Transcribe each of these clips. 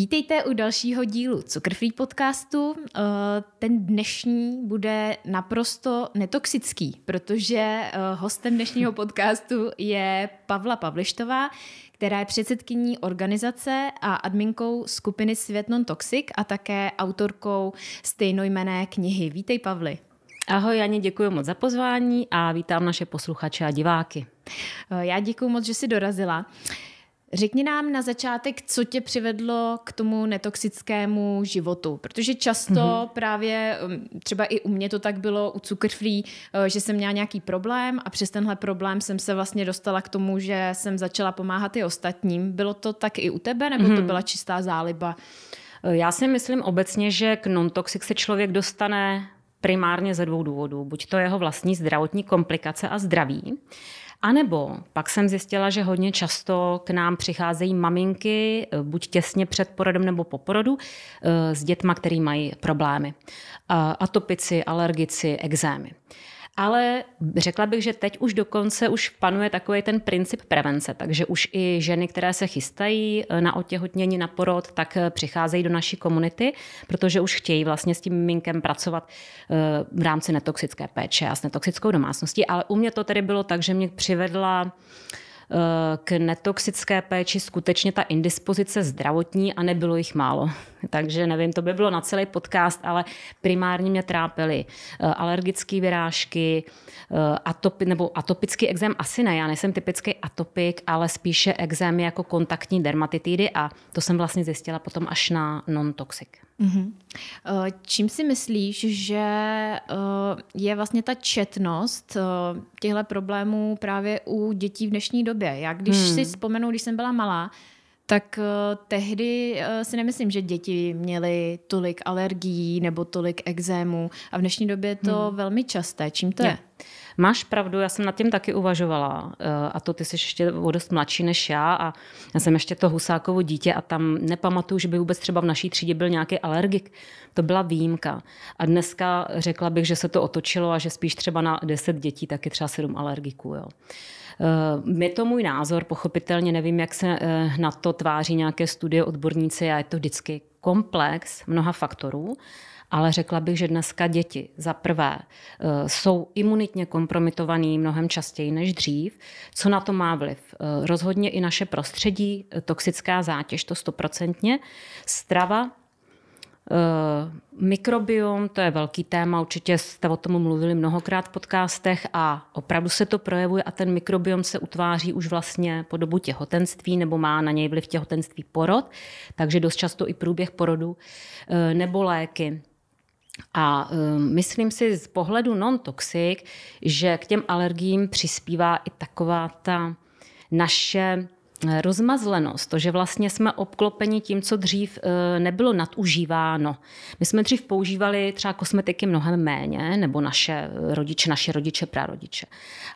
Vítejte u dalšího dílu Cukrfree podcastu. Eh, ten dnešní bude naprosto netoxický, protože eh, hostem dnešního podcastu je Pavla Pavlištová, která je předsedkyní organizace a adminkou skupiny Svět non Toxic a také autorkou stejnojmené knihy. Vítej Pavli. Ahoj Janě, děkuji moc za pozvání a vítám naše posluchače a diváky. Eh, já děkuji moc, že jsi dorazila. Uh, Řekni nám na začátek, co tě přivedlo k tomu netoxickému životu, protože často mm-hmm. právě, um, třeba i u mě to tak bylo u cukrflí, uh, že jsem měla nějaký problém a přes tenhle problém jsem se vlastně dostala k tomu, že jsem začala pomáhat i ostatním. Bylo to tak i u tebe, nebo mm-hmm. to mhm. byla čistá záliba? Uh, já si myslím obecně, že k non-toxic se člověk dostane primárně ze dvou důvodů. Buď to jeho vlastní zdravotní komplikace a zdraví, a nebo pak jsem zjistila, že hodně často k nám přicházejí maminky, eh, buď těsně před porodem nebo po porodu, eh, s dětma, který mají problémy. Eh, atopici, alergici, exémy ale řekla bych, že teď už dokonce už panuje takový ten princip prevence, takže už i ženy, které se chystají eh, na otěhotnění, na porod, tak eh, přicházejí do naší komunity, protože už chtějí vlastně s tím minkem pracovat eh, v rámci netoxické péče a s netoxickou domácností, ale u mě to tedy bylo tak, že mě přivedla k netoxické péči skutečně ta indispozice zdravotní a nebylo jich málo. Takže nevím, to by bylo na celý podcast, ale primárně mě trápily eh, alergické vyrážky, eh, atop, nebo atopický exém asi ne, já nejsem typický atopik, ale spíše exém jako kontaktní dermatitidy a to jsem vlastně zjistila potom až na non-toxic. Mm-hmm. Eh, čím si myslíš, že eh, je vlastně ta četnost eh, těchto problémů právě u dětí v dnešní době? Já když hmm. si vzpomenu, když jsem byla malá, tak tehdy si nemyslím, že děti měly tolik alergií nebo tolik exému a v dnešní době je to hmm. velmi časté. Čím to je? je. Máš pravdu, já jsem nad tím taky uvažovala eh, a to ty jsi ještě o dost mladší než já a já jsem ještě to Husákovo dítě a tam nepamatuju, že by vůbec třeba v naší třídě byl nějaký alergik. To byla výjimka. A dneska řekla bych, že se to otočilo a že spíš třeba na 10 dětí taky třeba 7 alergiků. Jo. Eh, je to můj názor, pochopitelně nevím, jak se eh, na to tváří nějaké studie odborníci a je to vždycky komplex mnoha faktorů ale řekla bych, že dneska děti za prvé eh, jsou imunitně kompromitovaný mnohem častěji než dřív. Co na to má vliv? Eh, rozhodně i naše prostředí, eh, toxická zátěž, to stoprocentně. Strava, Mikrobiom, to je velký téma, určitě jste o tom mluvili mnohokrát v podcastech a opravdu se to projevuje a ten mikrobiom se utváří už vlastně po dobu těhotenství nebo má na něj vliv těhotenství porod, takže dost často i průběh porodu nebo léky. A um, myslím si z pohledu non-toxic, že k těm alergím přispívá i taková ta naše eh, rozmazlenost, to, že vlastně jsme obklopeni tím, co dřív eh, nebylo nadužíváno. My jsme dřív používali třeba kosmetiky mnohem méně, nebo naše eh, rodiče, naše rodiče, prarodiče.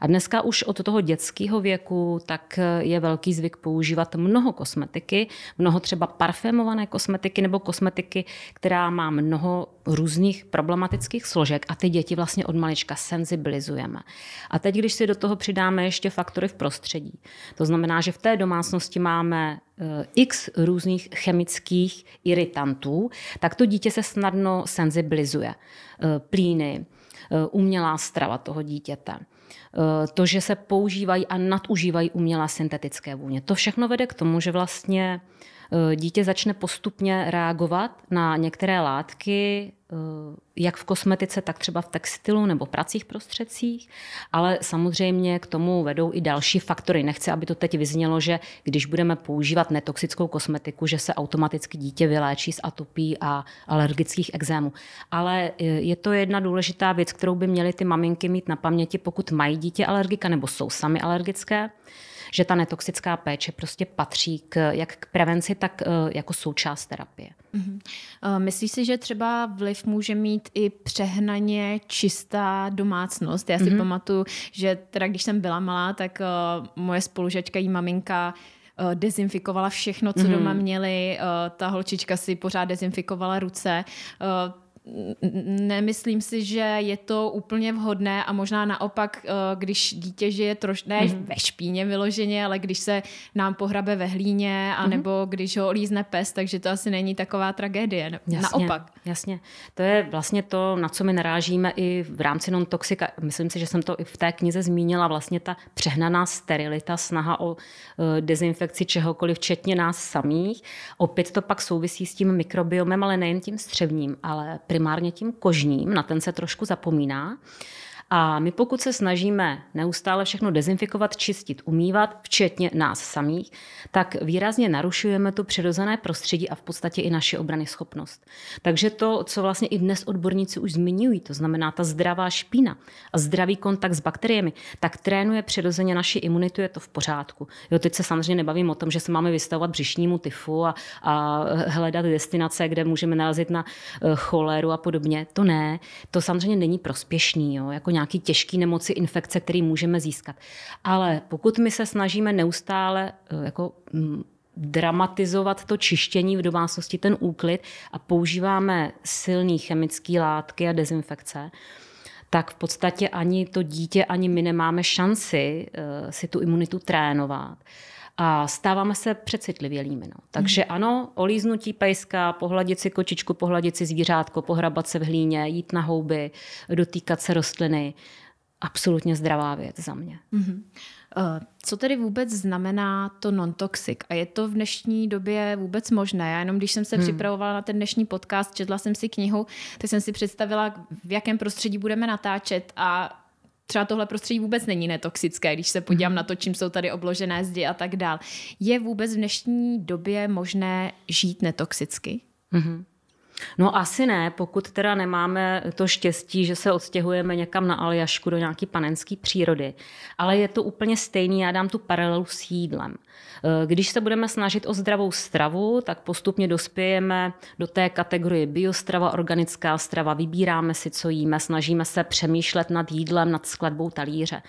A dneska už od toho dětského věku tak je velký zvyk používat mnoho kosmetiky, mnoho třeba parfémované kosmetiky nebo kosmetiky, která má mnoho různých problematických složek a ty děti vlastně od malička senzibilizujeme. A teď, když si do toho přidáme ještě faktory v prostředí, to znamená, že v té domácnosti máme eh, x různých chemických iritantů, tak to dítě se snadno senzibilizuje. Eh, plíny, eh, umělá strava toho dítěte, to, že se používají a nadužívají umělá syntetické vůně. To všechno vede k tomu, že vlastně Eh, dítě začne postupně reagovat na některé látky, eh, jak v kosmetice, tak třeba v textilu nebo pracích prostředcích, ale samozřejmě k tomu vedou i další faktory. Nechci, aby to teď vyznělo, že když budeme používat netoxickou kosmetiku, že se automaticky dítě vyléčí z atopí a alergických exémů. Ale eh, je to jedna důležitá věc, kterou by měly ty maminky mít na paměti, pokud mají dítě alergika nebo jsou sami alergické, že ta netoxická péče prostě patří k, jak k prevenci, tak eh, jako součást terapie. Mm-hmm. Myslíš si, že třeba vliv může mít i přehnaně čistá domácnost? Já si mm-hmm. pamatuju, že teda když jsem byla malá, tak eh, moje spolužačka, i maminka dezinfikovala všechno, co mm-hmm. doma měli, ta holčička si pořád dezinfikovala ruce nemyslím si, že je to úplně vhodné a možná naopak, eh, když dítě žije troš, ne mm-hmm. ve špíně vyloženě, ale když se nám pohrabe ve hlíně, anebo mhm. mm-hmm. když ho olízne pes, takže to asi není taková tragédie. Jasně, naopak. Jasně. To je vlastně to, na co my narážíme i v rámci non toxika Myslím si, že jsem to i v té knize zmínila, vlastně ta přehnaná sterilita, snaha o eh, dezinfekci čehokoliv, včetně nás samých. Opět to pak souvisí s tím mikrobiomem, ale nejen tím střevním, ale primárně tím kožním, na ten se trošku zapomíná. A my pokud se snažíme neustále všechno dezinfikovat, čistit, umývat, včetně nás samých, tak výrazně narušujeme to přirozené prostředí a v podstatě i naši obrany schopnost. Takže to, co vlastně i dnes odborníci už zmiňují, to znamená ta zdravá špína a zdravý kontakt s bakteriemi, tak trénuje přirozeně naši imunitu, je to v pořádku. Jo, teď se samozřejmě nebavím o tom, že se máme vystavovat břišnímu tyfu a, a hledat destinace, kde můžeme narazit na eh, choleru a podobně. To ne, to samozřejmě není prospěšný, jo, jako nějak nějaký těžký nemoci, infekce, který můžeme získat. Ale pokud my se snažíme neustále eh, jako mm, dramatizovat to čištění v domácnosti, ten úklid a používáme silné chemické látky a dezinfekce, tak v podstatě ani to dítě, ani my nemáme šanci eh, si tu imunitu trénovat a stáváme se přecitlivělými. No. Takže mm-hmm. ano, olíznutí pejska, pohladit si kočičku, pohladit si zvířátko, pohrabat se v hlíně, jít na houby, dotýkat se rostliny, absolutně zdravá věc za mě. Mm-hmm. Co tedy vůbec znamená to non-toxic? A je to v dnešní době vůbec možné? Já jenom když jsem se hmm. připravovala na ten dnešní podcast, četla jsem si knihu, tak jsem si představila, v jakém prostředí budeme natáčet a třeba tohle prostředí vůbec není netoxické, když se podívám mm. na to, čím jsou tady obložené zdi a tak dál. Je vůbec v dnešní době možné žít netoxicky? Mm-hmm. No asi ne, pokud teda nemáme to štěstí, že se odstěhujeme někam na Aljašku do nějaký panenské přírody. Ale je to úplně stejný, já dám tu paralelu s jídlem. E, když se budeme snažit o zdravou stravu, tak postupně dospějeme do té kategorie biostrava, organická strava, vybíráme si, co jíme, snažíme se přemýšlet nad jídlem, nad skladbou talíře.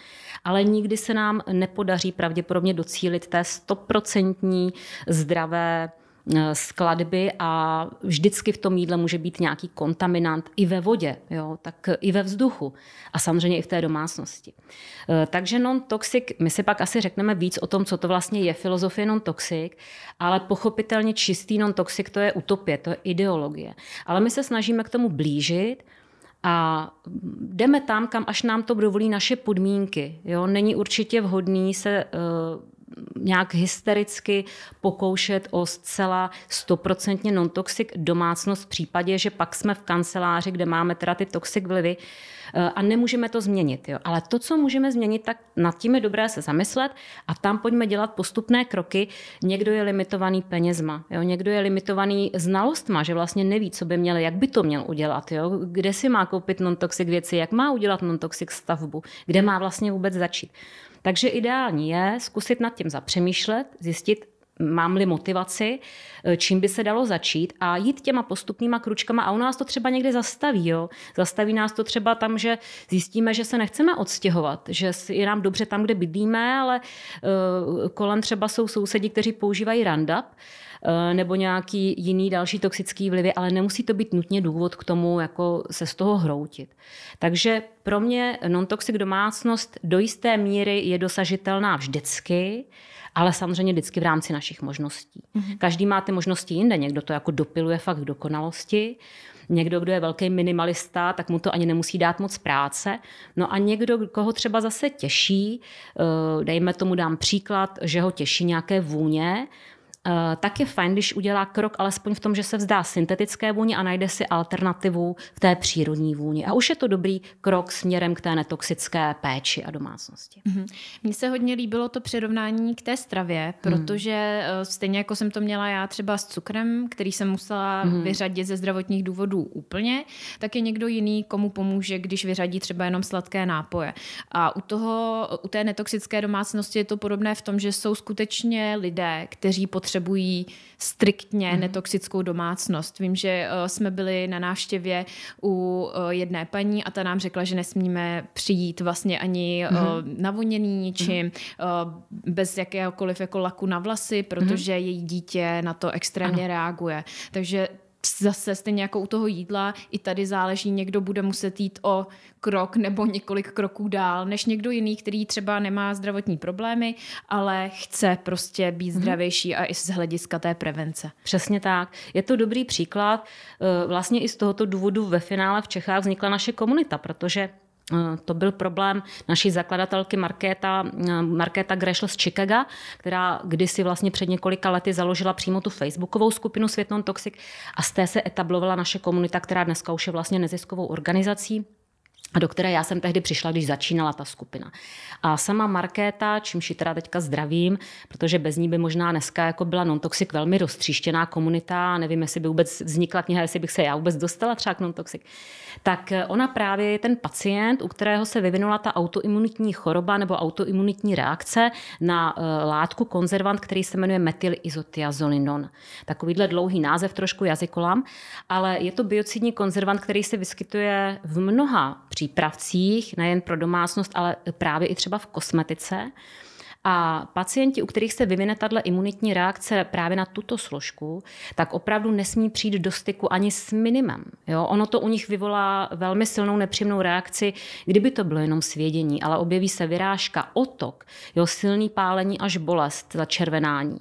Ale nikdy se nám nepodaří pravděpodobně docílit té stoprocentní zdravé Eh, skladby a vždycky v tom jídle může být nějaký kontaminant i ve vodě, jo, tak i ve vzduchu a samozřejmě i v té domácnosti. Eh, takže non-toxic, my si pak asi řekneme víc o tom, co to vlastně je filozofie non-toxic, ale pochopitelně čistý non-toxic to je utopie, to je ideologie. Ale my se snažíme k tomu blížit, a jdeme tam, kam až nám to dovolí naše podmínky. Jo? Není určitě vhodný se uh, nějak hystericky pokoušet o zcela stoprocentně non-toxic domácnost v případě, že pak jsme v kanceláři, kde máme teda ty toxic vlivy eh, a nemůžeme to změnit. Jo. Ale to, co můžeme změnit, tak nad tím je dobré se zamyslet a tam pojďme dělat postupné kroky. Někdo je limitovaný penězma, jo. někdo je limitovaný znalostma, že vlastně neví, co by měl, jak by to měl udělat, jo. kde si má koupit non-toxic věci, jak má udělat non-toxic stavbu, kde má vlastně vůbec začít. Takže ideální je zkusit nad tím zapřemýšlet, zjistit, mám-li motivaci, eh, čím by se dalo začít a jít těma postupnýma kručkama a u nás to třeba někde zastaví. Jo? Zastaví nás to třeba tam, že zjistíme, že se nechceme odstěhovat, že je nám dobře tam, kde bydlíme, ale uh, kolem třeba jsou sousedi, kteří používají Roundup Eh, nebo nějaký jiný další toxický vlivy, ale nemusí to být nutně důvod k tomu, jako se z toho hroutit. Takže pro mě non-toxic domácnost do jisté míry je dosažitelná vždycky, ale samozřejmě vždycky v rámci našich možností. Mm-hmm. Každý má ty možnosti jinde, někdo to jako dopiluje fakt k dokonalosti, někdo, kdo je velký minimalista, tak mu to ani nemusí dát moc práce. No a někdo, koho třeba zase těší, eh, dejme tomu dám příklad, že ho těší nějaké vůně, Eh, tak je fajn, když udělá krok alespoň v tom, že se vzdá syntetické vůně a najde si alternativu v té přírodní vůni. A už je to dobrý krok směrem k té netoxické péči a domácnosti. Mm-hmm. Mně se hodně líbilo to přirovnání k té stravě, hmm. protože eh, stejně jako jsem to měla já třeba s cukrem, který jsem musela mm. vyřadit ze zdravotních důvodů úplně, tak je někdo jiný, komu pomůže, když vyřadí třeba jenom sladké nápoje. A u toho, u té netoxické domácnosti je to podobné v tom, že jsou skutečně lidé, kteří potřebují potřebují striktně mm-hmm. netoxickou domácnost. Vím, že uh, jsme byli na návštěvě u uh, jedné paní a ta nám řekla, že nesmíme přijít vlastně ani mm-hmm. Eh, uh, navoněný ničím, mm-hmm. uh, bez jakéhokoliv jako laku na vlasy, mhm. protože mm-hmm. její dítě na to extrémně ano. reaguje. Takže zase stejně jako u toho jídla, i tady záleží, někdo bude muset jít o krok nebo několik kroků dál, než někdo jiný, který třeba nemá zdravotní problémy, ale chce prostě být mhm. zdravější a i z hlediska té prevence. Přesně tak. Je to dobrý příklad. Eh, vlastně i z tohoto důvodu ve finále v Čechách vznikla naše komunita, protože Eh, to byl problém naší zakladatelky Markéta, eh, Markéta Grešl z Chicaga, která kdysi vlastně před několika lety založila přímo tu facebookovou skupinu Svět non toxic a z té se etablovala naše komunita, která dneska už je vlastně neziskovou organizací a do které já jsem tehdy přišla, když začínala ta skupina. A sama Markéta, čímž ji teda teďka zdravím, protože bez ní by možná dneska jako byla non-toxic velmi roztříštěná komunita, nevím, jestli by vůbec vznikla kniha, jestli bych se já vůbec dostala třeba k non-toxic, tak eh, ona právě je ten pacient, u kterého se vyvinula ta autoimunitní choroba nebo autoimunitní reakce na eh, látku konzervant, který se jmenuje metylizotiazolinon. Takovýhle dlouhý název, trošku jazykolám, ale je to biocidní konzervant, který se vyskytuje v mnoha přípravcích, nejen pro domácnost, ale právě i třeba v kosmetice. A pacienti, u kterých se vyvine tato imunitní reakce právě na tuto složku, tak opravdu nesmí přijít do styku ani s minimem. Jo? Ono to u nich vyvolá velmi silnou nepříjemnou reakci, kdyby to bylo jenom svědění, ale objeví se vyrážka, otok, jo? silný pálení až bolest, začervenání.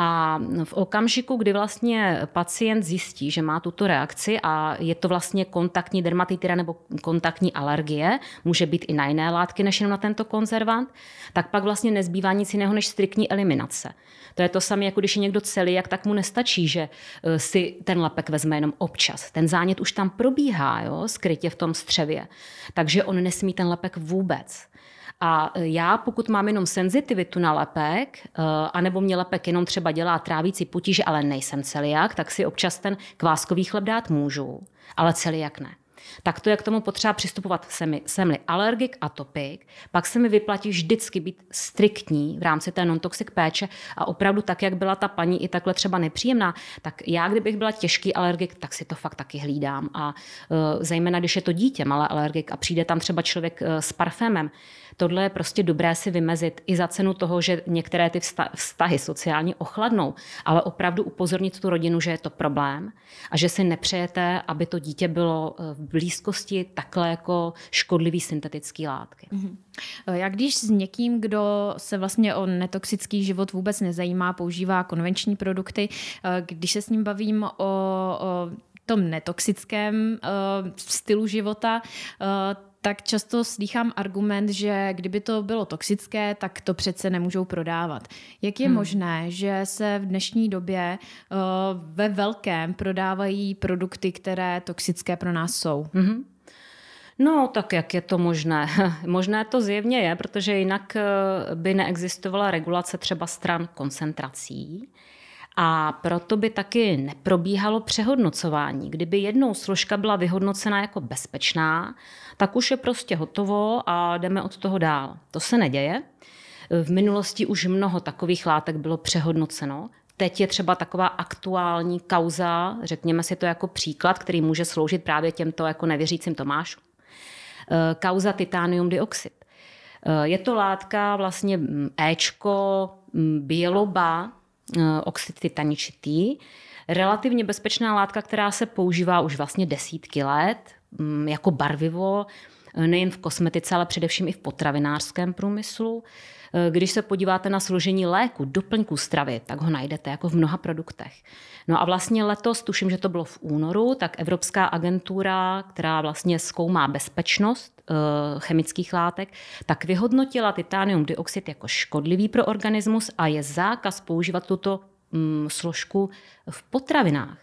A v okamžiku, kdy vlastně pacient zjistí, že má tuto reakci a je to vlastně kontaktní dermatitida nebo kontaktní alergie, může být i na jiné látky než jenom na tento konzervant, tak pak vlastně nezbývá nic jiného než striktní eliminace. To je to samé, jako když je někdo celý, jak tak mu nestačí, že eh, si ten lepek vezme jenom občas. Ten zánět už tam probíhá, jo, skrytě v tom střevě. Takže on nesmí ten lepek vůbec. A e, já, pokud mám jenom senzitivitu na lepek, e, anebo mě lepek jenom třeba dělá trávící potíže, ale nejsem celiak, tak si občas ten kváskový chleb dát můžu, ale celiak ne. Tak to je k tomu potřeba přistupovat. Jsem-li, jsem-li alergik, topik, pak se mi vyplatí vždycky být striktní v rámci té non-toxic péče a opravdu tak, jak byla ta paní i takhle třeba nepříjemná, tak já, kdybych byla těžký alergik, tak si to fakt taky hlídám. A uh, zejména, když je to dítě, malé alergik a přijde tam třeba člověk uh, s parfémem, Tohle je prostě dobré si vymezit i za cenu toho, že některé ty vztahy sociální ochladnou, ale opravdu upozornit tu rodinu, že je to problém a že si nepřejete, aby to dítě bylo eh, v blízkosti takhle jako škodlivý syntetický látky. Mhm. Eh, Já když s někým, kdo se vlastně o netoxický život vůbec nezajímá, používá konvenční produkty, eh, když se s ním bavím o, o tom netoxickém uh, stylu života, uh, tak často slýchám argument, že kdyby to bylo toxické, tak to přece nemůžou prodávat. Jak je hmm. možné, že se v dnešní době uh, ve velkém prodávají produkty, které toxické pro nás jsou? Hmm. No, tak jak je to možné? možné to zjevně je, protože jinak eh, by neexistovala regulace třeba stran koncentrací. A proto by taky neprobíhalo přehodnocování. Kdyby jednou složka byla vyhodnocena jako bezpečná, tak už je prostě hotovo a jdeme od toho dál. To se neděje. V minulosti už mnoho takových látek bylo přehodnoceno. Teď je třeba taková aktuální kauza, řekněme si to jako příklad, který může sloužit právě těmto jako nevěřícím Tomášům. Eh, kauza titanium dioxid. Eh, je to látka vlastně Ečko, mm, mm, běloba, Eh, oxid titaničitý. Relativně bezpečná látka, která se používá už vlastně desítky let mm, jako barvivo, eh, nejen v kosmetice, ale především i v potravinářském průmyslu. Eh, když se podíváte na složení léku, doplňků stravy, tak ho najdete jako v mnoha produktech. No a vlastně letos, tuším, že to bylo v únoru, tak Evropská agentura, která vlastně zkoumá bezpečnost Eh, chemických látek, tak vyhodnotila titánium dioxid jako škodlivý pro organismus a je zákaz používat tuto mm, složku v potravinách.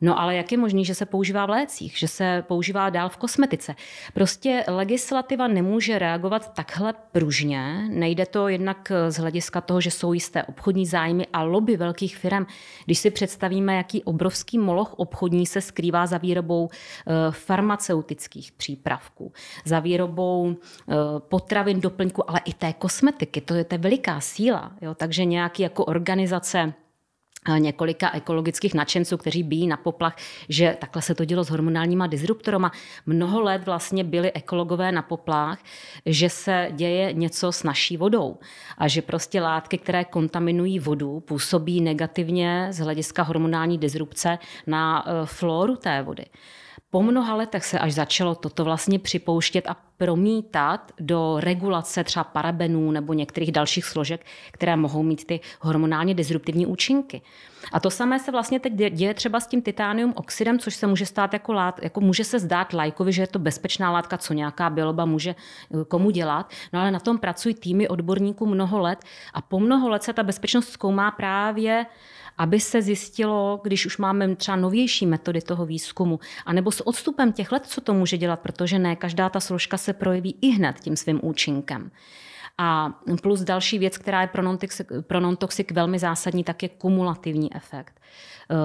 No ale jak je možný, že se používá v lécích, že se používá dál v kosmetice? Prostě legislativa nemůže reagovat takhle pružně. Nejde to jednak eh, z hlediska toho, že jsou jisté obchodní zájmy a lobby velkých firm. Když si představíme, jaký obrovský moloch obchodní se skrývá za výrobou eh, farmaceutických přípravků, za výrobou eh, potravin, doplňků, ale i té kosmetiky. To je, ta veliká síla. Jo? Takže nějaký jako organizace několika ekologických nadšenců, kteří bíjí na poplach, že takhle se to dělo s hormonálníma disruptoroma. Mnoho let vlastně byli ekologové na poplach, že se děje něco s naší vodou a že prostě látky, které kontaminují vodu, působí negativně z hlediska hormonální disrupce na eh, floru té vody. Po mnoha letech se až začalo toto vlastně připouštět a promítat do regulace třeba parabenů nebo některých dalších složek, které mohou mít ty hormonálně disruptivní účinky. A to samé se vlastně teď děje třeba s tím titánium oxidem, což se může stát jako, lát, jako může se zdát lajkovi, že je to bezpečná látka, co nějaká bioloba může eh, komu dělat. No ale na tom pracují týmy odborníků mnoho let a po mnoho let se ta bezpečnost zkoumá právě aby se zjistilo, když už máme třeba novější metody toho výzkumu, anebo s odstupem těch let, co to může dělat, protože ne každá ta složka se projeví i hned tím svým účinkem. A plus další věc, která je pro non-toxic, pro non-toxic velmi zásadní, tak je kumulativní efekt. Eh,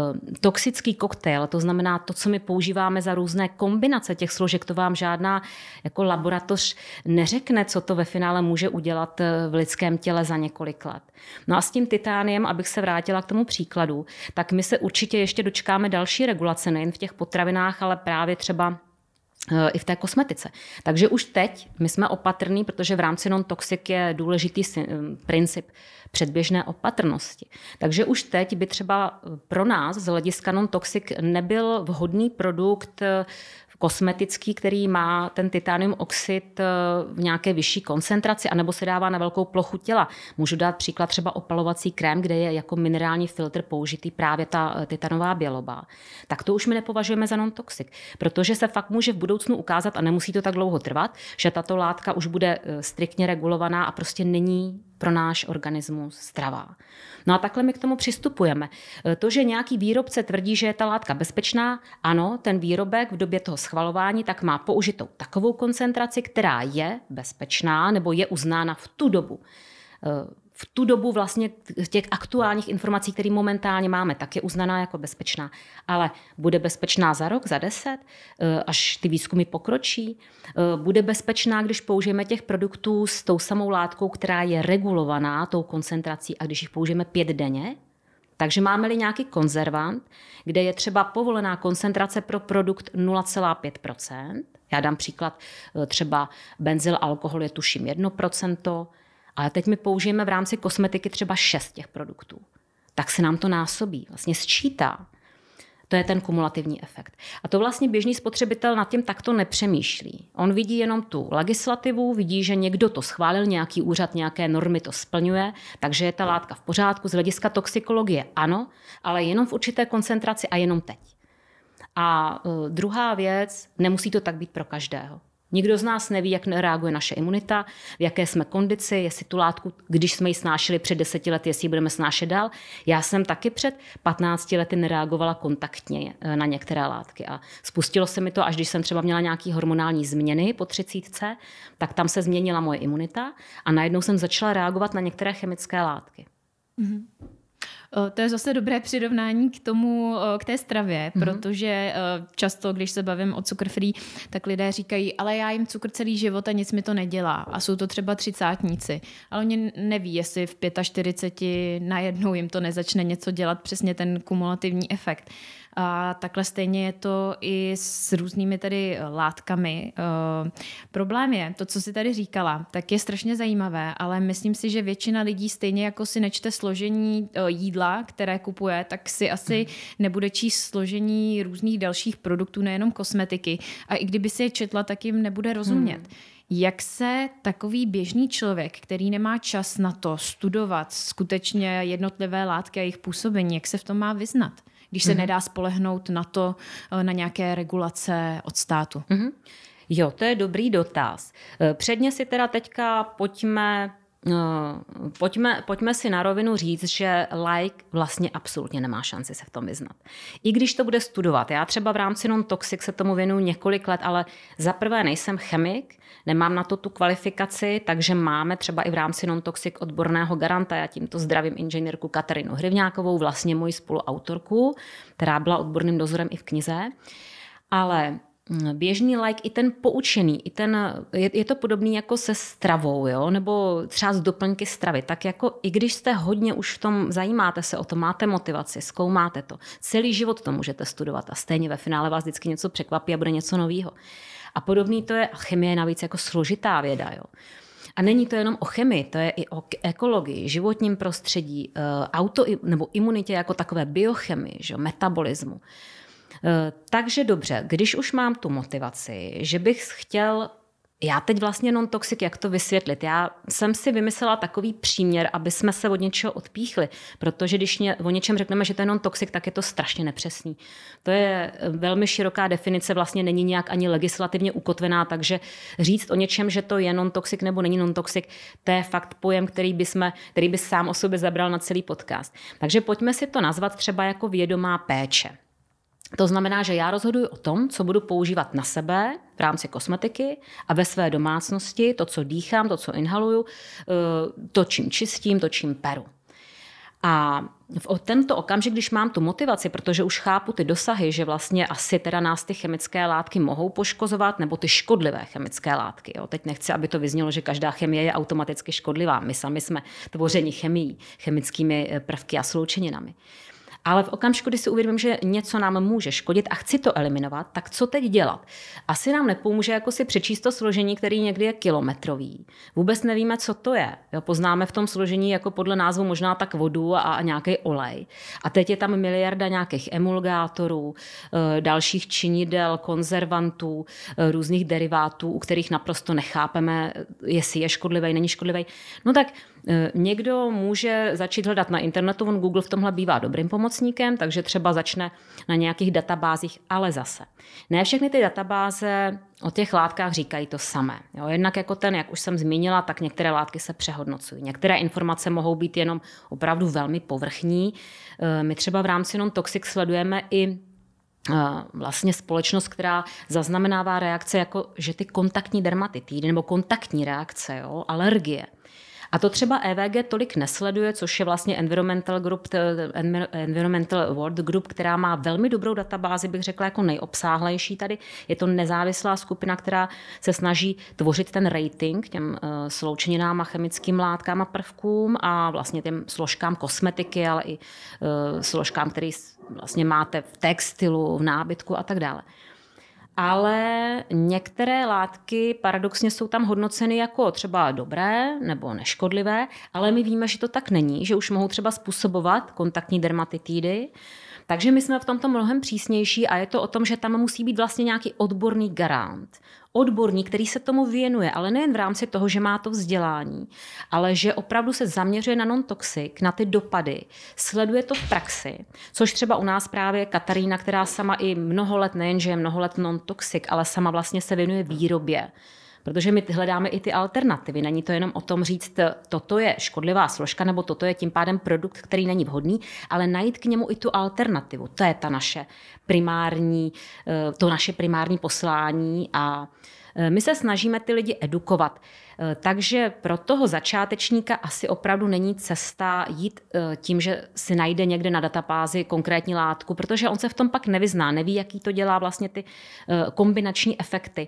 toxický koktejl, to znamená to, co my používáme za různé kombinace těch složek, to vám žádná jako laboratoř neřekne, co to ve finále může udělat eh, v lidském těle za několik let. No a s tím titániem, abych se vrátila k tomu příkladu, tak my se určitě ještě dočkáme další regulace, nejen v těch potravinách, ale právě třeba Eh, i v té kosmetice. Takže už teď my jsme opatrní, protože v rámci non-toxic je důležitý eh, princip předběžné opatrnosti. Takže už teď by třeba pro nás z hlediska non-toxic nebyl vhodný produkt eh, kosmetický, který má ten titanium oxid eh, v nějaké vyšší koncentraci, anebo se dává na velkou plochu těla. Můžu dát příklad třeba opalovací krém, kde je jako minerální filtr použitý právě ta eh, titanová běloba. Tak to už my nepovažujeme za non-toxic, protože se fakt může v budoucnu ukázat, a nemusí to tak dlouho trvat, že tato látka už bude eh, striktně regulovaná a prostě není pro náš organismus strava. No a takhle my k tomu přistupujeme. E, to, že nějaký výrobce tvrdí, že je ta látka bezpečná, ano, ten výrobek v době toho schvalování tak má použitou takovou koncentraci, která je bezpečná nebo je uznána v tu dobu e, v tu dobu vlastně těch aktuálních informací, které momentálně máme, tak je uznaná jako bezpečná. Ale bude bezpečná za rok, za deset, eh, až ty výzkumy pokročí? Eh, bude bezpečná, když použijeme těch produktů s tou samou látkou, která je regulovaná tou koncentrací a když jich použijeme pět denně? Takže máme-li nějaký konzervant, kde je třeba povolená koncentrace pro produkt 0,5%, já dám příklad, eh, třeba benzyl alkohol je tuším 1%, ale teď my použijeme v rámci kosmetiky třeba šest těch produktů. Tak se nám to násobí, vlastně sčítá. To je ten kumulativní efekt. A to vlastně běžný spotřebitel nad tím takto nepřemýšlí. On vidí jenom tu legislativu, vidí, že někdo to schválil, nějaký úřad, nějaké normy to splňuje, takže je ta látka v pořádku. Z hlediska toxikologie ano, ale jenom v určité koncentraci a jenom teď. A e, druhá věc, nemusí to tak být pro každého. Nikdo z nás neví, jak reaguje naše imunita, v jaké jsme kondici, jestli tu látku, když jsme ji snášeli před deseti lety, jestli ji budeme snášet dál. Já jsem taky před 15 lety nereagovala kontaktně eh, na některé látky a spustilo se mi to, až když jsem třeba měla nějaké hormonální změny po třicítce, tak tam se změnila moje imunita a najednou jsem začala reagovat na některé chemické látky. Mm-hmm. Eh, to je zase dobré přirovnání k tomu, eh, k té stravě, mm-hmm. protože eh, často, když se bavím o cukr free, tak lidé říkají, ale já jim cukr celý život a nic mi to nedělá. A jsou to třeba třicátníci. Ale oni neví, jestli v 45 najednou jim to nezačne něco dělat, přesně ten kumulativní efekt. A takhle stejně je to i s různými tady eh, látkami. Uh, problém je, to, co si tady říkala, tak je strašně zajímavé, ale myslím si, že většina lidí stejně jako si nečte složení uh, jídla, které kupuje, tak si asi mhm. nebude číst složení různých dalších produktů, nejenom kosmetiky. A i kdyby si je četla, tak jim nebude rozumět. Hmm. Jak se takový běžný člověk, který nemá čas na to studovat skutečně jednotlivé látky a jejich působení, jak se v tom má vyznat? když se mhm. nedá spolehnout na to, eh, na nějaké regulace od státu? Mhm. Jo, to je dobrý dotaz. Eh, předně si teda teďka pojďme Eh, pojďme, pojďme si na rovinu říct, že like vlastně absolutně nemá šanci se v tom vyznat. I když to bude studovat. Já třeba v rámci non-toxic se tomu věnuju několik let, ale za prvé nejsem chemik, nemám na to tu kvalifikaci, takže máme třeba i v rámci non-toxic odborného garanta, já tímto zdravím inženýrku Katarinu Hryvňákovou, vlastně moji spoluautorku, která byla odborným dozorem i v knize. Ale běžný like, i ten poučený, i ten, je, je to podobný jako se stravou, jo? nebo třeba z doplňky stravy, tak jako i když jste hodně už v tom, zajímáte se o to, máte motivaci, zkoumáte to, celý život to můžete studovat a stejně ve finále vás vždycky něco překvapí a bude něco nového. A podobný to je, a chemie je navíc jako složitá věda, jo. A není to jenom o chemii, to je i o ekologii, životním prostředí, eh, auto nebo imunitě jako takové biochemii, že jo, metabolismu. Eh, takže dobře, když už mám tu motivaci, že bych chtěl já teď vlastně non-toxic, jak to vysvětlit? Já jsem si vymyslela takový příměr, aby jsme se od něčeho odpíchli, protože když mě, o něčem řekneme, že to je non-toxic, tak je to strašně nepřesný. To je eh, velmi široká definice, vlastně není nějak ani legislativně ukotvená, takže říct o něčem, že to je non-toxic nebo není non-toxic, to je fakt pojem, který by, jsme, který by sám o sobě zabral na celý podcast. Takže pojďme si to nazvat třeba jako vědomá péče. To znamená, že já rozhoduji o tom, co budu používat na sebe v rámci kosmetiky a ve své domácnosti, to, co dýchám, to, co inhaluju, eh, to, čím čistím, to, čím peru. A v tento okamžik, když mám tu motivaci, protože už chápu ty dosahy, že vlastně asi teda nás ty chemické látky mohou poškozovat, nebo ty škodlivé chemické látky. Jo. Teď nechci, aby to vyznělo, že každá chemie je automaticky škodlivá. My sami jsme tvořeni chemií, chemickými eh, prvky a sloučeninami. Uh, ale v okamžiku, kdy si uvědomím, že něco nám může škodit a chci to eliminovat, tak co teď dělat? Asi nám nepomůže jako si přečíst to složení, který někdy je kilometrový. Vůbec nevíme, co to je. Jo, poznáme v tom složení jako podle názvu možná tak vodu a, a nějaký olej. A teď je tam miliarda nějakých emulgátorů, eh, dalších činidel, konzervantů, eh, různých derivátů, u kterých naprosto nechápeme, eh, jestli je škodlivý, není škodlivý. No tak Eh, někdo může začít hledat na internetu, on Google v tomhle bývá dobrým pomocníkem, takže třeba začne na nějakých databázích, ale zase. Ne všechny ty databáze o těch látkách říkají to samé. Jo, jednak jako ten, jak už jsem zmínila, tak některé látky se přehodnocují. Některé informace mohou být jenom opravdu velmi povrchní. Eh, my třeba v rámci non-toxic sledujeme i eh, vlastně společnost, která zaznamenává reakce jako, že ty kontaktní dermatitidy nebo kontaktní reakce, jo, alergie – a to třeba EVG tolik nesleduje, což je vlastně Environmental, Group, Environmental World Group, která má velmi dobrou databázi, bych řekla, jako nejobsáhlejší tady. Je to nezávislá skupina, která se snaží tvořit ten rating těm eh, sloučeninám a chemickým látkám a prvkům a vlastně těm složkám kosmetiky, ale i eh, složkám, který vlastně máte v textilu, v nábytku a tak dále ale některé látky paradoxně jsou tam hodnoceny jako třeba dobré nebo neškodlivé, ale my víme, že to tak není, že už mohou třeba způsobovat kontaktní dermatitidy, takže my jsme v tomto mnohem přísnější a je to o tom, že tam musí být vlastně nějaký odborný garant. Odborník, který se tomu věnuje, ale nejen v rámci toho, že má to vzdělání, ale že opravdu se zaměřuje na non-toxic, na ty dopady, sleduje to v praxi, což třeba u nás právě Katarína, která sama i mnoho let, nejenže je mnoho let non-toxic, ale sama vlastně se věnuje výrobě Protože my hledáme i ty alternativy. Není to jenom o tom říct, toto je škodlivá složka nebo toto je tím pádem produkt, který není vhodný, ale najít k němu i tu alternativu. To je ta naše primární, eh, to naše primární poslání a eh, my se snažíme ty lidi edukovat. Eh, takže pro toho začátečníka asi opravdu není cesta jít tím, že si najde někde na databázi konkrétní látku, protože on se v tom pak nevyzná, neví, jaký to dělá vlastně ty kombinační efekty.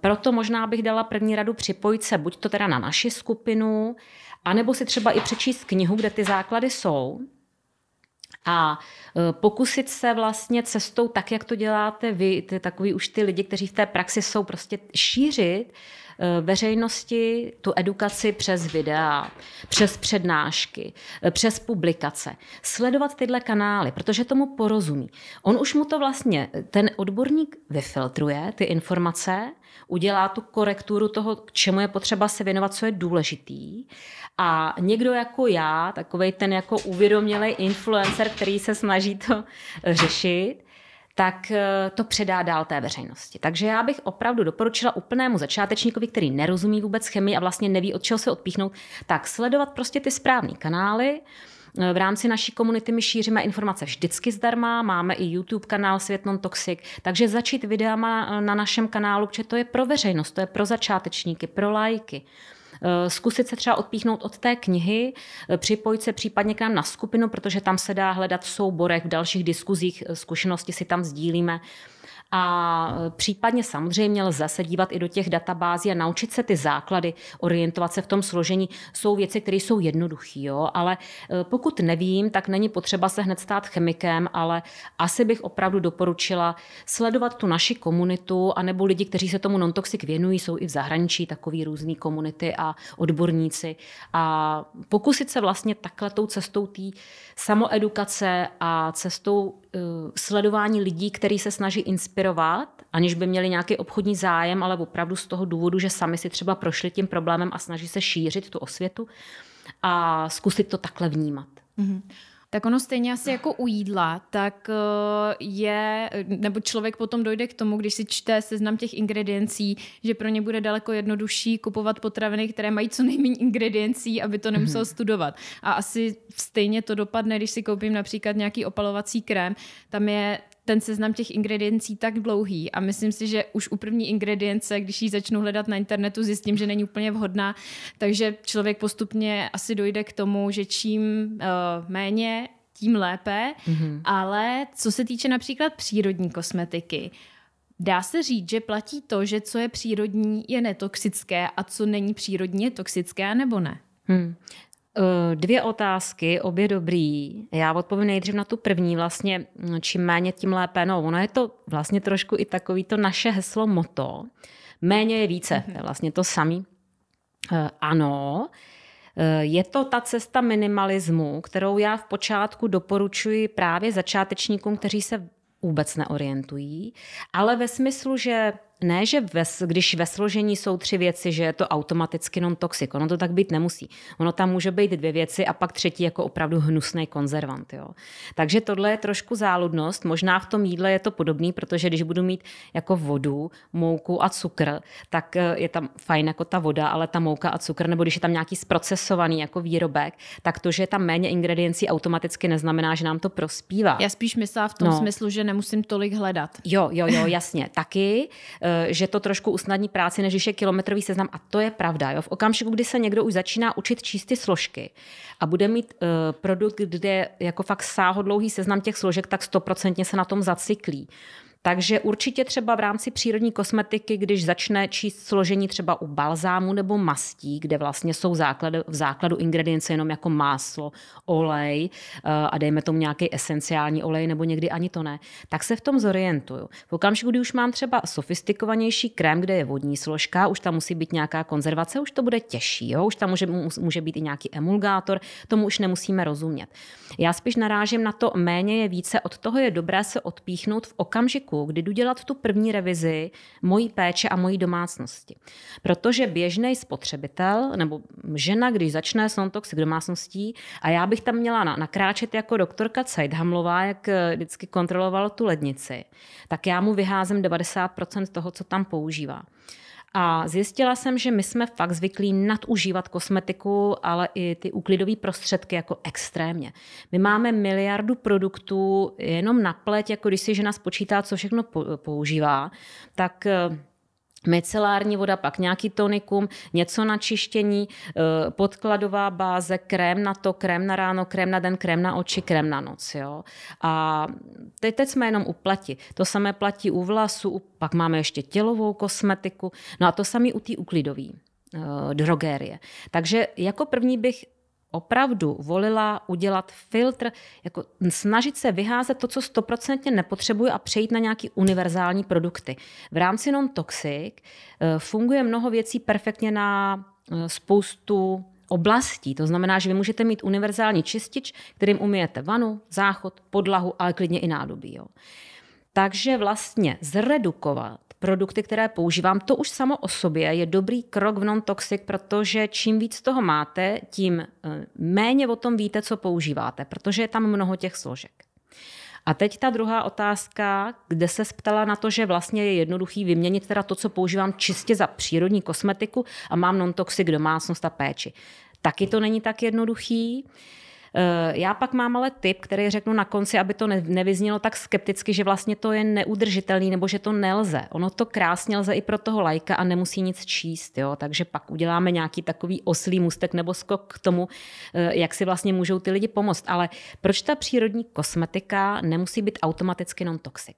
Proto možná bych dala první radu připojit se buď to teda na naši skupinu, anebo si třeba i přečíst knihu, kde ty základy jsou a e, pokusit se vlastně cestou tak, jak to děláte vy, ty, takový už ty lidi, kteří v té praxi jsou, prostě šířit e, veřejnosti tu edukaci přes videa, přes přednášky, e, přes publikace. Sledovat tyhle kanály, protože tomu porozumí. On už mu to vlastně, ten odborník vyfiltruje ty informace udělá tu korekturu toho, k čemu je potřeba se věnovat, co je důležitý. A někdo jako já, takový ten jako uvědomělý influencer, který se snaží to řešit, tak eh, to předá dál té veřejnosti. Takže já bych opravdu doporučila úplnému začátečníkovi, který nerozumí vůbec chemii a vlastně neví, od čeho se odpíchnout, tak sledovat prostě ty správné kanály, Eh, v rámci naší komunity my šíříme informace vždycky zdarma, máme i YouTube kanál Svět non toxic, takže začít videama na našem kanálu, protože to je pro veřejnost, to je pro začátečníky, pro lajky eh, zkusit se třeba odpíchnout od té knihy, eh, připojit se případně k nám na skupinu, protože tam se dá hledat v souborech, v dalších diskuzích, zkušenosti si tam sdílíme. A e, případně samozřejmě lze se dívat i do těch databází a naučit se ty základy, orientovat se v tom složení. Jsou věci, které jsou jednoduché, ale e, pokud nevím, tak není potřeba se hned stát chemikem, ale asi bych opravdu doporučila sledovat tu naši komunitu, anebo lidi, kteří se tomu non-toxic věnují, jsou i v zahraničí takový různý komunity a odborníci. A pokusit se vlastně takhle tou cestou té samoedukace a cestou eh, sledování lidí, kteří se snaží inspirovat, aniž by měli nějaký obchodní zájem, ale opravdu z toho důvodu, že sami si třeba prošli tím problémem a snaží se šířit tu osvětu a zkusit to takhle vnímat. Mm-hmm tak ono stejně asi jako u jídla, tak eh, je, nebo člověk potom dojde k tomu, když si čte seznam těch ingrediencí, že pro ně bude daleko jednodušší kupovat potraviny, které mají co nejméně ingrediencí, aby to nemusel mhm. studovat. A asi stejně to dopadne, když si koupím například nějaký opalovací krém, tam je ten seznam těch ingrediencí tak dlouhý a myslím si, že už u první ingredience, když ji začnu hledat na internetu, zjistím, že není úplně vhodná, takže člověk postupně asi dojde k tomu, že čím uh, méně, tím lépe, mm-hmm. ale co se týče například přírodní kosmetiky, Dá se říct, že platí to, že co je přírodní, je netoxické a co není přírodní, je toxické, nebo ne? Hmm. Eh, dvě otázky, obě dobrý. Já odpovím nejdřív na tu první, vlastně hm, čím méně, tím lépe. No, ono je to vlastně trošku i takový to naše heslo moto. Méně je více, mm-hmm. to je vlastně to samý. Eh, ano, eh, je to ta cesta minimalismu, kterou já v počátku doporučuji právě začátečníkům, kteří se vůbec neorientují, ale ve smyslu, že ne, že ves, když ve složení jsou tři věci, že je to automaticky non-toxic. Ono to tak být nemusí. Ono tam může být dvě věci a pak třetí jako opravdu hnusný konzervant. Jo. Takže tohle je trošku záludnost. Možná v tom jídle je to podobný, protože když budu mít jako vodu, mouku a cukr, tak e, je tam fajn jako ta voda, ale ta mouka a cukr, nebo když je tam nějaký zprocesovaný jako výrobek, tak to, že je tam méně ingrediencí, automaticky neznamená, že nám to prospívá. Já spíš myslím v tom no. smyslu, že nemusím tolik hledat. Jo, jo, jo, jasně. Taky e, Eh, že to trošku usnadní práci, než je kilometrový seznam. A to je pravda. Jo? V okamžiku, kdy se někdo už začíná učit číst ty složky a bude mít uh, produkt, kde jako fakt sáhodlouhý seznam těch složek, tak stoprocentně se na tom zaciklí. Uh, takže určitě třeba v rámci přírodní kosmetiky, když začne číst složení třeba u balzámu nebo mastí, kde vlastně jsou základ, v základu ingredience jenom jako máslo, olej eh, a dejme tomu nějaký esenciální olej nebo někdy ani to ne, tak se v tom zorientuju. V okamžiku, kdy už mám třeba sofistikovanější krém, kde je vodní složka, už tam musí být nějaká konzervace, už to bude těžší, jo? už tam může, může být i nějaký emulgátor, tomu už nemusíme rozumět. Já spíš narážím na to, méně je více, od toho je dobré se odpíchnout v okamžiku, okamžiku, kdy jdu dělat tu první revizi mojí péče a mojí domácnosti. Protože běžný spotřebitel nebo žena, když začne s non domácností, a já bych tam měla nakráčet jako doktorka Cajdhamlová, jak eh, vždycky kontrolovala tu lednici, tak já mu vyházím 90% toho, co tam používá. A zjistila jsem, že my jsme fakt zvyklí nadužívat kosmetiku, ale i ty úklidové prostředky jako extrémně. My máme miliardu produktů jenom na pleť, jako když si žena spočítá, co všechno používá, tak eh, micelární voda, pak nějaký tonikum, něco na čištění, eh, podkladová báze, krém na to, krém na ráno, krém na den, krém na oči, krém na noc. Jo? A teď, teď jsme jenom u pleti. To samé platí u vlasů, pak máme ještě tělovou kosmetiku, no a to samé u té uklidové eh, drogérie. Takže jako první bych opravdu volila udělat filtr, jako snažit se vyházet to, co stoprocentně nepotřebuje a přejít na nějaký univerzální produkty. V rámci non-toxic eh, funguje mnoho věcí perfektně na eh, spoustu oblastí. To znamená, že vy můžete mít univerzální čistič, kterým umyjete vanu, záchod, podlahu, ale klidně i nádobí. Jo. Takže vlastně zredukovat produkty, které používám. To už samo o sobě je dobrý krok v non-toxic, protože čím víc toho máte, tím eh, méně o tom víte, co používáte, protože je tam mnoho těch složek. A teď ta druhá otázka, kde se ptala na to, že vlastně je jednoduchý vyměnit teda to, co používám čistě za přírodní kosmetiku a mám non-toxic domácnost a péči. Taky to není tak jednoduchý. Uh, Eh, já pak mám ale tip, který řeknu na konci, aby to nevyznělo tak skepticky, že vlastně to je neudržitelný nebo že to nelze. Ono to krásně lze i pro toho lajka a nemusí nic číst, jo? takže pak uděláme nějaký takový oslý mustek nebo skok k tomu, eh, jak si vlastně můžou ty lidi pomoct. Ale proč ta přírodní kosmetika nemusí být automaticky non-toxic?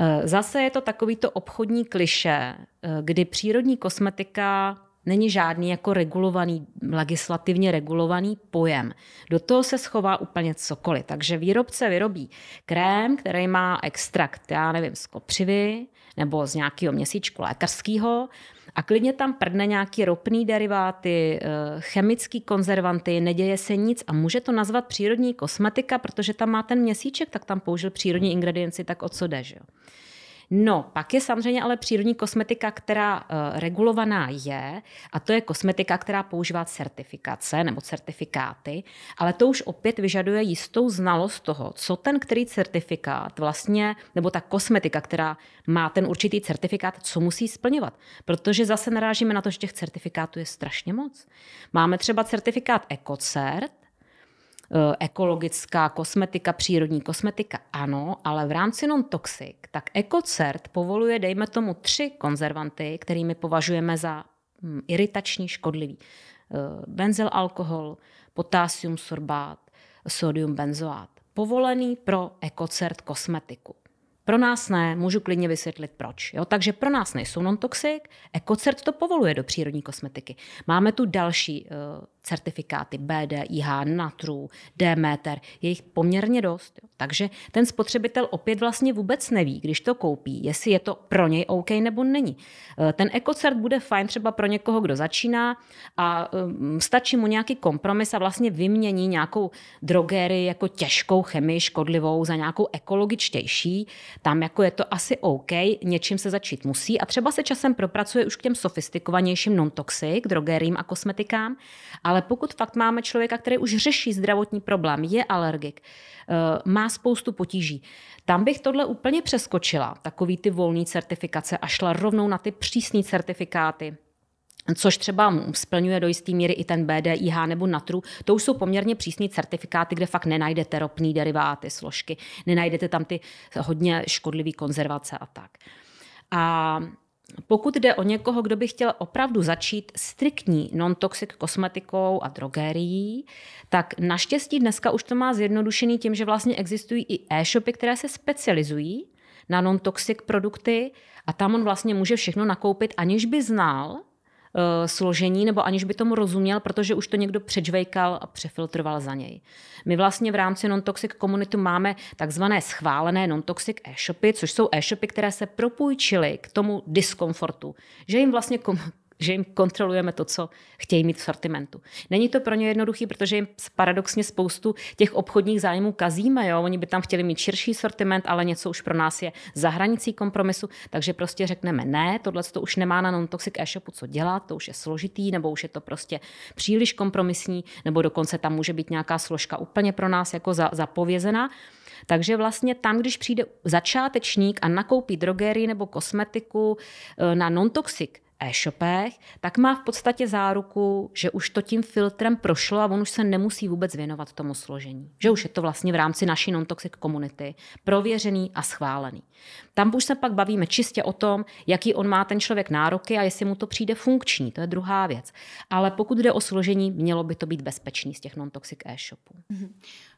Eh, zase je to takovýto obchodní kliše, kdy přírodní kosmetika není žádný jako regulovaný, legislativně regulovaný pojem. Do toho se schová úplně cokoliv. Takže výrobce vyrobí krém, který má extrakt, já nevím, z kopřivy nebo z nějakého měsíčku lékařského a klidně tam prdne nějaký ropný deriváty, eh, chemický konzervanty, neděje se nic a může to nazvat přírodní kosmetika, protože tam má ten měsíček, tak tam použil přírodní ingredienci, tak o co jde, že jo? No, pak je samozřejmě ale přírodní kosmetika, která uh, regulovaná je, a to je kosmetika, která používá certifikace nebo certifikáty, ale to už opět vyžaduje jistou znalost toho, co ten který certifikát vlastně, nebo ta kosmetika, která má ten určitý certifikát, co musí splňovat. Protože zase narážíme na to, že těch certifikátů je strašně moc. Máme třeba certifikát EcoCert, Eh, ekologická kosmetika, přírodní kosmetika, ano, ale v rámci non-toxic, tak EcoCert povoluje, dejme tomu, tři konzervanty, kterými považujeme za mm, iritační škodlivý. Eh, benzyl alkohol, potásium sorbát, sodium benzoát. Povolený pro EcoCert kosmetiku. Pro nás ne, můžu klidně vysvětlit proč. Jo? Takže pro nás nejsou non-toxic, EcoCert to povoluje do přírodní kosmetiky. Máme tu další uh, certifikáty BDIH, NATRU, Demeter, je jich poměrně dost. Jo. Takže ten spotřebitel opět vlastně vůbec neví, když to koupí, jestli je to pro něj OK nebo není. Eh, ten ekocert bude fajn třeba pro někoho, kdo začíná a um, stačí mu nějaký kompromis a vlastně vymění nějakou drogéry jako těžkou chemii škodlivou za nějakou ekologičtější. Tam jako je to asi OK, něčím se začít musí a třeba se časem propracuje už k těm sofistikovanějším non-toxic drogérím a kosmetikám, ale ale pokud fakt máme člověka, který už řeší zdravotní problém, je alergik, eh, má spoustu potíží, tam bych tohle úplně přeskočila, takový ty volné certifikace a šla rovnou na ty přísné certifikáty, což třeba splňuje do jisté míry i ten BDIH nebo NATRU. To už jsou poměrně přísné certifikáty, kde fakt nenajdete ropný deriváty, složky, nenajdete tam ty hodně škodlivé konzervace a tak. A pokud jde o někoho, kdo by chtěl opravdu začít striktní non-toxic kosmetikou a drogérií, tak naštěstí dneska už to má zjednodušený tím, že vlastně existují i e-shopy, které se specializují na non-toxic produkty a tam on vlastně může všechno nakoupit, aniž by znal, Eh, složení, nebo aniž by tomu rozuměl, protože už to někdo předžvejkal a přefiltroval za něj. My vlastně v rámci non-toxic komunitu máme takzvané schválené non-toxic e-shopy, což jsou e-shopy, které se propůjčily k tomu diskomfortu, že jim vlastně kom- že jim kontrolujeme to, co chtějí mít v sortimentu. Není to pro ně jednoduchý, protože jim paradoxně spoustu těch obchodních zájmů kazíme. Jo? Oni by tam chtěli mít širší sortiment, ale něco už pro nás je za hranicí kompromisu, takže prostě řekneme ne, tohle to už nemá na non-toxic e-shopu co dělat, to už je složitý, nebo už je to prostě příliš kompromisní, nebo dokonce tam může být nějaká složka úplně pro nás jako za, zapovězená. Takže vlastně tam, když přijde začátečník a nakoupí drogerii nebo kosmetiku eh, na non-toxic, e-shopech, tak má v podstatě záruku, že už to tím filtrem prošlo a on už se nemusí vůbec věnovat tomu složení. Že už je to vlastně v rámci naší non-toxic komunity prověřený a schválený. Tam už se pak bavíme čistě o tom, jaký on má ten člověk nároky a jestli mu to přijde funkční, to je druhá věc. Ale pokud jde o složení, mělo by to být bezpečný z těch non-toxic e-shopů. Mm-hmm.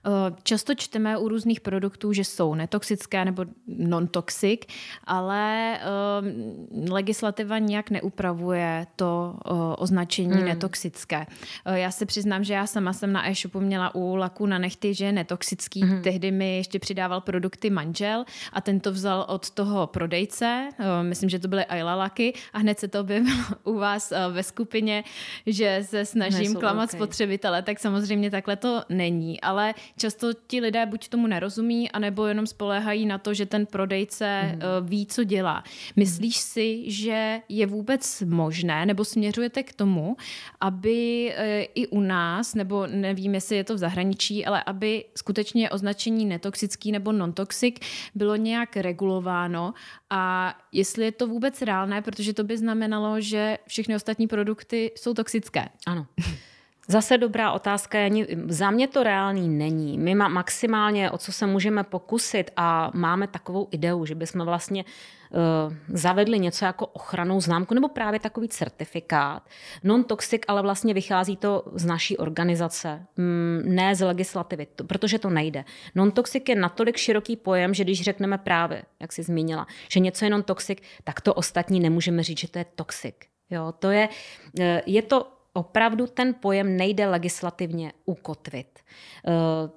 Eh, často čteme u různých produktů, že jsou netoxické nebo non-toxic, ale ehm, legislativa nějak neupravuje to eh, označení hmm. netoxické. Eh, já se přiznám, že já sama jsem na e-shopu měla u laku na nechty, že je netoxický. Hmm. Tehdy mi ještě přidával produkty manžel a ten to vzal od toho prodejce, myslím, že to byly Ayla laky a hned se to objevilo u vás ve skupině, že se snažím Nejsou klamat okay. spotřebitele, tak samozřejmě takhle to není, ale Často ti lidé buď tomu nerozumí, anebo jenom spoléhají na to, že ten prodejce mm. ví, co dělá. Mhm. Myslíš si, že je vůbec možné, nebo směřujete k tomu, aby eh, i u nás, nebo nevím, jestli je to v zahraničí, ale aby skutečně označení netoxický nebo non-toxic bylo nějak regulováno a jestli je to vůbec reálné, protože to by znamenalo, že všechny ostatní produkty jsou toxické. Ano. Zase dobrá otázka, ani za mě to reálný není. My má maximálně, o co se můžeme pokusit a máme takovou ideu, že bychom vlastně uh, zavedli něco jako ochranou známku nebo právě takový certifikát. Non-toxic, ale vlastně vychází to z naší organizace, mm, ne z legislativy, to, protože to nejde. Non-toxic je natolik široký pojem, že když řekneme právě, jak jsi zmínila, že něco je non-toxic, tak to ostatní nemůžeme říct, že to je toxic. Jo, to je, eh, je to opravdu ten pojem nejde legislativně ukotvit. Eh,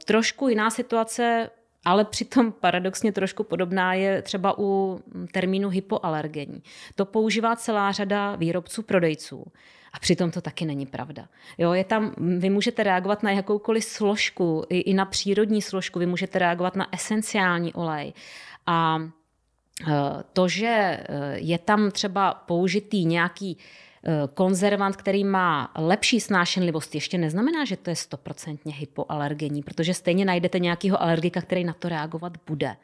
trošku jiná situace ale přitom paradoxně trošku podobná je třeba u termínu hypoalergení. To používá celá řada výrobců, prodejců. A přitom to taky není pravda. Jo, je tam, vy můžete reagovat na jakoukoliv složku, i, i na přírodní složku, vy můžete reagovat na esenciální olej. A eh, to, že eh, je tam třeba použitý nějaký Eh, konzervant, který má lepší snášenlivost, ještě neznamená, že to je stoprocentně hypoalergenní, protože stejně najdete nějakého alergika, který na to reagovat bude.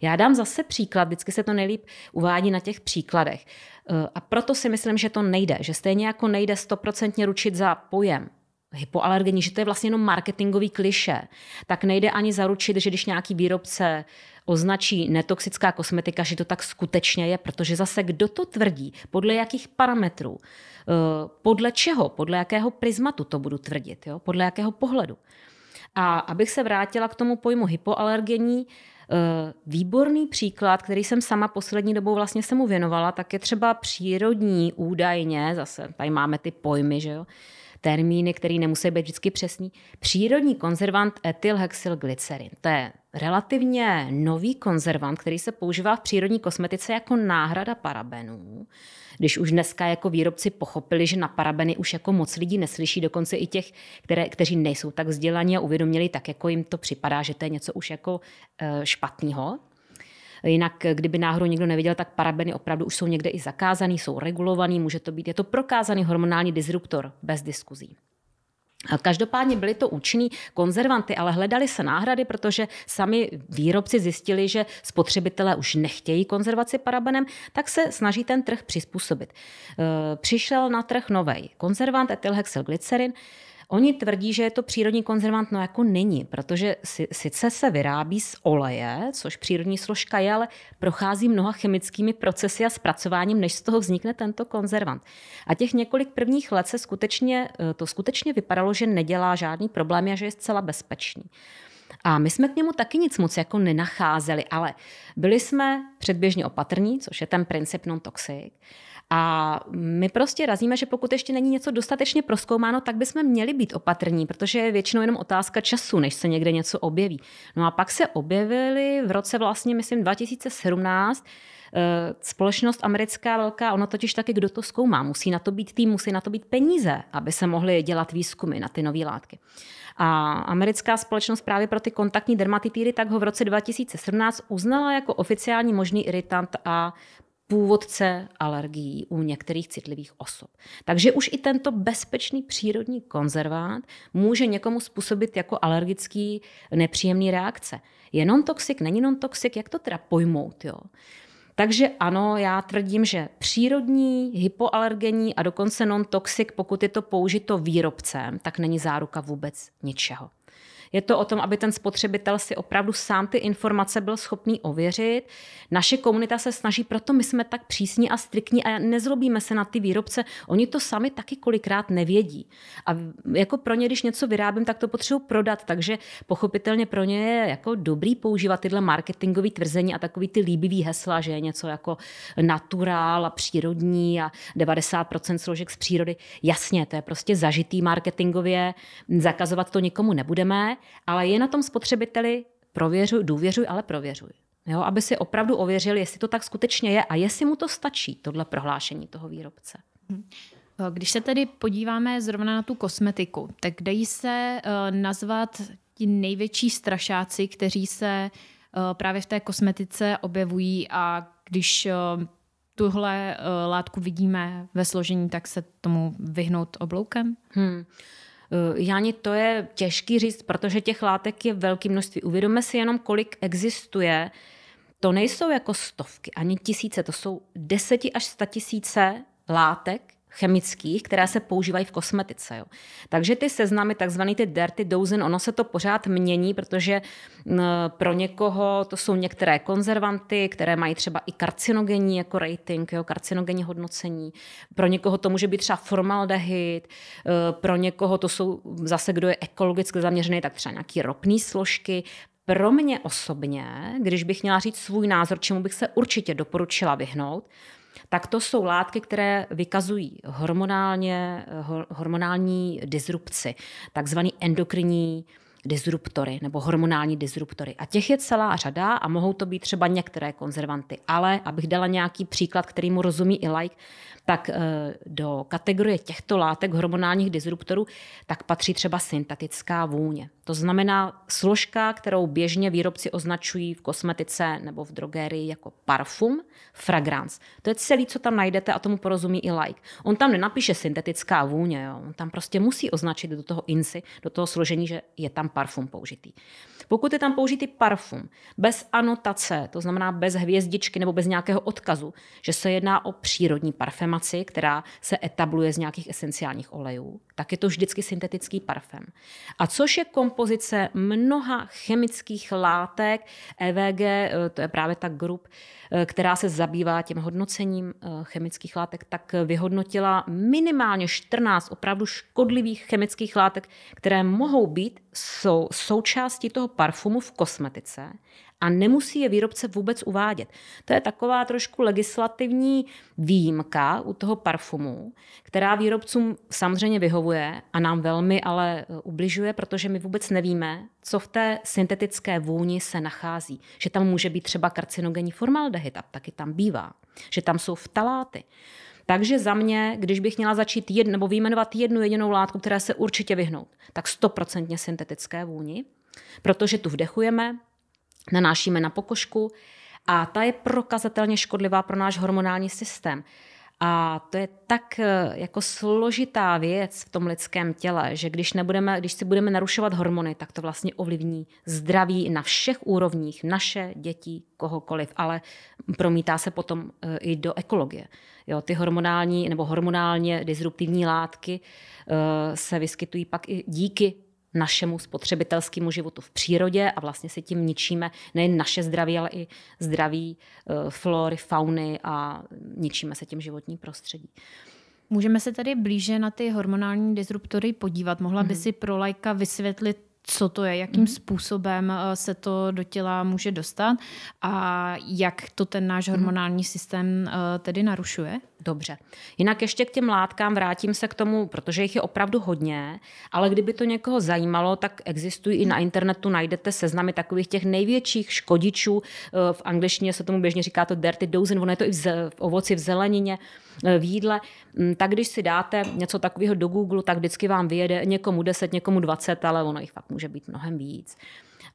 Já dám zase příklad, vždycky se to nejlíp uvádí na těch příkladech. Eh, a proto si myslím, že to nejde, že stejně jako nejde stoprocentně ručit za pojem hypoalergení, že to je vlastně jenom marketingový kliše, tak nejde ani zaručit, že když nějaký výrobce označí netoxická kosmetika, že to tak skutečně je, protože zase kdo to tvrdí, podle jakých parametrů, eh, podle čeho, podle jakého prismatu to budu tvrdit, jo? podle jakého pohledu. A abych se vrátila k tomu pojmu hypoalergení, eh, výborný příklad, který jsem sama poslední dobou vlastně se mu věnovala, tak je třeba přírodní údajně, zase tady máme ty pojmy, že jo, termíny, které nemusí být vždycky přesný. Přírodní konzervant etylhexylglycerin. To je relativně nový konzervant, který se používá v přírodní kosmetice jako náhrada parabenů. Když už dneska jako výrobci pochopili, že na parabeny už jako moc lidí neslyší, dokonce i těch, které, kteří nejsou tak vzdělaní a uvědomili, tak jako jim to připadá, že to je něco už jako eh, špatného, Jinak, kdyby náhodou někdo neviděl, tak parabeny opravdu už jsou někde i zakázaný, jsou regulovaný, může to být, je to prokázaný hormonální disruptor bez diskuzí. Každopádně byly to účinný konzervanty, ale hledali se náhrady, protože sami výrobci zjistili, že spotřebitelé už nechtějí konzervaci parabenem, tak se snaží ten trh přizpůsobit. Přišel na trh nový konzervant etylhexylglycerin, Oni tvrdí, že je to přírodní konzervant, no jako není, protože si, sice se vyrábí z oleje, což přírodní složka je, ale prochází mnoha chemickými procesy a zpracováním, než z toho vznikne tento konzervant. A těch několik prvních let se skutečně, eh, to skutečně vypadalo, že nedělá žádný problém a že je zcela bezpečný. A my jsme k němu taky nic moc jako nenacházeli, ale byli jsme předběžně opatrní, což je ten princip non-toxic. A my prostě razíme, že pokud ještě není něco dostatečně proskoumáno, tak bychom měli být opatrní, protože je většinou jenom otázka času, než se někde něco objeví. No a pak se objevily v roce vlastně, myslím, 2017 eh, společnost americká velká, ono totiž taky, kdo to zkoumá, musí na to být tým, musí na to být peníze, aby se mohly dělat výzkumy na ty nové látky. A americká společnost právě pro ty kontaktní dermatitidy tak ho v roce 2017 uznala jako oficiální možný iritant a původce alergií u některých citlivých osob. Takže už i tento bezpečný přírodní konzervant může někomu způsobit jako alergický nepříjemný reakce. Je non-toxic, není non-toxic, jak to teda pojmout, jo? Takže ano, já tvrdím, že přírodní, hypoalergenní a dokonce non-toxic, pokud je to použito výrobcem, tak není záruka vůbec ničeho. Je to o tom, aby ten spotřebitel si opravdu sám ty informace byl schopný ověřit. Naše komunita se snaží, proto my jsme tak přísní a striktní a nezlobíme se na ty výrobce. Oni to sami taky kolikrát nevědí. A jako pro ně, když něco vyrábím, tak to potřebuji prodat, takže pochopitelně pro ně je jako dobrý používat tyhle marketingové tvrzení a takový ty líbivý hesla, že je něco jako naturál a přírodní a 90% složek z přírody. Jasně, to je prostě zažitý marketingově, zakazovat to nikomu nebudeme, ale je na tom spotřebiteli prověřuj, důvěřuj, ale prověřuj. Jo, aby si opravdu ověřil, jestli to tak skutečně je a jestli mu to stačí, tohle prohlášení toho výrobce. Hm. Když se tedy podíváme zrovna na tu kosmetiku, tak dají se eh, nazvat ti největší strašáci, kteří se eh, právě v té kosmetice objevují a když eh, tuhle látku vidíme ve složení, tak se tomu vyhnout obloukem? Hmm ani eh, to je těžký říct, protože těch látek je velké množství. Uvědomme si jenom, kolik existuje. To nejsou jako stovky, ani tisíce, to jsou deseti až sta tisíce látek, chemických, která se používají v kosmetice. Jo. Takže ty seznamy, takzvaný ty dirty dozen, ono se to pořád mění, protože pro někoho to jsou některé konzervanty, které mají třeba i karcinogenní jako rating, jo, karcinogenní hodnocení. Pro někoho to může být třeba formaldehyd, e, pro někoho to jsou zase, kdo je ekologicky zaměřený, tak třeba nějaký ropný složky. Pro mě osobně, když bych měla říct svůj názor, čemu bych se určitě doporučila vyhnout, tak to jsou látky, které vykazují hormonálně, hormonální disrupci, takzvaný endokrinní disruptory nebo hormonální disruptory. A těch je celá řada a mohou to být třeba některé konzervanty. Ale abych dala nějaký příklad, který mu rozumí i like, tak eh, do kategorie těchto látek hormonálních disruptorů tak patří třeba syntetická vůně. To znamená složka, kterou běžně výrobci označují v kosmetice nebo v drogérii jako parfum, fragrance. To je celý, co tam najdete a tomu porozumí i like. On tam nenapíše syntetická vůně, jo. on tam prostě musí označit do toho insi, do toho složení, že je tam parfum použitý. Pokud je tam použitý parfum bez anotace, to znamená bez hvězdičky nebo bez nějakého odkazu, že se jedná o přírodní parfém, formaci, která se etabluje z nějakých esenciálních olejů, tak je to vždycky syntetický parfém. A což je kompozice mnoha chemických látek, EVG, eh, to je právě ta grup, eh, která se zabývá tím hodnocením eh, chemických látek, tak vyhodnotila minimálně 14 opravdu škodlivých chemických látek, které mohou být sou, součástí toho parfumu v kosmetice a nemusí je výrobce vůbec uvádět. To je taková trošku legislativní výjimka u toho parfumu, která výrobcům samozřejmě vyhovuje a nám velmi ale e, ubližuje, protože my vůbec nevíme, co v té syntetické vůni se nachází. Že tam může být třeba karcinogenní formaldehyd a taky tam bývá. Že tam jsou vtaláty. Takže za mě, když bych měla začít jed, nebo vyjmenovat jednu jedinou látku, která se určitě vyhnout, tak stoprocentně syntetické vůni, protože tu vdechujeme, nanášíme na pokožku a ta je prokazatelně škodlivá pro náš hormonální systém. A to je tak eh, jako složitá věc v tom lidském těle, že když, nebudeme, když si budeme narušovat hormony, tak to vlastně ovlivní zdraví na všech úrovních, naše, děti, kohokoliv, ale promítá se potom eh, i do ekologie. Jo, ty hormonální nebo hormonálně disruptivní látky eh, se vyskytují pak i díky našemu spotřebitelskému životu v přírodě a vlastně si tím ničíme nejen naše zdraví, ale i zdraví eh, flory, fauny a ničíme se tím životní prostředí. Můžeme se tady blíže na ty hormonální disruptory podívat. Mohla by mm-hmm. si pro lajka vysvětlit, co to je, jakým mm-hmm. způsobem eh, se to do těla může dostat a jak to ten náš mhm. hormonální mm-hmm. systém eh, tedy narušuje? Dobře. Jinak ještě k těm látkám vrátím se k tomu, protože jich je opravdu hodně, ale kdyby to někoho zajímalo, tak existují i na internetu, najdete seznamy takových těch největších škodičů. Eh, v angličtině se tomu běžně říká to dirty dozen, ono je to i v, v ovoci, v zelenině, eh, v jídle. Mm, tak když si dáte něco takového do Google, tak vždycky vám vyjede někomu 10, někomu 20, ale ono jich fakt může být mnohem víc.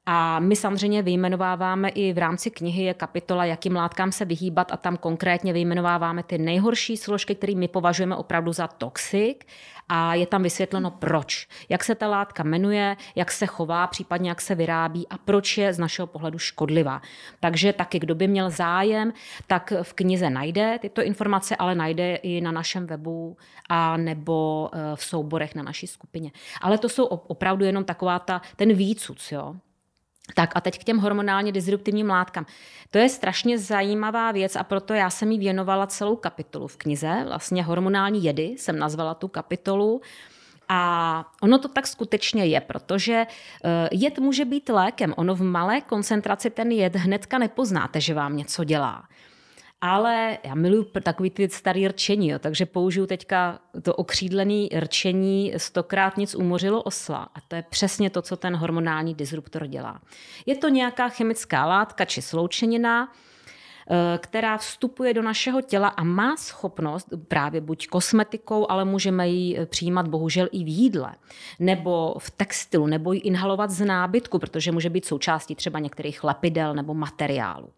A my samozřejmě vyjmenováváme i v rámci knihy je kapitola, jakým látkám se vyhýbat a tam konkrétně vyjmenováváme ty nejhorší složky, které my považujeme opravdu za toxik a je tam vysvětleno proč. Jak se ta látka jmenuje, jak se chová, případně jak se vyrábí a proč je z našeho pohledu škodlivá. Takže taky, kdo by měl zájem, tak v knize najde tyto informace, ale najde i na našem webu a nebo eh, v souborech na naší skupině. Ale to jsou opravdu jenom taková ta, ten výcuc, jo. Tak a teď k těm hormonálně disruptivním látkám. To je strašně zajímavá věc a proto já jsem jí věnovala celou kapitolu v knize. Vlastně hormonální jedy jsem nazvala tu kapitolu. A ono to tak skutečně je, protože eh, jed může být lékem. Ono v malé koncentraci ten jed hnedka nepoznáte, že vám něco dělá ale já miluji takový ty starý rčení, jo, takže použiju teďka to okřídlený rčení stokrát nic umořilo osla a to je přesně to, co ten hormonální disruptor dělá. Je to nějaká chemická látka či sloučenina, eh, která vstupuje do našeho těla a má schopnost právě buď kosmetikou, ale můžeme ji přijímat bohužel i v jídle, nebo v textilu, nebo ji inhalovat z nábytku, protože může být součástí třeba některých lepidel nebo materiálu.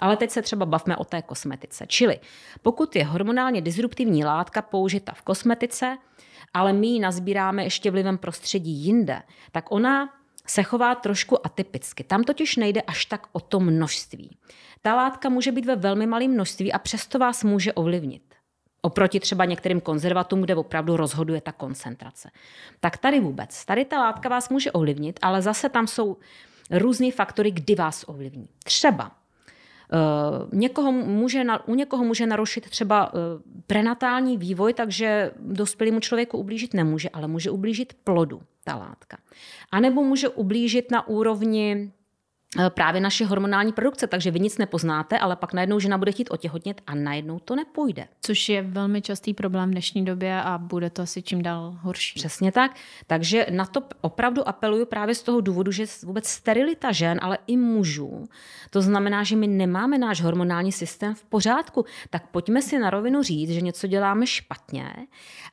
Ale teď se třeba bavme o té kosmetice. Čili pokud je hormonálně disruptivní látka použita v kosmetice, ale my ji nazbíráme ještě vlivem prostředí jinde, tak ona se chová trošku atypicky. Tam totiž nejde až tak o to množství. Ta látka může být ve velmi malém množství a přesto vás může ovlivnit. Oproti třeba některým konzervatům, kde opravdu rozhoduje ta koncentrace. Tak tady vůbec. Tady ta látka vás může ovlivnit, ale zase tam jsou různý faktory, kdy vás ovlivní. Třeba Eh, někoho může, u někoho může narušit třeba eh, prenatální vývoj, takže dospělému člověku ublížit nemůže, ale může ublížit plodu ta látka. A nebo může ublížit na úrovni Eh, právě naše hormonální produkce, takže vy nic nepoznáte, ale pak najednou žena bude chtít otěhotnět a najednou to nepůjde. Což je velmi častý problém v dnešní době a bude to asi čím dál horší. Přesně tak. Takže na to opravdu apeluju právě z toho důvodu, že vůbec sterilita žen, ale i mužů, to znamená, že my nemáme náš hormonální systém v pořádku. Tak pojďme si na rovinu říct, že něco děláme špatně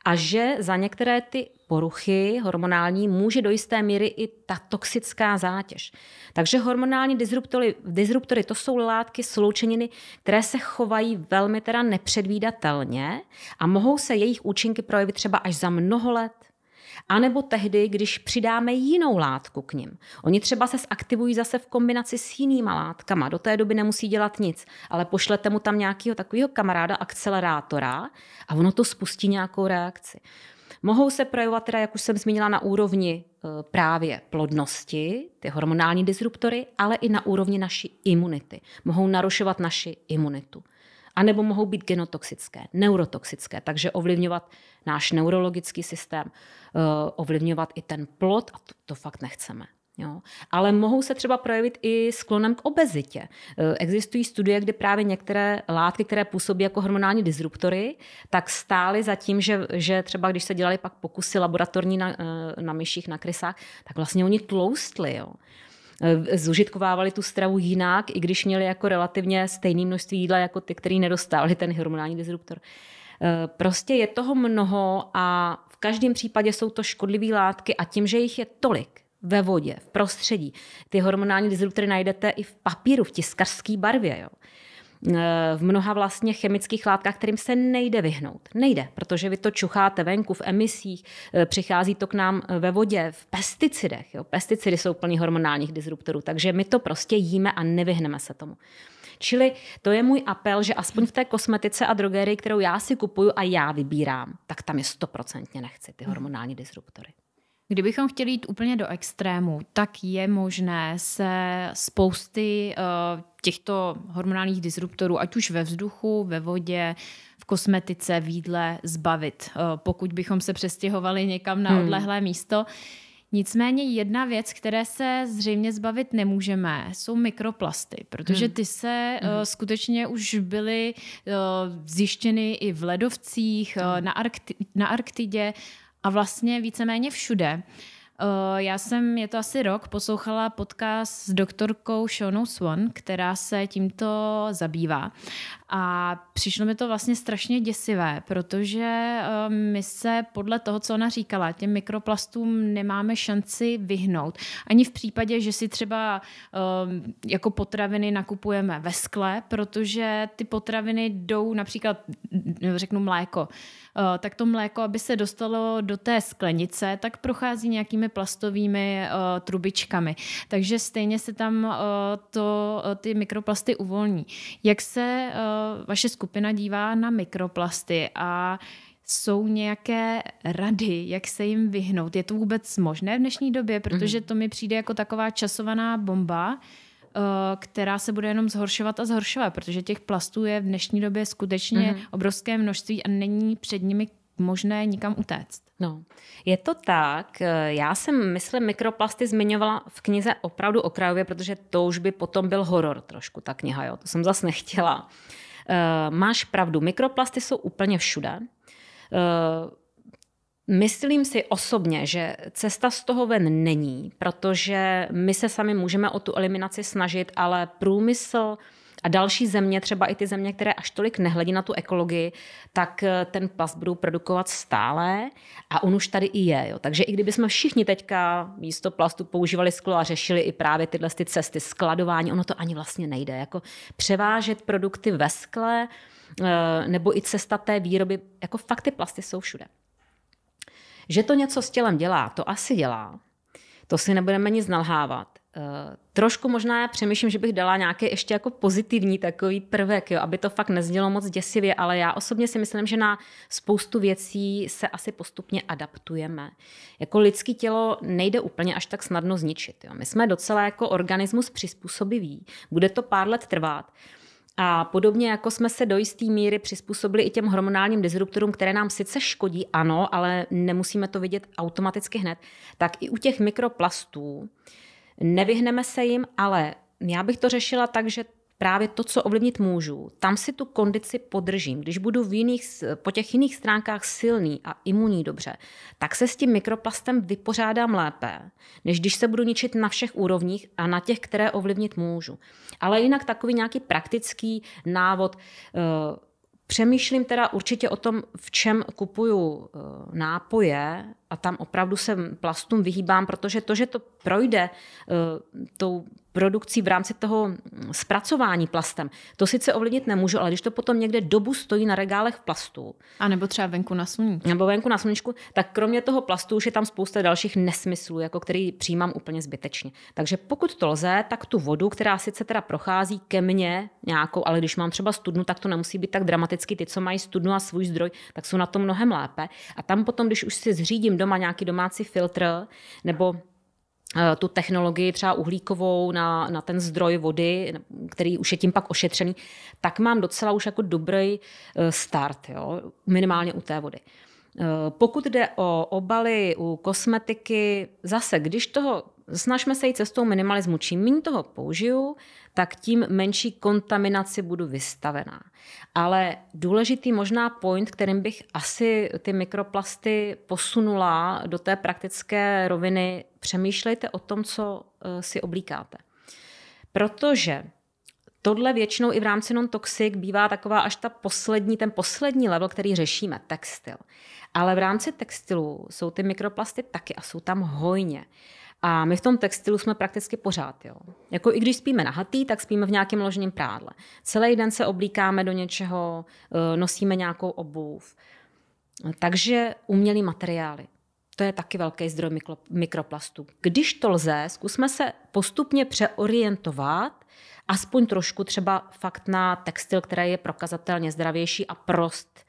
a že za některé ty poruchy hormonální může do jisté míry i ta toxická zátěž. Takže hormonální disruptory, disruptory to jsou látky, sloučeniny, které se chovají velmi teda nepředvídatelně a mohou se jejich účinky projevit třeba až za mnoho let. A nebo tehdy, když přidáme jinou látku k nim. Oni třeba se zaktivují zase v kombinaci s jinýma látkama. Do té doby nemusí dělat nic, ale pošlete mu tam nějakého takového kamaráda akcelerátora a ono to spustí nějakou reakci. Mohou se projevovat teda, jak už jsem zmínila, na úrovni eh, právě plodnosti, ty hormonální disruptory, ale i na úrovni naší imunity. Mohou narušovat naši imunitu. A nebo mohou být genotoxické, neurotoxické, takže ovlivňovat náš neurologický systém, eh, ovlivňovat i ten plod a to, to fakt nechceme. Jo. Ale mohou se třeba projevit i sklonem k obezitě. E, existují studie, kde právě některé látky, které působí jako hormonální disruptory, tak stály za tím, že, že třeba když se dělali pak pokusy laboratorní na, e, na myších, na krysách, tak vlastně oni tloustli. Jo e, zužitkovávali tu stravu jinak, i když měli jako relativně stejné množství jídla jako ty, který nedostali ten hormonální disruptor. Prostě je toho mnoho a v každém případě jsou to škodlivé látky a tím, že jich je tolik, ve vodě, v prostředí. Ty hormonální disruptory najdete i v papíru, v tiskařské barvě. Jo. E, v mnoha vlastně chemických látkách, kterým se nejde vyhnout. Nejde, protože vy to čucháte venku v emisích, e, přichází to k nám e, ve vodě, v pesticidech. Jo. Pesticidy jsou plný hormonálních disruptorů, takže my to prostě jíme a nevyhneme se tomu. Čili to je můj apel, že aspoň v té kosmetice a drogerii, kterou já si kupuju a já vybírám, tak tam je stoprocentně nechci ty hormonální disruptory. Kdybychom chtěli jít úplně do extrému, tak je možné se spousty eh, těchto hormonálních disruptorů, ať už ve vzduchu, ve vodě, v kosmetice, v jídle, zbavit, eh, pokud bychom se přestěhovali někam na hmm. odlehlé hmm. místo. Nicméně jedna věc, které se zřejmě zbavit nemůžeme, jsou mikroplasty, protože hmm. ty se eh, hmm. uh, skutečně už byly uh, zjištěny i v ledovcích, hmm. uh, na, Arkti- na Arktidě a vlastně víceméně všude. Eh, já jsem, je to asi rok, poslouchala podcast s doktorkou Shonou Swan, která se tímto zabývá. A přišlo mi to vlastně strašně děsivé, protože eh, my se podle toho, co ona říkala, těm mikroplastům nemáme šanci vyhnout. Ani v případě, že si třeba eh, jako potraviny nakupujeme ve skle, protože ty potraviny jdou například, řeknu mléko, eh, tak to mléko, aby se dostalo do té sklenice, tak prochází nějakými plastovými uh, trubičkami. Takže stejně se tam uh, to, uh, ty mikroplasty uvolní. Jak se vaše skupina dívá na mikroplasty a jsou nějaké rady, jak se jim vyhnout? Je to vůbec možné v dnešní době? Mhm. Protože to mi přijde jako taková časovaná bomba, eh, která se bude jenom zhoršovat a zhoršovat, protože těch plastů je v dnešní době skutečně mm-hmm. obrovské množství a není před nimi možné nikam utéct. No, je to tak. Eh, já jsem, myslím, mikroplasty zmiňovala v knize opravdu okrajově, protože to už by potom byl horor trošku, ta kniha, jo. To jsem zase nechtěla. Uh, Eh, máš pravdu, mikroplasty jsou úplně všude. Eh, myslím si osobně, že cesta z toho ven není, protože my se sami můžeme o tu eliminaci snažit, ale průmysl a další země, třeba i ty země, které až tolik nehledí na tu ekologii, tak eh, ten plast budou produkovat stále a on už tady i je. Jo. Takže i kdyby jsme všichni teďka místo plastu používali sklo a řešili i právě tyhle ty cesty skladování, ono to ani vlastně nejde. Jako převážet produkty ve skle eh, nebo i cesta té výroby, jako fakt ty plasty jsou všude. Že to něco s tělem dělá, to asi dělá. To si nebudeme nic nalhávat. Eh, trošku možná přemýšlím, že bych dala nějaký ještě jako pozitivní takový prvek, jo, aby to fakt neznělo moc děsivě, ale já osobně si myslím, že na spoustu věcí se asi postupně adaptujeme. Jako lidský tělo nejde úplně až tak snadno zničit. Jo. My jsme docela jako organismus přizpůsobivý. Bude to pár let trvat. A podobně jako jsme se do jisté míry přizpůsobili i těm hormonálním disruptorům, které nám sice škodí, ano, ale nemusíme to vidět automaticky hned, tak i u těch mikroplastů Nevyhneme se jim, ale já bych to řešila tak, že právě to, co ovlivnit můžu, tam si tu kondici podržím. Když budu v jiných, po těch jiných stránkách silný a imunní dobře, tak se s tím mikroplastem vypořádám lépe, než když se budu ničit na všech úrovních a na těch, které ovlivnit můžu. Ale jinak takový nějaký praktický návod. Eh, přemýšlím teda určitě o tom, v čem kupuju eh, nápoje, a tam opravdu se plastům vyhýbám, protože to, že to projde uh, tou produkcí v rámci toho hm, zpracování plastem, to sice ovlivnit nemůžu, ale když to potom někde dobu stojí na regálech plastů, A nebo třeba venku na sluníčku. Nebo venku na sluníčku, tak kromě toho plastu už je tam spousta dalších nesmyslů, jako který přijímám úplně zbytečně. Takže pokud to lze, tak tu vodu, která sice teda prochází ke mně nějakou, ale když mám třeba studnu, tak to nemusí být tak dramaticky. Ty, co mají studnu a svůj zdroj, tak jsou na to mnohem lépe. A tam potom, když už si zřídím doma nějaký domácí filtr nebo eh, tu technologii třeba uhlíkovou na, na ten zdroj vody, který už je tím pak ošetřený, tak mám docela už jako dobrý eh, start, jo? minimálně u té vody. Eh, pokud jde o obaly u kosmetiky, zase, když toho snažme se jít cestou minimalismu. Čím méně toho použiju, tak tím menší kontaminaci budu vystavená. Ale důležitý možná point, kterým bych asi ty mikroplasty posunula do té praktické roviny, přemýšlejte o tom, co eh, si oblíkáte. Protože tohle většinou i v rámci non-toxic bývá taková až ta poslední, ten poslední level, který řešíme, textil. Ale v rámci textilu jsou ty mikroplasty taky a jsou tam hojně. A my v tom textilu jsme prakticky pořád. Jo. Jako i když spíme na hatý, tak spíme v nějakém ložním prádle. Celý den se oblíkáme do něčeho, eh, nosíme nějakou obuv. Takže umělý materiály. To je taky velký zdroj mikroplastů. Když to lze, zkusme se postupně přeorientovat, aspoň trošku třeba fakt na textil, který je prokazatelně zdravější a prost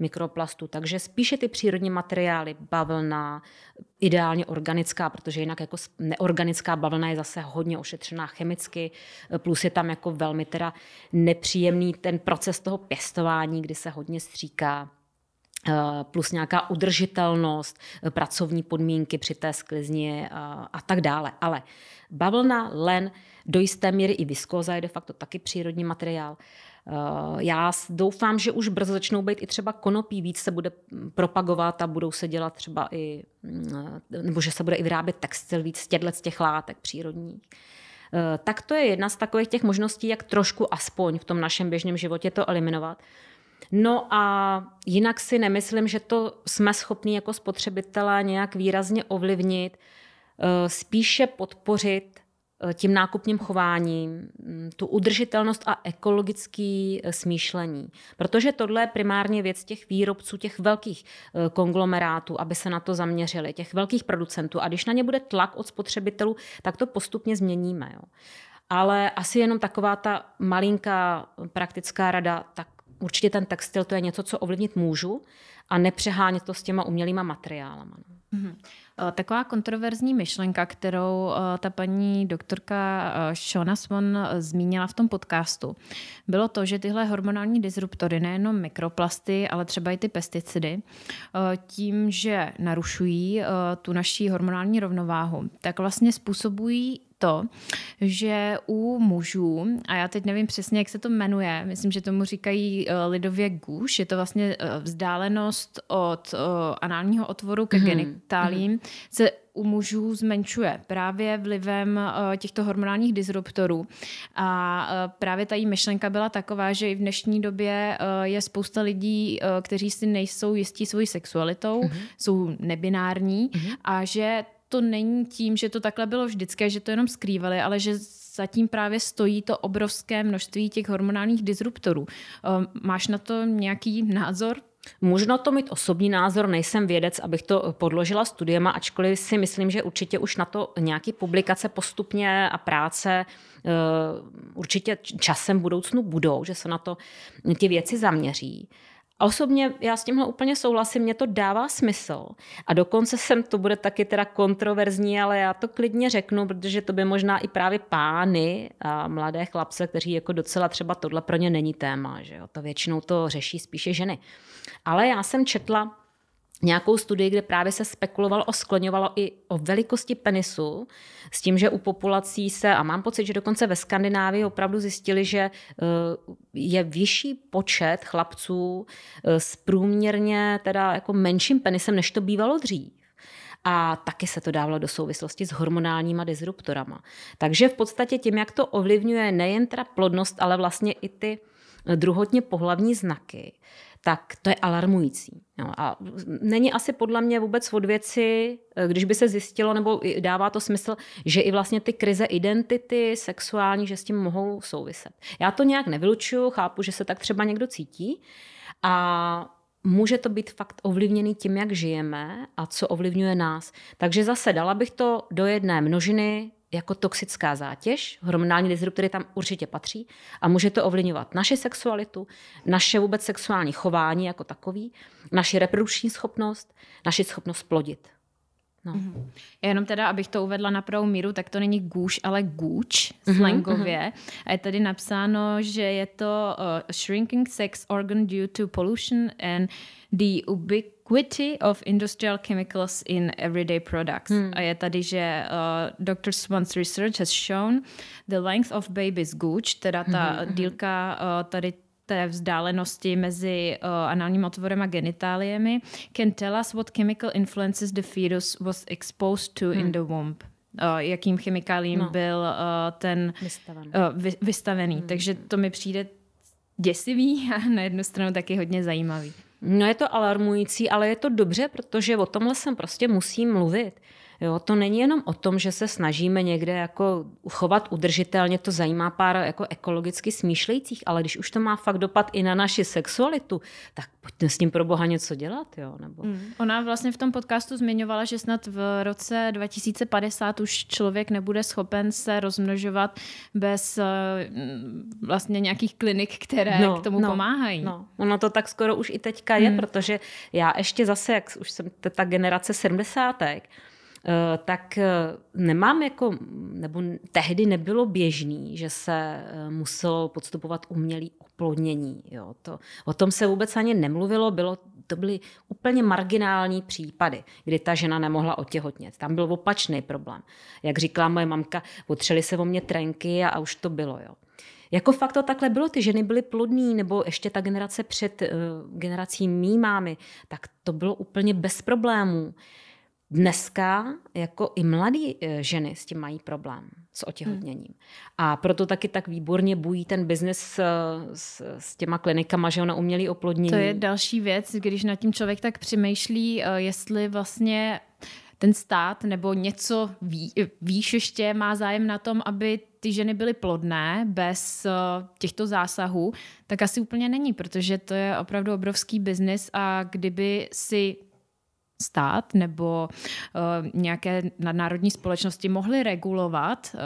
mikroplastů. Takže spíše ty přírodní materiály, bavlna, ideálně organická, protože jinak jako neorganická bavlna je zase hodně ošetřená chemicky, eh, plus je tam jako velmi teda nepříjemný ten proces toho pěstování, kdy se hodně stříká eh, plus nějaká udržitelnost, eh, pracovní podmínky při té sklizni a tak dále. Ale bavlna, len, do jisté míry i viskoza je de facto taky přírodní materiál. Eh, já doufám, že už brzo začnou být i třeba konopí, víc se bude propagovat a budou se dělat třeba i, mm, nebo že se bude i vyrábět textil víc z těchto z těch látek přírodních. Eh, tak to je jedna z takových těch možností, jak trošku aspoň v tom našem běžném životě to eliminovat. No a jinak si nemyslím, že to jsme schopni jako spotřebitelé nějak výrazně ovlivnit, eh, spíše podpořit Eh, tím nákupním chováním, mm, tu udržitelnost a ekologický eh, smýšlení. Protože tohle je primárně věc těch výrobců, těch velkých eh, konglomerátů, aby se na to zaměřili, těch velkých producentů. A když na ně bude tlak od spotřebitelů, tak to postupně změníme. Jo. Ale asi jenom taková ta malinká praktická rada, tak určitě ten textil to je něco, co ovlivnit můžu a nepřehánět to s těma umělýma materiálama. Mm-hmm. Eh, taková kontroverzní myšlenka, kterou eh, ta paní doktorka eh, Shona Swan zmínila v tom podcastu, bylo to, že tyhle hormonální disruptory, nejenom mikroplasty, ale třeba i ty pesticidy, tím, že narušují tu naší hormonální rovnováhu, tak vlastně způsobují to, že u mužů, a já teď nevím přesně, jak se to jmenuje, myslím, že tomu říkají eh, lidově guš, je to vlastně eh, vzdálenost od eh, análního otvoru ke mhm, genitálím, mhm. se u mužů zmenšuje právě vlivem těchto hormonálních disruptorů. A právě ta jí myšlenka byla taková, že i v dnešní době je spousta lidí, kteří si nejsou jistí svojí sexualitou, uh-huh. jsou nebinární uh-huh. a že to není tím, že to takhle bylo vždycky, že to jenom skrývali, ale že zatím právě stojí to obrovské množství těch hormonálních disruptorů. Ehm, máš na to nějaký názor? Možno to mít osobní názor, nejsem vědec, abych to podložila studiema, ačkoliv si myslím, že určitě už na to nějaké publikace postupně a práce eh, určitě časem v budoucnu budou, že se na to ty věci zaměří. A osobně já s tímhle úplně souhlasím, mě to dává smysl. A dokonce jsem, to bude taky teda kontroverzní, ale já to klidně řeknu, protože to by možná i právě pány, a mladé chlapce, kteří jako docela třeba tohle pro ně není téma, že jo? to většinou to řeší spíše ženy. Ale já jsem četla nějakou studii, kde právě se spekulovalo a skloňovalo i o velikosti penisu, s tím, že u populací se, a mám pocit, že dokonce ve Skandinávii opravdu zjistili, že eh, je vyšší počet chlapců eh, s průměrně teda jako menším penisem, než to bývalo dřív. A taky se to dávalo do souvislosti s hormonálníma disruptorama. Takže v podstatě tím, jak to ovlivňuje nejen teda plodnost, ale vlastně i ty eh, druhotně pohlavní znaky, tak to je alarmující. No a není asi podle mě vůbec od věci, eh, když by se zjistilo, nebo dává to smysl, že i vlastně ty krize identity sexuální, že s tím mohou souviset. Já to nějak nevylučuju, chápu, že se tak třeba někdo cítí a může to být fakt ovlivněný tím, jak žijeme a co ovlivňuje nás. Takže zase dala bych to do jedné množiny jako toxická zátěž, hormonální disruptory tam určitě patří a může to ovlivňovat naši sexualitu, naše vůbec sexuální chování jako takový, naši reprodukční schopnost, naši schopnost plodit. No. Mm-hmm. jenom teda, abych to uvedla na pravou míru, tak to není gůš, ale gůč mhm, mhm. slangově. Mm-hmm. A je tady napsáno, že je to uh, shrinking sex organ due to pollution and the ubiquitous Ubiquity of Industrial Chemicals in Everyday Products. Hmm. A je tady, že uh, eh, Dr. Swan's research has shown the length of baby's gooch, teda ta hmm. hmm. dílka uh, tady té vzdálenosti mezi uh, análním otvorem a genitáliemi, can tell us what chemical influences the fetus was exposed to hmm. in the womb. Uh, jakým chemikálím no. byl uh, ten vystavený. Uh, vy, vystavený. Hmm. Takže to mi přijde děsivý a na jednu stranu taky hodně zajímavý. No je to alarmující, ale je to dobře, protože o tomhle jsem prostě musím mluvit. Jo, to není jenom o tom, že se snažíme někde jako chovat udržitelně, to zajímá pár jako ekologicky smýšlejících, ale když už to má fakt dopad i na naši sexualitu, tak pojďme s ním pro boha něco dělat. Jo, nebo... mm. Ona vlastně v tom podcastu zmiňovala, že snad v roce 2050 už člověk nebude schopen se rozmnožovat bez eh, mm, vlastně nějakých klinik, které no, k tomu no, pomáhají. No. Ono to tak skoro už i teďka je, mm. protože já ještě zase, jak už jsem ta generace 70. Eh, tak eh, nemám jako, nebo tehdy nebylo běžný, že se eh, muselo podstupovat umělý oplodnění. Jo. To, o tom se vůbec ani nemluvilo, bylo, to byly úplně marginální případy, kdy ta žena nemohla otěhotnět. Tam byl opačný problém. Jak říkala moje mamka, otřeli se o mě trenky a, a už to bylo. Jo. Jako fakt to takhle bylo, ty ženy byly plodný, nebo ještě ta generace před uh, generací mý mámy, tak to bylo úplně bez problémů. Uh, dneska jako i mladí e, ženy s tím mají problém s otěhotněním. Hmm. A proto taky tak výborně bují ten biznis s, e, s, s těma klinikama, že ona umělý oplodnění. To je další věc, když nad tím člověk tak přemýšlí, e, jestli vlastně ten stát nebo něco ví, výš ještě má zájem na tom, aby ty ženy byly plodné bez těchto zásahů, tak asi úplně není, protože to je opravdu obrovský biznis a kdyby si stát nebo uh, nějaké nadnárodní společnosti mohly regulovat, uh,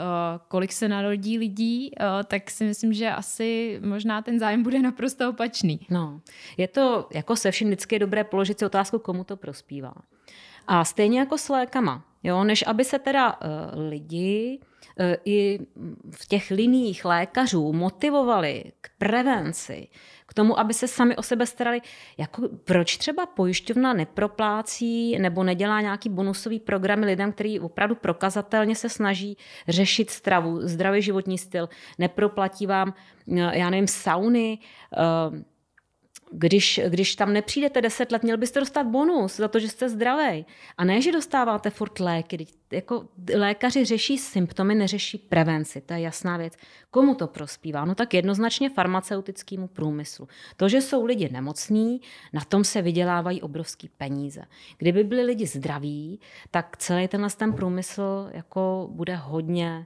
kolik se narodí lidí, uh, tak si myslím, že asi možná ten zájem bude naprosto opačný. No, je to jako se vším vždycky je dobré položit si otázku, komu to prospívá. A stejně jako s lékama, jo, než aby se teda uh, lidi uh, i v těch liních lékařů motivovali k prevenci, uh, tomu, aby se sami o sebe starali. Jako, proč třeba pojišťovna neproplácí nebo nedělá nějaký bonusový program lidem, který opravdu prokazatelně se snaží řešit stravu, zdravý životní styl, neproplatí vám, eh, já nevím, sauny, uh, když, když tam nepřijdete 10 let, měl byste dostat bonus za to, že jste zdravý. A ne, že dostáváte furt léky. Jako lékaři řeší symptomy, neřeší prevenci. To je jasná věc. Komu to prospívá? No tak jednoznačně farmaceutickému průmyslu. To, že jsou lidi nemocní, na tom se vydělávají obrovský peníze. Kdyby byli lidi zdraví, tak celý tenhle ten průmysl jako bude hodně,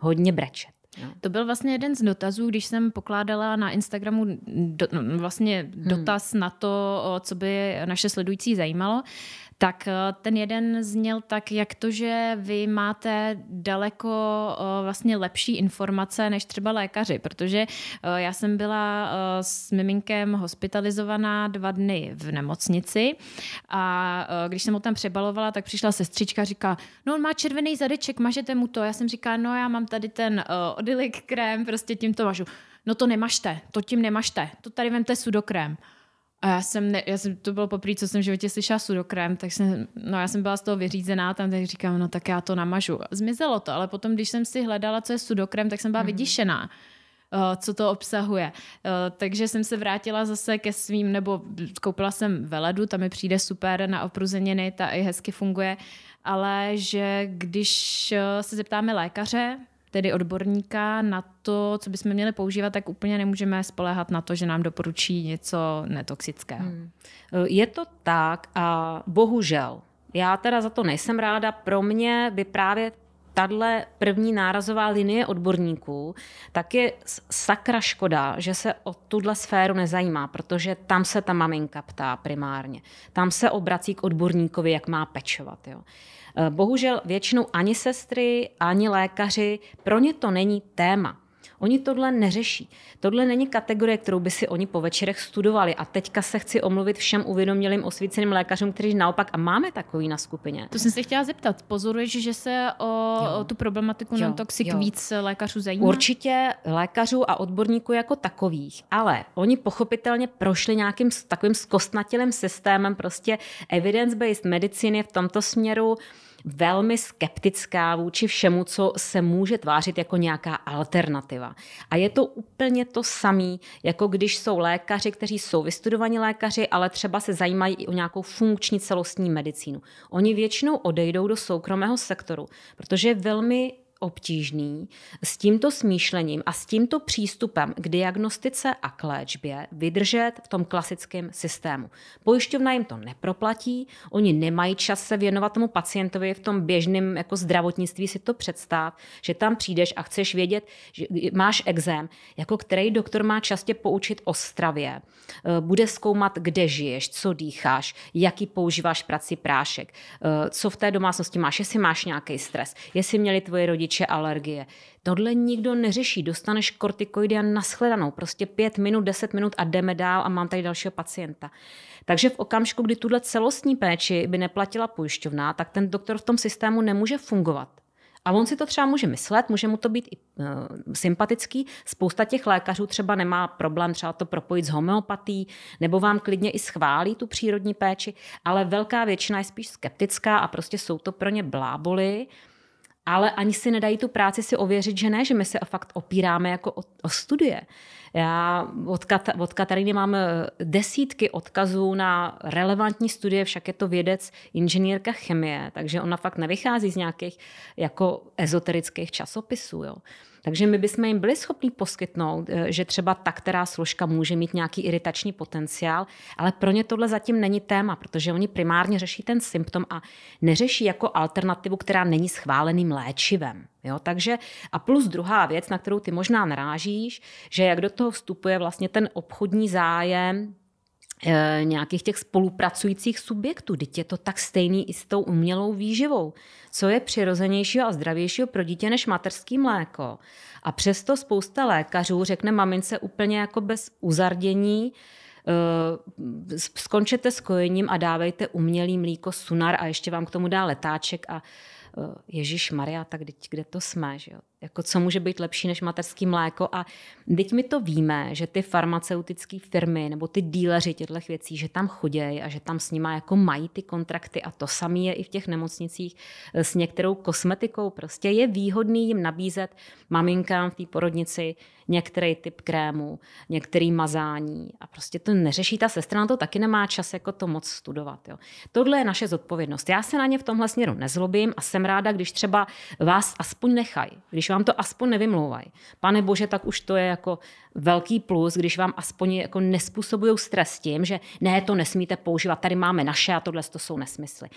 hodně brečet. No. To byl vlastně jeden z dotazů, když jsem pokládala na Instagramu do, no, vlastně hmm. dotaz na to, co by naše sledující zajímalo. Uh, tak eh, ten jeden zněl tak, jak to, že vy máte daleko eh, vlastně lepší informace než třeba lékaři, protože eh, já jsem byla s miminkem hospitalizovaná dva dny v nemocnici a když jsem ho tam přebalovala, tak přišla sestřička a říká, no on má červený zadeček, mažete mu to. Já jsem říká, no já mám tady ten odilik krém, prostě tím to mažu. No to nemažte, to tím nemažte, to tady vemte sudokrém. A já jsem, ne, já jsem to bylo poprvé, co jsem v životě slyšela sudokrem, tak jsem, no já jsem byla z toho vyřízená tam, tak říkám, no tak já to namažu. Zmizelo to, ale potom, když jsem si hledala, co je sudokrem, tak jsem byla mm-hmm. vyděšená eh, co to obsahuje. Eh, takže jsem se vrátila zase ke svým, nebo koupila jsem veledu, tam mi přijde super na opruzeniny, ta i hezky funguje, ale že když eh, se zeptáme lékaře, tedy odborníka na to, co bychom měli používat, tak úplně nemůžeme spoléhat na to, že nám doporučí něco netoxického. Hmm. E, je to tak a bohužel, já teda za to nejsem ráda, pro mě by právě tahle první nárazová linie odborníků, tak je sakra škoda, že se o tuhle sféru nezajímá, protože tam se ta maminka ptá primárně. Tam se obrací k odborníkovi, jak má pečovat. Jo. Eh, bohužel většinou ani sestry, ani lékaři, pro ně to není téma. Oni tohle neřeší. Tohle není kategorie, kterou by si oni po večerech studovali. A teďka se chci omluvit všem uvědomělým osvíceným lékařům, kteří naopak, a máme takový na skupině. To jsem se chtěla zeptat. Pozoruješ, že se o, jo. o tu problematiku jo. non-toxic jo. víc lékařů zajímá? Určitě lékařů a odborníků jako takových, ale oni pochopitelně prošli nějakým takovým zkostnatělým systémem, prostě evidence-based medicíny v tomto směru velmi skeptická vůči všemu, co se může tvářit jako nějaká alternativa. A je to úplně to samé, jako když jsou lékaři, kteří jsou vystudovaní lékaři, ale třeba se zajímají i o nějakou funkční celostní medicínu. Oni většinou odejdou do soukromého sektoru, protože velmi obtížný s tímto smýšlením a s tímto přístupem k diagnostice a k léčbě vydržet v tom klasickém systému. Pojišťovna jim to neproplatí, oni nemají čas se věnovat tomu pacientovi v tom běžném jako zdravotnictví si to představ, že tam přijdeš a chceš vědět, že máš exém, jako který doktor má častě poučit o stravě, eh, bude zkoumat, kde žiješ, co dýcháš, jaký používáš prací prášek, eh, co v té domácnosti máš, jestli máš nějaký stres, jestli měli tvoje rodiče rodiče alergie. Tohle nikdo neřeší. Dostaneš kortikoidy a nashledanou. Prostě pět minut, deset minut a jdeme dál a mám tady dalšího pacienta. Takže v okamžiku, kdy tuhle celostní péči by neplatila pojišťovna, tak ten doktor v tom systému nemůže fungovat. A on si to třeba může myslet, může mu to být i uh, sympatický. Spousta těch lékařů třeba nemá problém třeba to propojit s homeopatí, nebo vám klidně i schválí tu přírodní péči, ale velká většina je spíš skeptická a prostě jsou to pro ně bláboli. Uh, ale ani si nedají tu práci si ověřit, že ne, že my se fakt opíráme jako o, o studie. Já od, Kat, od Kataríny mám eh, desítky odkazů na relevantní studie, však je to vědec, inženýrka chemie, takže ona fakt nevychází z nějakých jako ezoterických časopisů. Jo. Takže my bychom jim byli schopni poskytnout, eh, že třeba ta, která složka může mít nějaký iritační potenciál, ale pro ně tohle zatím není téma, protože oni primárně řeší ten symptom a neřeší jako alternativu, která není schváleným léčivem. Jo, takže a plus druhá věc, na kterou ty možná narážíš, že jak do toho vstupuje vlastně ten obchodní zájem Eh, nějakých těch spolupracujících subjektů. Teď je to tak stejný i s tou umělou výživou. Co je přirozenějšího a zdravějšího pro dítě než materský mléko? A přesto spousta lékařů řekne mamince úplně jako bez uzardění, eh, skončete s kojením a dávejte umělý mlíko sunar a ještě vám k tomu dá letáček a eh, Ježíš Maria, tak teď kde to jsme, že jo? jako co může být lepší než materský mléko a teď my to víme, že ty farmaceutické firmy nebo ty díleři těchto věcí, že tam chodějí a že tam s nima jako mají ty kontrakty a to samé je i v těch nemocnicích eh, s některou kosmetikou. Prostě je výhodný jim nabízet maminkám v té porodnici některý typ krému, některý mazání a prostě to neřeší ta sestra, na to taky nemá čas jako to moc studovat. Jo. Tohle je naše zodpovědnost. Já se na ně v tomhle směru nezlobím a jsem ráda, když třeba vás aspoň nechají, když když vám to aspoň nevymlouvají, pane bože, tak už to je jako velký plus, když vám aspoň jako nespůsobují stres tím, že ne, to nesmíte používat, tady máme naše a tohle to jsou nesmysly.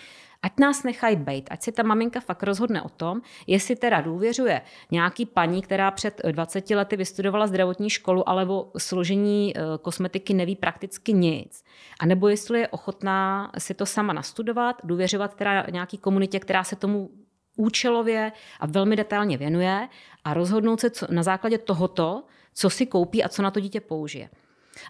Ať nás nechají bejt, ať si ta maminka fakt rozhodne o tom, jestli teda důvěřuje nějaký paní, která před 20 eh, lety vystudovala zdravotní školu, ale o složení eh, kosmetiky neví prakticky nic. A nebo jestli je ochotná si to sama nastudovat, důvěřovat teda nějaký komunitě, která se tomu účelově a velmi detailně věnuje a rozhodnout se co, na základě tohoto, co si koupí a co na to dítě použije.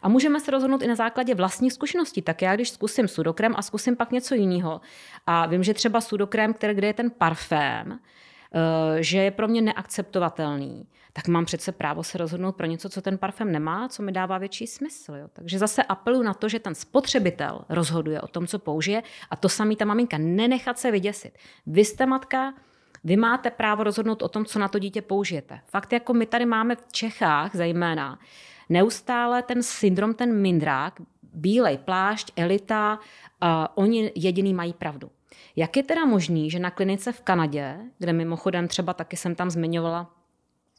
A můžeme se rozhodnout i na základě vlastních zkušeností. Tak já, když zkusím sudokrem a zkusím pak něco jiného a vím, že třeba sudokrem, který, kde je ten parfém, eh, že je pro mě neakceptovatelný, tak mám přece právo se rozhodnout pro něco, co ten parfém nemá, co mi dává větší smysl. Jo. Takže zase apeluju na to, že ten spotřebitel rozhoduje o tom, co použije a to samý ta maminka, nenechat se vyděsit. Vy jste matka, vy máte právo rozhodnout o tom, co na to dítě použijete. Fakt, jako my tady máme v Čechách zejména, neustále ten syndrom, ten mindrák, bílej plášť, elita, uh, oni jediný mají pravdu. Jak je teda možný, že na klinice v Kanadě, kde mimochodem třeba taky jsem tam zmiňovala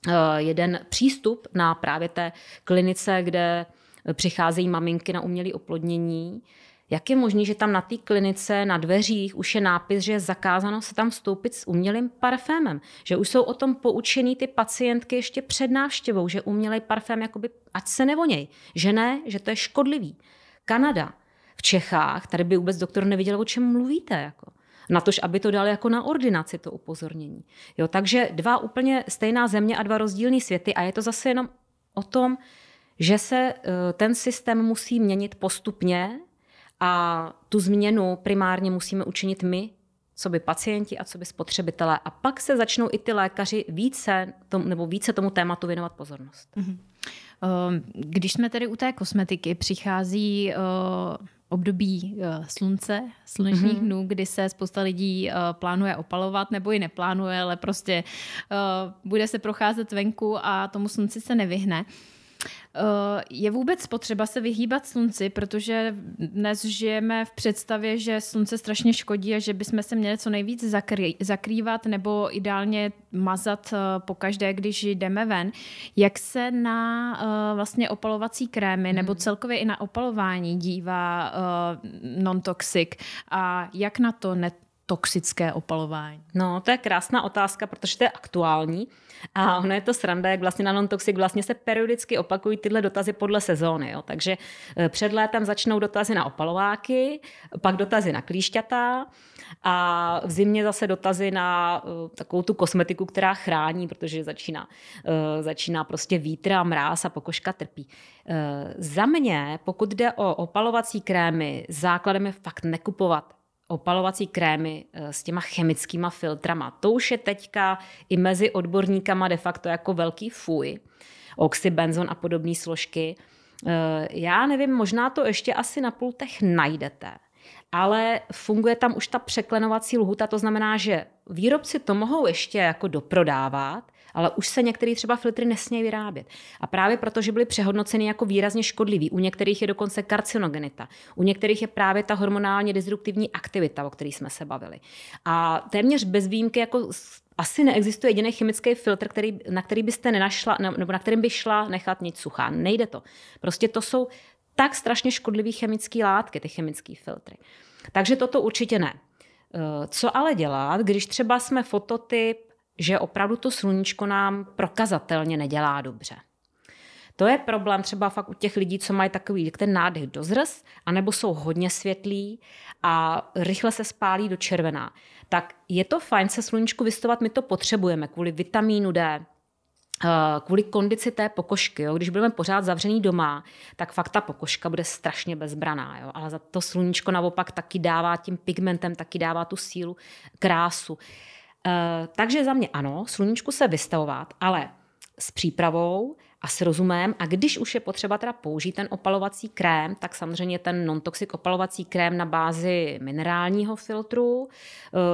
Eh, jeden přístup na právě té klinice, kde přicházejí maminky na umělé oplodnění. Jak je možné, že tam na té klinice, na dveřích už je nápis, že je zakázáno se tam vstoupit s umělým parfémem? Že už jsou o tom poučený ty pacientky ještě před návštěvou, že umělý parfém, jakoby, ať se nevoněj. Že ne, že to je škodlivý. Kanada, v Čechách, tady by vůbec doktor neviděl, o čem mluvíte. Jako. Na tož, aby to dali jako na ordinaci to upozornění. Jo, takže dva úplně stejná země a dva rozdílné světy a je to zase jenom o tom, že se e, ten systém musí měnit postupně a tu změnu primárně musíme učinit my, co by pacienti a co by spotřebitelé. A pak se začnou i ty lékaři více, tomu, nebo více tomu tématu věnovat pozornost. Mm-hmm. Když jsme tedy u té kosmetiky, přichází e, období eh, slunce, slunečních mm-hmm. dnů, kdy se spousta lidí eh, plánuje opalovat nebo ji neplánuje, ale prostě eh, bude se procházet venku a tomu slunci se nevyhne. Eh, je vůbec potřeba se vyhýbat slunci, protože dnes žijeme v představě, že slunce strašně škodí a že bychom se měli co nejvíc zakrývat nebo ideálně mazat eh, pokaždé, když jdeme ven. Jak se na eh, vlastně opalovací krémy hmm. nebo celkově i na opalování dívá non-toxic a jak na to net toxické opalování? No, to je krásná otázka, protože to je aktuální a ono je to sranda, jak vlastně na non-toxic vlastně se periodicky opakují tyhle dotazy podle sezóny. Jo. Takže eh, před létem začnou dotazy na opalováky, pak dotazy na klíšťata a v zimě zase dotazy na eh, takovou tu kosmetiku, která chrání, protože začíná, eh, začíná prostě vítr a mráz a pokožka trpí. Za mě, pokud jde o opalovací krémy, základem je fakt nekupovat opalovací krémy eh, s těma chemickýma filtrama. To už je teďka i mezi odborníkama de facto jako velký fuj. Oxybenzon a podobné složky. Eh, já nevím, možná to ještě asi na pultech najdete, ale funguje tam už ta překlenovací lhuta, to znamená, že výrobci to mohou ještě jako doprodávat, ale už se některé třeba filtry nesmějí vyrábět. A právě proto, že byly přehodnoceny jako výrazně škodlivý, u některých je dokonce karcinogenita, u některých je právě ta hormonálně disruptivní aktivita, o které jsme se bavili. A téměř bez výjimky jako asi neexistuje jediný chemický filtr, který, na který byste nenašla, nebo na kterým by šla nechat nic suchá. Nejde to. Prostě to jsou tak strašně škodlivé chemické látky, ty chemické filtry. Takže toto určitě ne. E, co ale dělat, když třeba jsme fototyp že opravdu to sluníčko nám prokazatelně nedělá dobře. To je problém třeba fakt u těch lidí, co mají takový ten nádech do zrz, anebo jsou hodně světlí a rychle se spálí do červená. Tak je to fajn se sluníčku vystovat, my to potřebujeme kvůli vitamínu D, eh, kvůli kondici té pokožky, jo, když budeme pořád zavřený doma, tak fakt ta pokožka bude strašně bezbraná, jo, ale za to sluníčko naopak taky dává tím pigmentem, taky dává tu sílu, krásu. Eh, takže za mě ano, sluníčku se vystavovat, ale s přípravou a s rozumem. A když už je potřeba teda použít ten opalovací krém, tak samozřejmě ten non-toxic opalovací krém na bázi minerálního filtru.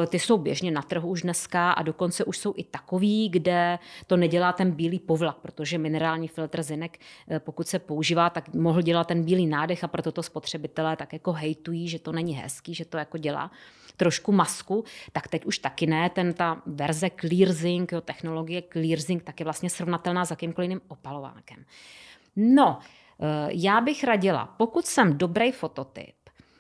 Eh, ty jsou běžně na trhu už dneska a dokonce už jsou i takový, kde to nedělá ten bílý povlak, protože minerální filtr zinek, eh, pokud se používá, tak mohl dělat ten bílý nádech a proto to spotřebitelé tak jako hejtují, že to není hezký, že to jako dělá trošku masku, tak teď už taky ne. Ten, ta verze Clearzing, jo, technologie Clearzing, tak je vlastně srovnatelná s jakýmkoliv jiným opalovákem. No, eh, já bych radila, pokud jsem dobrý fototyp,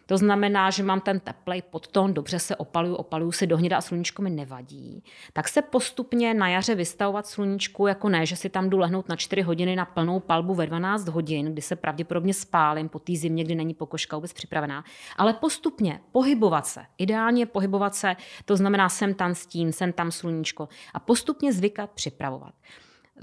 to znamená, že mám ten teplej podtón, dobře se opaluju, opaluju si dohněda a sluníčko mi nevadí. Tak se postupně na jaře vystavovat sluníčku, jako ne, že si tam jdu lehnout na 4 hodiny na plnou palbu ve 12 hodin, kdy se pravděpodobně spálím po té zimě, kdy není pokožka vůbec připravená, ale postupně pohybovat se. Ideálně pohybovat se, to znamená sem tam stín, sem tam sluníčko a postupně zvykat připravovat.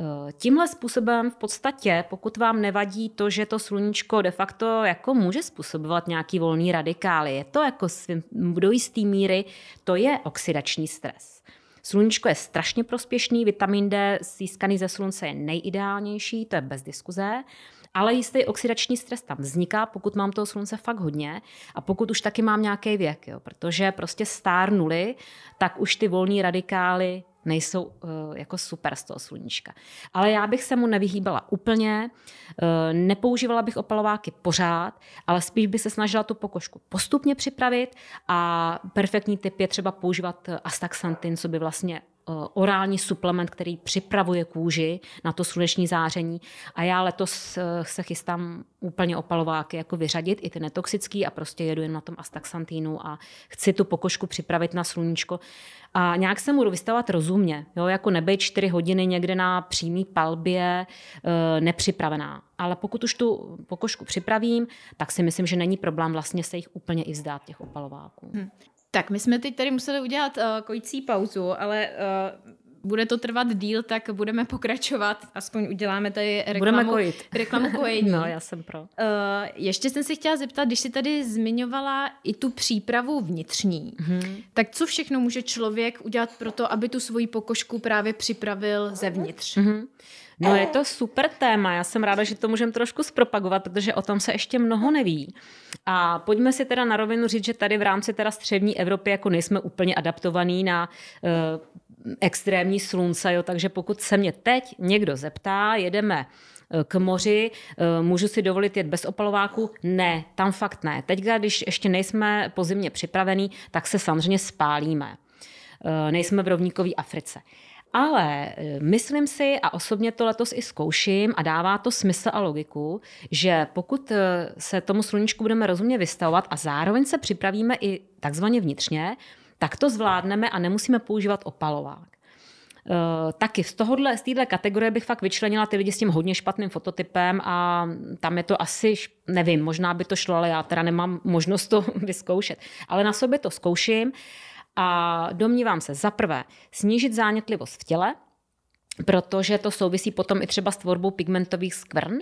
Eh, tímhle způsobem v podstatě, pokud vám nevadí to, že to sluníčko de facto jako může způsobovat nějaký volný radikály, je to jako svým, do jistý míry, to je oxidační stres. Sluníčko je strašně prospěšný, vitamin D získaný ze slunce je nejideálnější, to je bez diskuze, ale jistý oxidační stres tam vzniká, pokud mám toho slunce fakt hodně a pokud už taky mám nějaký věk, jo, protože prostě stárnuli, tak už ty volní radikály nejsou uh, jako super z toho sluníčka. Ale já bych se mu nevyhýbala úplně, uh, nepoužívala bych opalováky pořád, ale spíš bych se snažila tu pokožku postupně připravit a perfektní typ je třeba používat eh, astaxantin, co by vlastně Eh, orální suplement, který připravuje kůži na to sluneční záření. A já letos eh, se chystám úplně opalováky jako vyřadit, i ty netoxický a prostě jedu jen na tom astaxantínu a chci tu pokožku připravit na sluníčko. A nějak se budu vystavovat rozumně, jo, jako nebejt čtyři hodiny někde na přímý palbě eh, nepřipravená. Ale pokud už tu pokožku připravím, tak si myslím, že není problém vlastně se jich úplně i vzdát těch opalováků. Hmm. Tak my jsme teď tady museli udělat uh, kojící pauzu, ale uh, bude to trvat díl, tak budeme pokračovat. Aspoň uděláme tady reklamu, budeme kojit. reklamu kojení. no, já jsem pro. Uh, ještě jsem si chtěla zeptat, když jsi tady zmiňovala i tu přípravu vnitřní, mm-hmm. tak co všechno může člověk udělat pro to, aby tu svoji pokožku právě připravil zevnitř? Mm-hmm. No je to super téma, já jsem ráda, že to můžeme trošku zpropagovat, protože o tom se ještě mnoho neví. A pojďme si teda na rovinu říct, že tady v rámci teda střední Evropy jako nejsme úplně adaptovaní na uh, extrémní slunce, jo, takže pokud se mě teď někdo zeptá, jedeme eh, k moři, eh, můžu si dovolit jet bez opalováku? Ne, tam fakt ne. Teď, když ještě nejsme po zimě připravení, tak se samozřejmě spálíme. Nejsme v rovníkové Africe. Ale eh, myslím si, a osobně to letos i zkouším a dává to smysl a logiku, že pokud eh, se tomu sluníčku budeme rozumně vystavovat a zároveň se připravíme i takzvaně vnitřně, tak to zvládneme a nemusíme používat opalovák. Uh, taky z tohohle, z téhle kategorie bych fakt vyčlenila ty lidi s tím hodně špatným fototypem a tam je to asi, nevím, možná by to šlo, ale já teda nemám možnost to vyzkoušet. Ale na sobě to zkouším. Uh, a domnívám se za prvé snížit zánětlivost v těle, protože to souvisí potom i třeba s tvorbou pigmentových skvrn.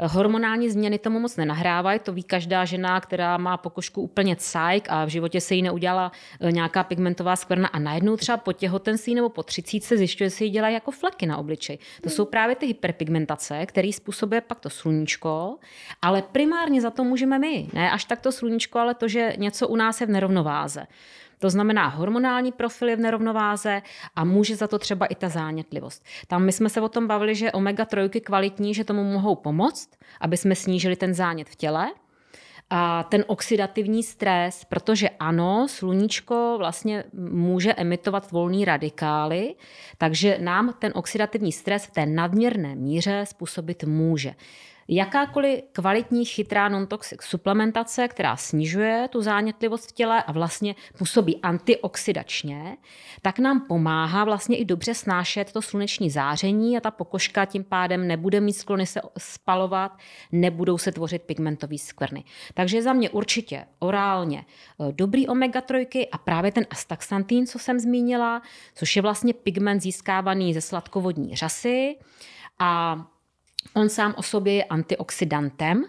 Hormonální změny tomu moc nenahrávají, to ví každá žena, která má pokožku úplně cajk a v životě se jí neudělala eh, nějaká pigmentová skvrna a najednou třeba po těhotenství nebo po třicítce zjišťuje, že se jí dělají jako fleky na obličeji. To jsou právě ty hyperpigmentace, které způsobuje pak to sluníčko, ale primárně za to můžeme my. Ne až tak to sluníčko, ale to, že něco u nás je v nerovnováze. To znamená, hormonální profil je v nerovnováze a může za to třeba i ta zánětlivost. Tam my jsme se o tom bavili, že omega-3 kvalitní, že tomu mohou pomoct, aby jsme snížili ten zánět v těle, a ten oxidativní stres, protože ano, sluníčko vlastně může emitovat volný radikály, takže nám ten oxidativní stres v té nadměrné míře způsobit může. Jakákoliv kvalitní chytrá non-toxic suplementace, která snižuje tu zánětlivost v těle a vlastně působí antioxidačně, tak nám pomáhá vlastně i dobře snášet to sluneční záření a ta pokožka tím pádem nebude mít sklony se spalovat, nebudou se tvořit pigmentové skvrny. Takže za mě určitě orálně eh, dobrý omega-3 a právě ten astaxantín, co jsem zmínila, což je vlastně pigment získávaný ze sladkovodní řasy a On sám o sobě je antioxidantem,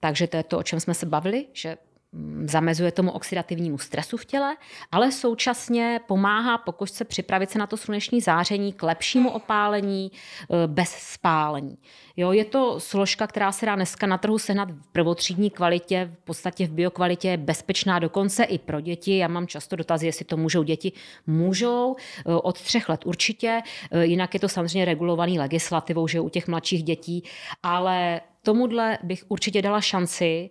takže to je to, o čem jsme se bavili, že Mm, zamezuje tomu oxidativnímu stresu v těle, ale současně pomáhá pokožce připravit se na to sluneční záření k lepšímu opálení eh, bez spálení. Jo, je to složka, která se dá dneska na trhu sehnat v prvotřídní kvalitě, v podstatě v biokvalitě je bezpečná dokonce i pro děti. Já mám často dotazy, jestli to můžou děti. Můžou, eh, od třech let určitě, eh, jinak je to samozřejmě regulovaný legislativou, že u těch mladších dětí, ale tomuhle bych určitě dala šanci,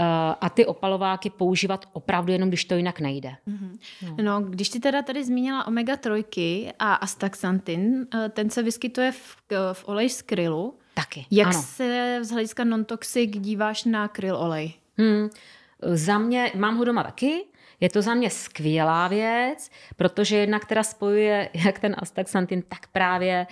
Eh, a ty opalováky používat opravdu jenom, když to jinak nejde. Mm-hmm. No. no, když ty teda tady zmínila omega-3 a astaxantin, eh, ten se vyskytuje v, eh, v oleji z krylu. Taky, Jak ano. se z hlediska non-toxic díváš na kryl olej? Hmm. Za mě, mám ho doma taky, je to za mě skvělá věc, protože jedna, která spojuje jak ten astaxantin, tak právě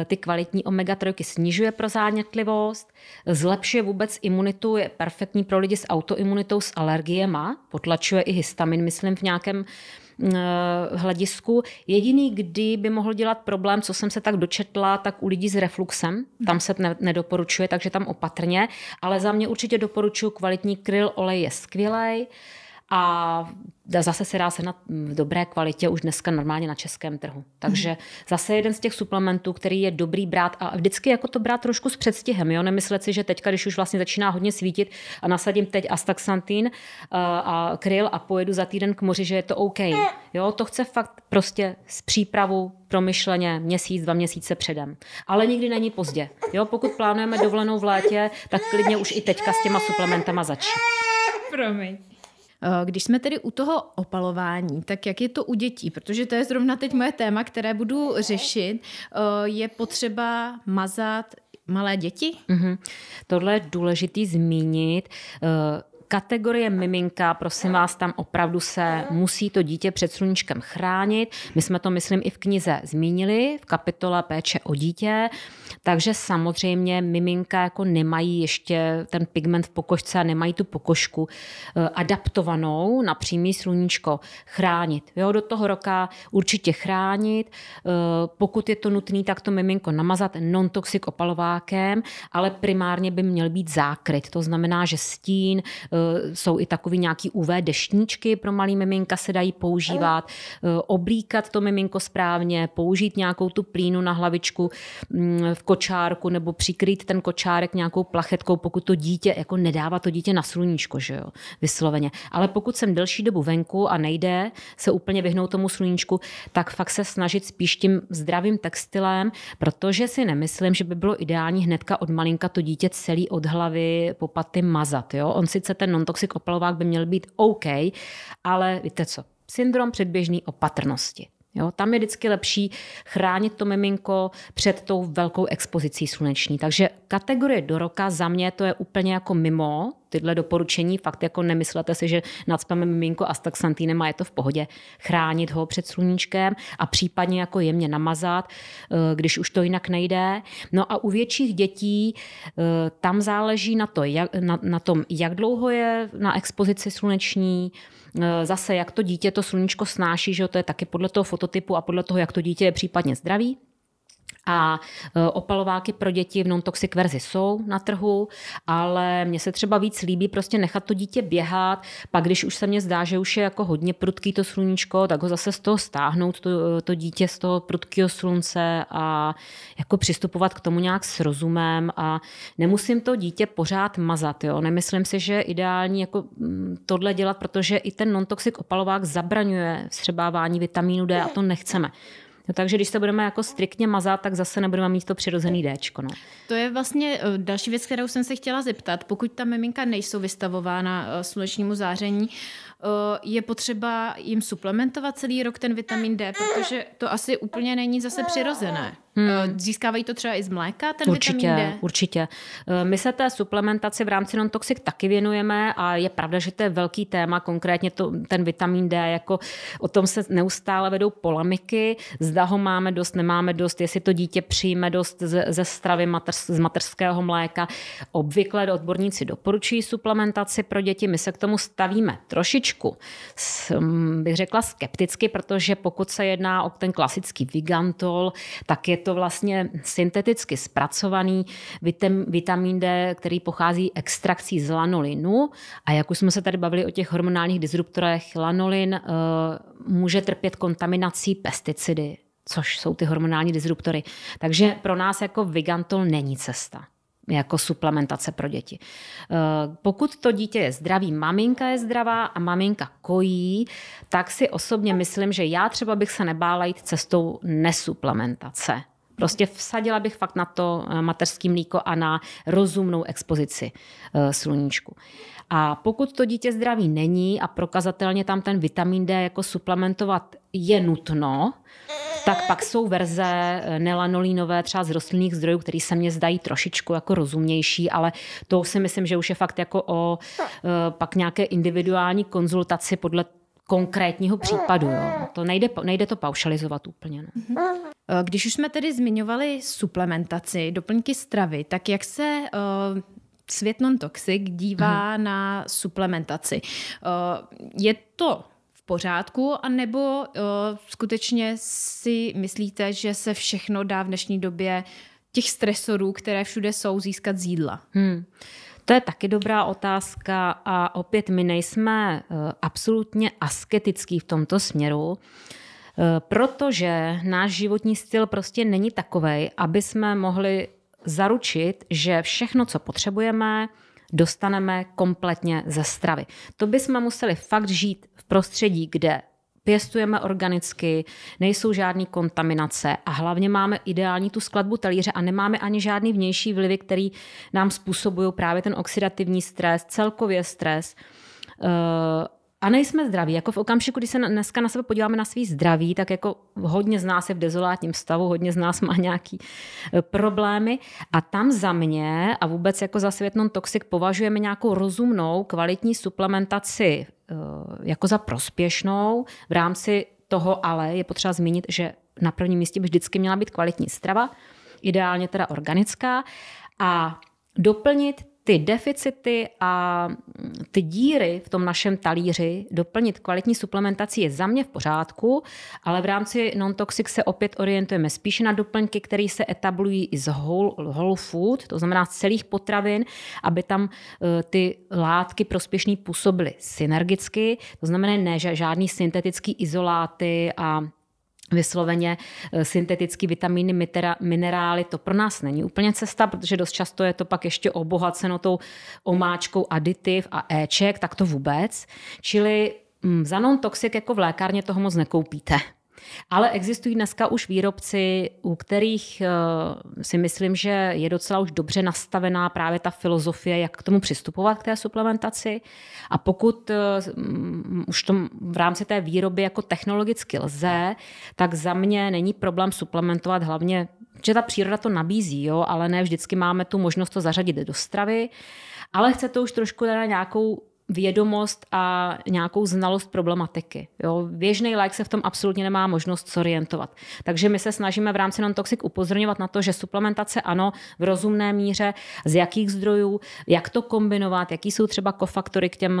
eh, ty kvalitní omega 3 snižuje pro zánětlivost, zlepšuje vůbec imunitu, je perfektní pro lidi s autoimunitou, s alergiema, potlačuje i histamin, myslím, v nějakém mm, eh, hledisku. Jediný, kdy by mohl dělat problém, co jsem se tak dočetla, tak u lidí s refluxem. Tam se ne- nedoporučuje, takže tam opatrně. Ale za mě určitě doporučuji kvalitní kryl, olej je skvělej. Uh, a zase se dá se na dobré kvalitě už dneska normálně na českém trhu. Takže hmm. zase jeden z těch suplementů, který je dobrý brát a vždycky jako to brát trošku s předstihem, jo, nemyslet si, že teďka, když už vlastně začíná hodně svítit a nasadím teď astaxantín a, eh, a kryl a pojedu za týden k moři, že je to OK. Jo, to chce fakt prostě s přípravu promyšleně měsíc, dva měsíce předem. Ale nikdy není pozdě. Jo, pokud plánujeme dovolenou v létě, tak klidně už i teďka s těma suplementama začít. Promiň. Eh, když jsme tedy u toho opalování, tak jak je to u dětí? Protože to je zrovna teď moje téma, které budu řešit. Eh, je potřeba mazat malé děti? Mm-hmm. Tohle je důležité zmínit. Eh, kategorie miminka, prosím vás, tam opravdu se musí to dítě před sluníčkem chránit. My jsme to, myslím, i v knize zmínili, v kapitole péče o dítě. Takže samozřejmě miminka jako nemají ještě ten pigment v pokožce, nemají tu pokožku eh, adaptovanou na přímý sluníčko chránit. Jo, do toho roka určitě chránit. Eh, pokud je to nutné, tak to miminko namazat non-toxic opalovákem, ale primárně by měl být zákryt. To znamená, že stín, Eh, jsou i takový nějaký UV deštníčky pro malý miminka se dají používat. Eh, oblíkat to miminko správně, použít nějakou tu plínu na hlavičku mm, v kočárku nebo přikrýt ten kočárek nějakou plachetkou, pokud to dítě, jako nedává to dítě na sluníčko, že jo, vysloveně. Ale pokud jsem delší dobu venku a nejde se úplně vyhnout tomu sluníčku, tak fakt se snažit spíš tím zdravým textilem, protože si nemyslím, že by bylo ideální hnedka od malinka to dítě celý od hlavy po paty mazat. Jo? On sice ten ten non-toxic opalovák by měl být OK, ale víte co, syndrom předběžné opatrnosti. Jo, tam je vždycky lepší chránit to miminko před tou velkou expozicí sluneční. Takže kategorie do roka za mě to je úplně jako mimo tyhle doporučení. Fakt jako nemyslete si, že nadspeme miminko astaxantinem a je to v pohodě. Chránit ho před sluníčkem a případně jako jemně namazat, eh, když už to jinak nejde. No a u větších dětí eh, tam záleží na, to, jak, na, na tom, jak dlouho je na expozici sluneční, Eh, zase, jak to dítě to sluníčko snáší, že to je taky podle toho fototypu a podle toho, jak to dítě je případně zdraví. A e, opalováky pro děti v non-toxic verzi jsou na trhu, ale mně se třeba víc líbí prostě nechat to dítě běhat, pak když už se mně zdá, že už je jako hodně prudký to sluníčko, tak ho zase z toho stáhnout, to, e, to dítě z toho prudkého slunce a jako přistupovat k tomu nějak s rozumem a nemusím to dítě pořád mazat, jo. Nemyslím si, že je ideální jako mm, tohle dělat, protože i ten non-toxic opalovák zabraňuje vstřebávání vitamínu D a to nechceme. No, takže když se budeme jako striktně mazat, tak zase nebudeme mít to přirozený D. No. To je vlastně eh, další věc, kterou jsem se chtěla zeptat. Pokud ta miminka nejsou vystavována eh, slunečnímu záření, eh, je potřeba jim suplementovat celý rok ten vitamin D, protože to asi úplně není zase přirozené. Hmm. Eh, získávají to třeba i z mléka, ten určitě, vitamin D? Určitě. Eh, my se té suplementaci v rámci non-toxic taky věnujeme a je pravda, že to je velký téma, konkrétně to, ten vitamin D, jako o tom se neustále vedou polemiky, zda ho máme dost, nemáme dost, jestli to dítě přijme dost ze, ze stravy mater, z materského mléka. Obvykle odborníci doporučují suplementaci pro děti, my se k tomu stavíme trošičku, s, bych řekla skepticky, protože pokud se jedná o ten klasický vigantol, tak je to vlastně synteticky zpracovaný vitem, vitamin D, který pochází extrakcí z lanolinu. A jak už jsme se tady bavili o těch hormonálních disruptorech, lanolin uh, může trpět kontaminací pesticidy, což jsou ty hormonální disruptory. Takže pro nás jako Vigantol není cesta jako suplementace pro děti. Eh, pokud to dítě je zdravý, maminka je zdravá a maminka kojí, tak si osobně myslím, že já třeba bych se nebála jít cestou nesuplementace Prostě vsadila bych fakt na to eh, mateřské mlíko a na rozumnou expozici eh, sluníčku. A pokud to dítě zdraví není a prokazatelně tam ten vitamin D jako suplementovat je nutno, tak pak jsou verze eh, nelanolínové třeba z rostlinných zdrojů, které se mně zdají trošičku jako rozumnější, ale to si myslím, že už je fakt jako o pak nějaké individuální konzultaci podle konkrétního případu. Jo. No, to nejde, nejde to paušalizovat úplně. No. Mhm. Eh, když už jsme tedy zmiňovali suplementaci, doplňky stravy, tak jak se uh, svět non-toxic dívá mm. na suplementaci? Uh, je to v pořádku, anebo uh, skutečně si myslíte, že se všechno dá v dnešní době těch stresorů, které všude jsou, získat z jídla? Hmm. To je taky dobrá otázka a opět my nejsme eh, absolutně asketický v tomto směru, eh, protože náš životní styl prostě není takový, aby jsme mohli zaručit, že všechno, co potřebujeme, dostaneme kompletně ze stravy. To bychom museli fakt žít v prostředí, kde pěstujeme organicky, nejsou žádné kontaminace a hlavně máme ideální tu skladbu talíře a nemáme ani žádný vnější vlivy, který nám způsobují právě ten oxidativní stres, celkově stres. Eh, a nejsme zdraví. Jako v okamžiku, kdy se dneska na sebe podíváme na svý zdraví, tak jako hodně z nás je v dezolátním stavu, hodně z nás má nějaký e, problémy a tam za mě a vůbec jako za světnou toxik považujeme nějakou rozumnou, kvalitní suplementaci e, jako za prospěšnou. V rámci toho ale je potřeba zmínit, že na prvním místě by vždycky měla být kvalitní strava, ideálně teda organická a doplnit ty deficity a ty díry v tom našem talíři doplnit kvalitní suplementací je za mě v pořádku, ale v rámci non-toxic se opět orientujeme spíše na doplňky, které se etablují i z whole, whole food, to znamená celých potravin, aby tam e, ty látky prospěšný působily synergicky, to znamená ne, že žádný syntetický izoláty a vysloveně eh, syntetický vitamíny, minerály, to pro nás není úplně cesta, protože dost často je to pak ještě obohaceno tou omáčkou aditiv a éček, tak to vůbec. Čili za mm, non-toxic jako v lékárně toho moc nekoupíte. Ale existují dneska už výrobci, u kterých eh, si myslím, že je docela už dobře nastavená právě ta filozofie, jak k tomu přistupovat k té suplementaci. A pokud eh, už tom v rámci té výroby jako technologicky lze, tak za mě není problém suplementovat hlavně, že ta příroda to nabízí, jo, ale ne vždycky máme tu možnost to zařadit do stravy. Ale chce to už trošku na nějakou vědomost a nějakou znalost problematiky. Jo? Běžný lék se v tom absolutně nemá možnost zorientovat. Takže my se snažíme v rámci non-toxic upozorňovat na to, že suplementace ano, v rozumné míře, z jakých zdrojů, jak to kombinovat, jaký jsou třeba kofaktory k těm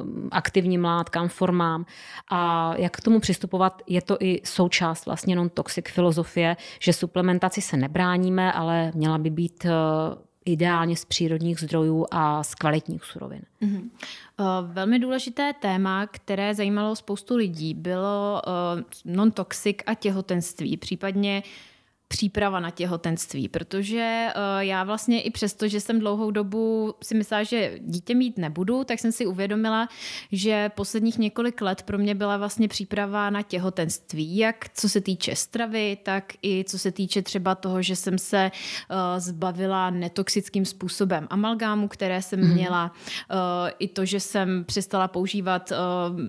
uh, aktivním látkám, formám a jak k tomu přistupovat, je to i součást vlastně non-toxic filozofie, že suplementaci se nebráníme, ale měla by být uh, ideálně z přírodních zdrojů a z kvalitních surovin. Mm-hmm. Velmi důležité téma, které zajímalo spoustu lidí, bylo eh, non-toxic a těhotenství, případně uh, příprava na těhotenství, protože eh, já vlastně i přesto, že jsem dlouhou dobu si myslela, že dítě mít nebudu, tak jsem si uvědomila, že posledních několik let pro mě byla vlastně příprava na těhotenství, jak co se týče stravy, tak i co se týče třeba toho, že jsem se eh, zbavila netoxickým způsobem amalgámu, které jsem mhm. měla, eh, i to, že jsem přestala používat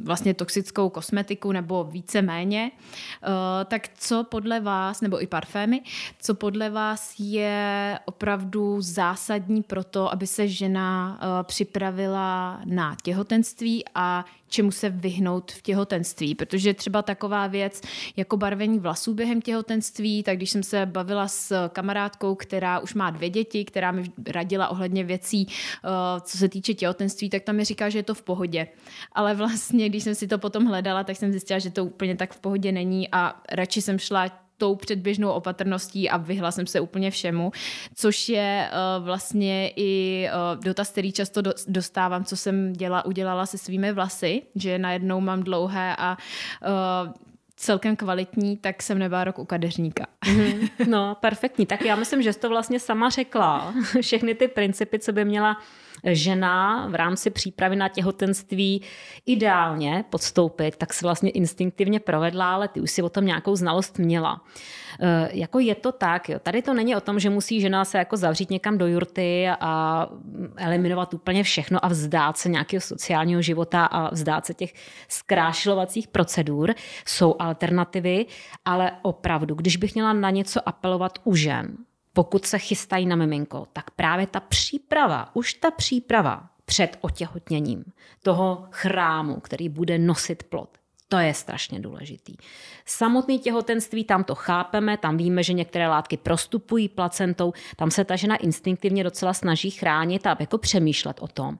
vlastně toxickou kosmetiku nebo více méně, tak co podle vás, nebo i parfémy, problémy, co podle vás je opravdu zásadní pro to, aby se žena eh, připravila na těhotenství a čemu se vyhnout v těhotenství. Protože třeba taková věc jako barvení vlasů během těhotenství, tak když jsem se bavila s kamarádkou, která už má dvě děti, která mi radila ohledně věcí, eh, co se týče těhotenství, tak tam mi říká, že je to v pohodě. Ale vlastně, když jsem si to potom hledala, tak jsem zjistila, že to úplně tak v pohodě není a radši jsem šla tou předběžnou opatrností a vyhla jsem se úplně všemu, což je uh, vlastně i uh, dotaz, který často do, dostávám, co jsem děla, udělala se svými vlasy, že najednou mám dlouhé a uh, celkem kvalitní, tak jsem nebá rok u kadeřníka. Mhm. No, perfektní. Tak já myslím, že jsi to vlastně sama řekla. Všechny ty principy, co by měla žena v rámci přípravy na těhotenství ideálně podstoupit, tak se vlastně instinktivně provedla, ale ty už si o tom nějakou znalost měla. E, jako je to tak, jo. tady to není o tom, že musí žena se jako zavřít někam do jurty a eliminovat úplně všechno a vzdát se nějakého sociálního života a vzdát se těch zkrášlovacích procedur. Jsou alternativy, ale opravdu, když bych měla na něco apelovat u žen, pokud se chystají na miminko, tak právě ta příprava, už ta příprava před otěhotněním toho chrámu, který bude nosit plod, to je strašně důležitý. Samotný těhotenství, tam to chápeme, tam víme, že některé látky prostupují placentou, tam se ta žena instinktivně docela snaží chránit a jako přemýšlet o tom.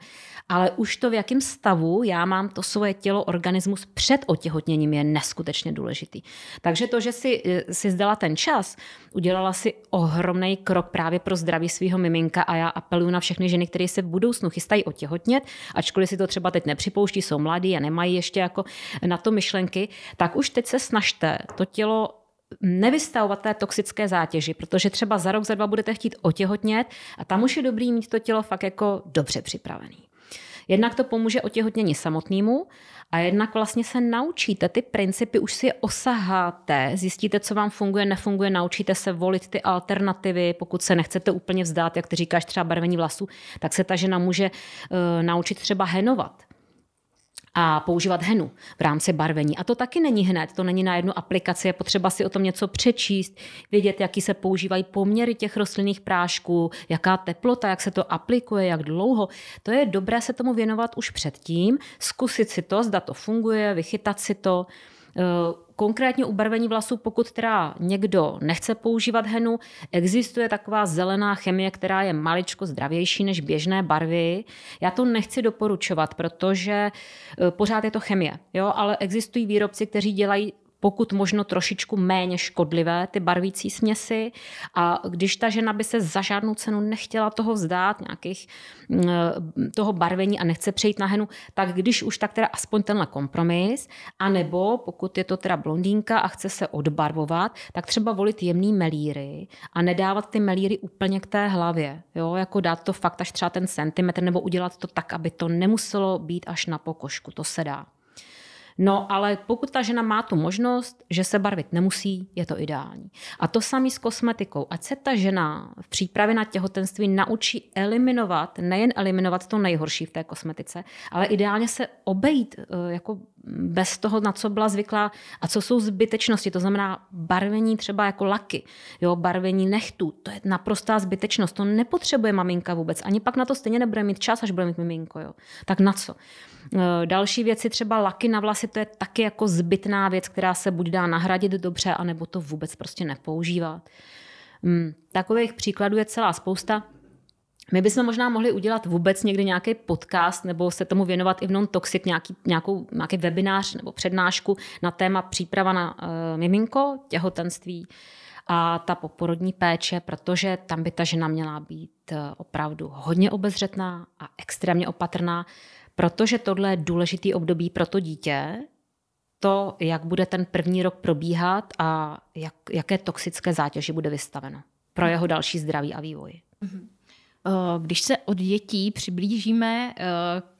Ale už to, v jakém stavu já mám to svoje tělo, organismus před otěhotněním je neskutečně důležitý. Takže to, že si, e, si zdala ten čas, udělala si ohromný krok právě pro zdraví svého miminka a já apeluju na všechny ženy, které se v budoucnu chystají otěhotnět, ačkoliv si to třeba teď nepřipouští, jsou mladí a nemají ještě jako na tom myšlenky, tak už teď se snažte to tělo nevystavovat té toxické zátěži, protože třeba za rok, za dva budete chtít otěhotnět a tam už je dobrý mít to tělo fakt jako dobře připravený. Jednak to pomůže otěhotnění samotnému a jednak vlastně se naučíte ty principy, už si je osaháte, zjistíte, co vám funguje, nefunguje, naučíte se volit ty alternativy, pokud se nechcete úplně vzdát, jak ty říkáš třeba barvení vlasů, tak se ta žena může uh, naučit třeba henovat a používat henu v rámci barvení. A to taky není hned, to není na jednu aplikaci, je potřeba si o tom něco přečíst, vědět, jaký se používají poměry těch rostlinných prášků, jaká teplota, jak se to aplikuje, jak dlouho. To je dobré se tomu věnovat už předtím, zkusit si to, zda to funguje, vychytat si to. Eh, konkrétně u barvení vlasů, pokud teda někdo nechce používat henu, existuje taková zelená chemie, která je maličko zdravější než běžné barvy. Já to nechci doporučovat, protože eh, pořád je to chemie, jo? ale existují výrobci, kteří dělají pokud možno trošičku méně škodlivé, ty barvící směsi. A když ta žena by se za žádnou cenu nechtěla toho vzdát, nějakých mm, toho barvení a nechce přejít na henu, tak když už tak teda aspoň tenhle kompromis, anebo pokud je to teda blondýnka a chce se odbarvovat, tak třeba volit jemný melíry a nedávat ty melíry úplně k té hlavě. Jo? Jako dát to fakt až třeba ten centimetr, nebo udělat to tak, aby to nemuselo být až na pokožku. To se dá. No ale pokud ta žena má tu možnost, že se barvit nemusí, je to ideální. A to samé s kosmetikou. Ať se ta žena v přípravě na těhotenství naučí eliminovat, nejen eliminovat to nejhorší v té kosmetice, ale ideálně se obejít eh, jako bez toho, na co byla zvyklá a co jsou zbytečnosti, to znamená barvení třeba jako laky, jo, barvení nechtů, to je naprostá zbytečnost, to nepotřebuje maminka vůbec, ani pak na to stejně nebude mít čas, až bude mít miminko, jo. tak na co? E, další věci, třeba laky na vlasy, to je taky jako zbytná věc, která se buď dá nahradit dobře, anebo to vůbec prostě nepoužívat. Mm, takových příkladů je celá spousta my bychom možná mohli udělat vůbec někdy nějaký podcast nebo se tomu věnovat i v non-toxic, nějaký, nějakou, nějaký webinář nebo přednášku na téma příprava na uh, miminko, těhotenství a ta poporodní péče, protože tam by ta žena měla být eh, opravdu hodně obezřetná a extrémně opatrná, protože tohle je důležitý období pro to dítě, to, jak bude ten první rok probíhat a jak, jaké toxické zátěži bude vystaveno pro jeho další zdraví a vývoj. Mm-hmm. Eh, když se od dětí přiblížíme eh,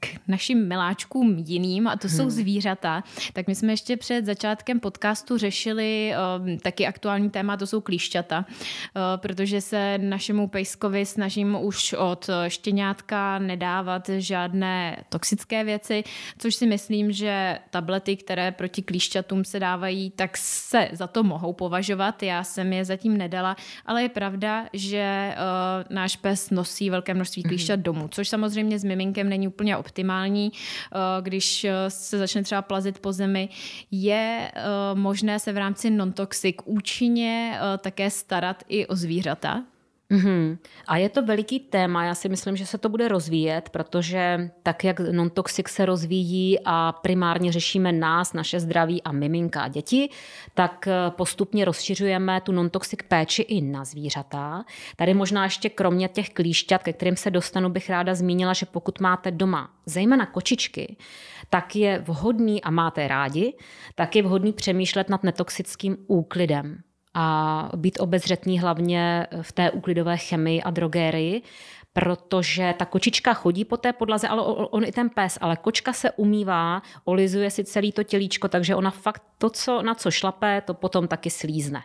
k našim miláčkům jiným, a to jsou hmm. zvířata, tak my jsme ještě před začátkem podcastu řešili eh, taky aktuální téma, to jsou klíšťata, protože se našemu pejskovi snažím už od štěňátka nedávat žádné toxické věci, což si myslím, že tablety, které proti klíšťatům se dávají, tak se za to mohou považovat. Já jsem je zatím nedala, ale je pravda, že náš pes nosí nosí velké množství klíšťat mm-hmm. domů, což samozřejmě s miminkem není úplně optimální, eh, když eh, se začne třeba plazit po zemi. Je eh, možné se v rámci non-toxic účinně také starat i o zvířata? Mm-hmm. A je to veliký téma, já si myslím, že se to bude rozvíjet, protože tak, jak non-toxic se rozvíjí a primárně řešíme nás, naše zdraví a miminka a děti, tak eh, postupně rozšiřujeme tu non-toxic péči i na zvířata. Tady možná ještě kromě těch klíšťat, ke kterým se dostanu, bych ráda zmínila, že pokud máte doma zejména kočičky, tak je vhodný a máte rádi, tak je vhodný přemýšlet nad netoxickým úklidem a být obezřetní hlavně v té úklidové chemii a drogérii, protože ta kočička chodí po té podlaze, ale on i ten pes, ale kočka se umývá, olizuje si celý to tělíčko, takže ona fakt to, co, na co šlape, to potom taky slízne.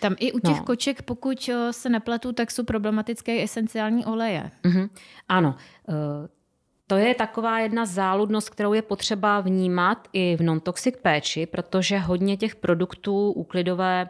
Tam i u těch no. koček, pokud eh, se nepletu, tak jsou problematické esenciální oleje. Mm-hmm. Ano, eh, to je taková jedna záludnost, kterou je potřeba vnímat i v non-toxic péči, protože hodně těch produktů úklidové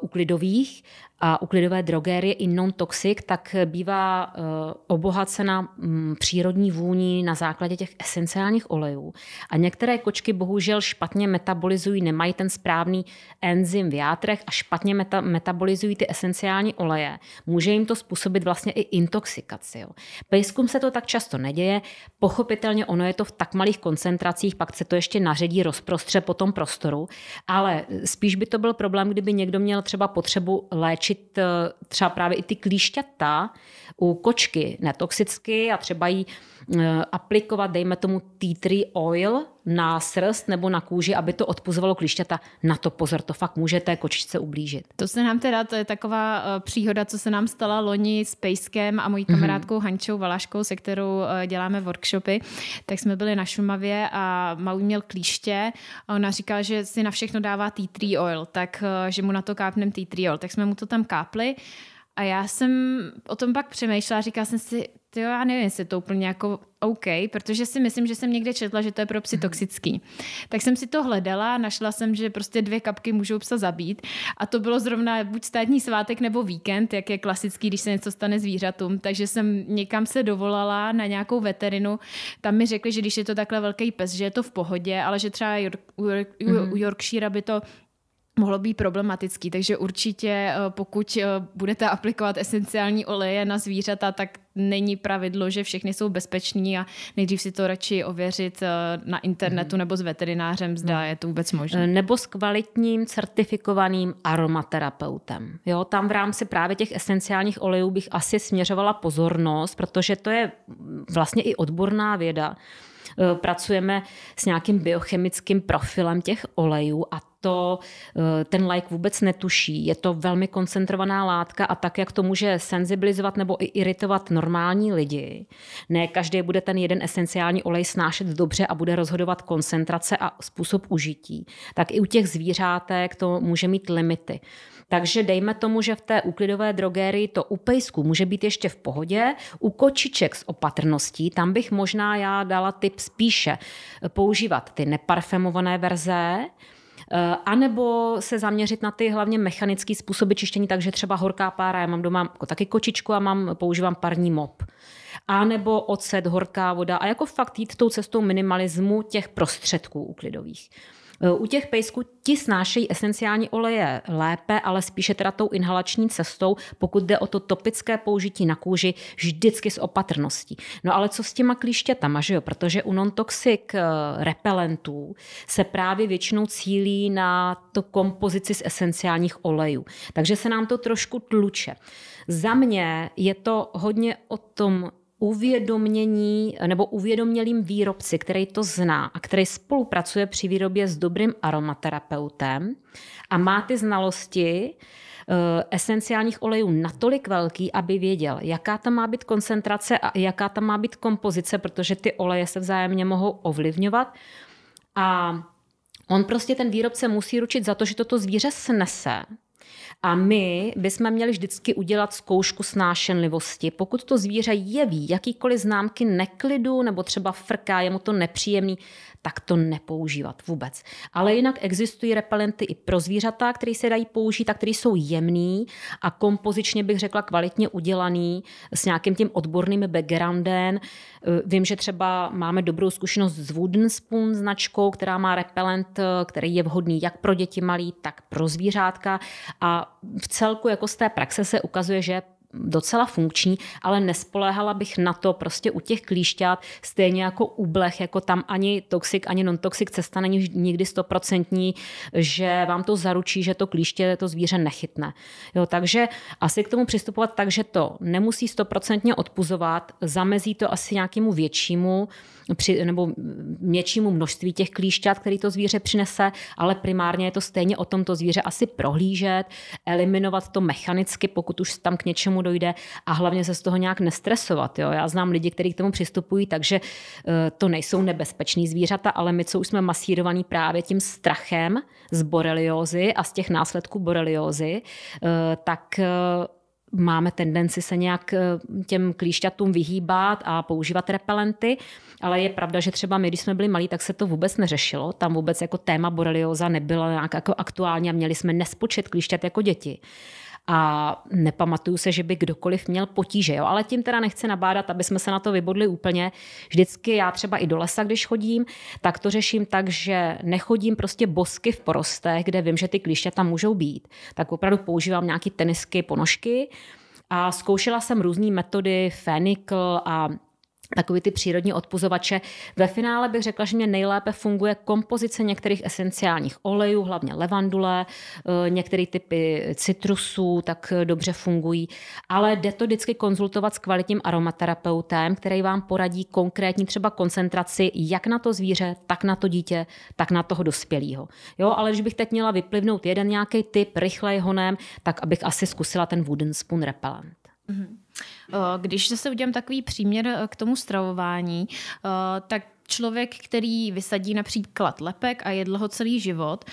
uklidových a uklidové drogérie i non-toxic, tak bývá eh, obohacena mm, přírodní vůní na základě těch esenciálních olejů. A některé kočky bohužel špatně metabolizují, nemají ten správný enzym v játrech a špatně meta- metabolizují ty esenciální oleje. Může jim to způsobit vlastně i intoxikaci. Jo. Pejskům se to tak často neděje. Pochopitelně ono je to v tak malých koncentracích, pak se to ještě naředí rozprostře po tom prostoru, ale spíš by to byl problém, kdyby někdo měl třeba potřebu léčit eh, třeba právě i ty klíšťata u kočky netoxicky a třeba jí eh, aplikovat, dejme tomu tea tree oil, na srst nebo na kůži, aby to odpuzovalo klíšťata. Na to pozor, to fakt může té kočičce ublížit. To se nám teda, to je taková eh, příhoda, co se nám stala loni s Pejskem a mojí mhm. kamarádkou mm-hmm. Hančou Valaškou, se kterou eh, děláme workshopy, tak jsme byli na Šumavě a Malý měl klíště a ona říká, že si na všechno dává tea tree oil, tak eh, že mu na to kápnem tea tree oil. Tak jsme mu to tam kápli a já jsem o tom pak přemýšlela, říkala jsem si, ty já nevím, jestli to úplně jako OK, protože si myslím, že jsem někde četla, že to je pro psy mhm. toxický. Tak jsem si to hledala, našla jsem, že prostě dvě kapky můžou psa zabít a to bylo zrovna buď státní svátek nebo víkend, jak je klasický, když se něco stane zvířatům, takže jsem někam se dovolala na nějakou veterinu, tam mi řekli, že když je to takhle velký pes, že je to v pohodě, ale že třeba u u, u Yorkshire by to mohlo být problematický. Takže určitě, eh, pokud eh, budete aplikovat esenciální oleje na zvířata, tak není pravidlo, že všechny jsou bezpeční a nejdřív si to radši ověřit eh, na internetu mhm. nebo s veterinářem, zda mhm. je to vůbec možné. Nebo s kvalitním certifikovaným aromaterapeutem. Jo, tam v rámci právě těch esenciálních olejů bych asi směřovala pozornost, protože to je mm, vlastně i odborná věda Eh, pracujeme s nějakým biochemickým profilem těch olejů a to eh, ten like vůbec netuší. Je to velmi koncentrovaná látka a tak, jak to může senzibilizovat nebo i iritovat normální lidi, ne každý bude ten jeden esenciální olej snášet dobře a bude rozhodovat koncentrace a způsob užití, tak i u těch zvířátek to může mít limity. Takže dejme tomu, že v té úklidové drogérii to u pejsku může být ještě v pohodě, u kočiček s opatrností, tam bych možná já dala tip spíše eh, používat ty neparfemované verze, eh, a nebo se zaměřit na ty hlavně mechanické způsoby čištění, takže třeba horká pára, já mám doma jako taky kočičku a mám, používám parní mop. A nebo ocet, horká voda a jako fakt jít tou cestou minimalismu těch prostředků uklidových. U těch pejsků ti snášejí esenciální oleje lépe, ale spíše teda tou inhalační cestou, pokud jde o to topické použití na kůži, vždycky s opatrností. No ale co s těma klíštětama, že jo? Protože u non-toxic eh, repelentů se právě většinou cílí na to kompozici z esenciálních olejů. Takže se nám to trošku tluče. Za mě je to hodně o tom uvědomění nebo uvědomělým výrobci, který to zná a který spolupracuje při výrobě s dobrým aromaterapeutem a má ty znalosti eh, esenciálních olejů natolik velký, aby věděl, jaká tam má být koncentrace a jaká tam má být kompozice, protože ty oleje se vzájemně mohou ovlivňovat. A on prostě ten výrobce musí ručit za to, že toto zvíře snese, a my bychom měli vždycky udělat zkoušku snášenlivosti. Pokud to zvíře jeví jakýkoliv známky neklidu nebo třeba frká, je mu to nepříjemný, tak to nepoužívat vůbec. Ale jinak existují repelenty i pro zvířata, které se dají použít a které jsou jemný a kompozičně bych řekla kvalitně udělaný s nějakým tím odborným backgroundem. Eh, vím, že třeba máme dobrou zkušenost s Wooden Spoon značkou, která má repelent, eh, který je vhodný jak pro děti malý, tak pro zvířátka a v celku jako z té praxe se ukazuje, že docela funkční, ale nespoléhala bych na to prostě u těch klíšťat, stejně jako u blech, jako tam ani toxic, ani non-toxic cesta není nikdy stoprocentní, že vám to zaručí, že to klíště to zvíře nechytne. Jo, takže asi k tomu přistupovat tak, že to nemusí stoprocentně odpuzovat, zamezí to asi nějakému většímu, při, nebo většímu množství těch klíšťat, který to zvíře přinese, ale primárně je to stejně o tom to zvíře asi prohlížet, eliminovat to mechanicky, pokud už tam k něčemu dojde a hlavně se z toho nějak nestresovat. Jo? Já znám lidi, kteří k tomu přistupují, takže eh, to nejsou nebezpeční zvířata, ale my, co už jsme masírovaní právě tím strachem z boreliozy a z těch následků boreliozy, eh, tak eh, máme tendenci se nějak eh, těm klíšťatům vyhýbat a používat repelenty, ale je pravda, že třeba my, když jsme byli malí, tak se to vůbec neřešilo. Tam vůbec jako téma borelioza nebyla nějak jako aktuální a měli jsme nespočet klíšťat jako děti a nepamatuju se, že by kdokoliv měl potíže. Jo? Ale tím teda nechci nabádat, aby jsme se na to vybodli úplně. Vždycky já třeba i do lesa, když chodím, tak to řeším tak, že nechodím prostě bosky v porostech, kde vím, že ty tam můžou být. Tak opravdu používám nějaké tenisky, ponožky, a zkoušela jsem různé metody, fenikl a takový ty přírodní odpuzovače. Ve finále bych řekla, že mě nejlépe funguje kompozice některých esenciálních olejů, hlavně levandule, eh, některé typy citrusů tak eh, dobře fungují, ale jde to vždycky konzultovat s kvalitním aromaterapeutem, který vám poradí konkrétní třeba koncentraci jak na to zvíře, tak na to dítě, tak na toho dospělého. Jo, ale když bych teď měla vyplivnout jeden nějaký typ rychlej honem, tak abych asi zkusila ten Wooden Spoon Repellent. Mm-hmm. Eh, když zase udělám takový příměr eh, k tomu stravování, eh, tak člověk, který vysadí například lepek a jedl ho celý život,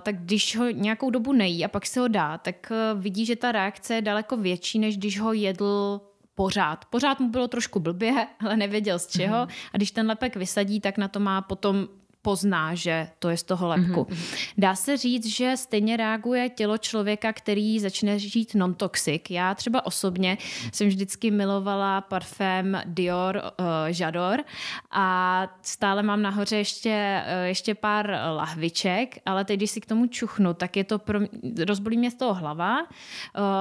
tak když ho nějakou dobu nejí a pak se ho dá, tak vidí, že ta reakce je daleko větší, než když ho jedl pořád. Pořád mu bylo trošku blbě, ale nevěděl z čeho. Mhm. A když ten lepek vysadí, tak na to má potom pozná, že to je z toho mhm, lepku. Mm-hmm. Dá se říct, že stejně reaguje tělo člověka, který začne žít non-toxic. Já třeba osobně jsem vždycky milovala parfém Dior uh, eh, J'ador a stále mám nahoře ještě, uh, ještě pár lahviček, ale teď, když si k tomu čuchnu, tak je to pro mě, rozbolí mě z toho hlava, uh,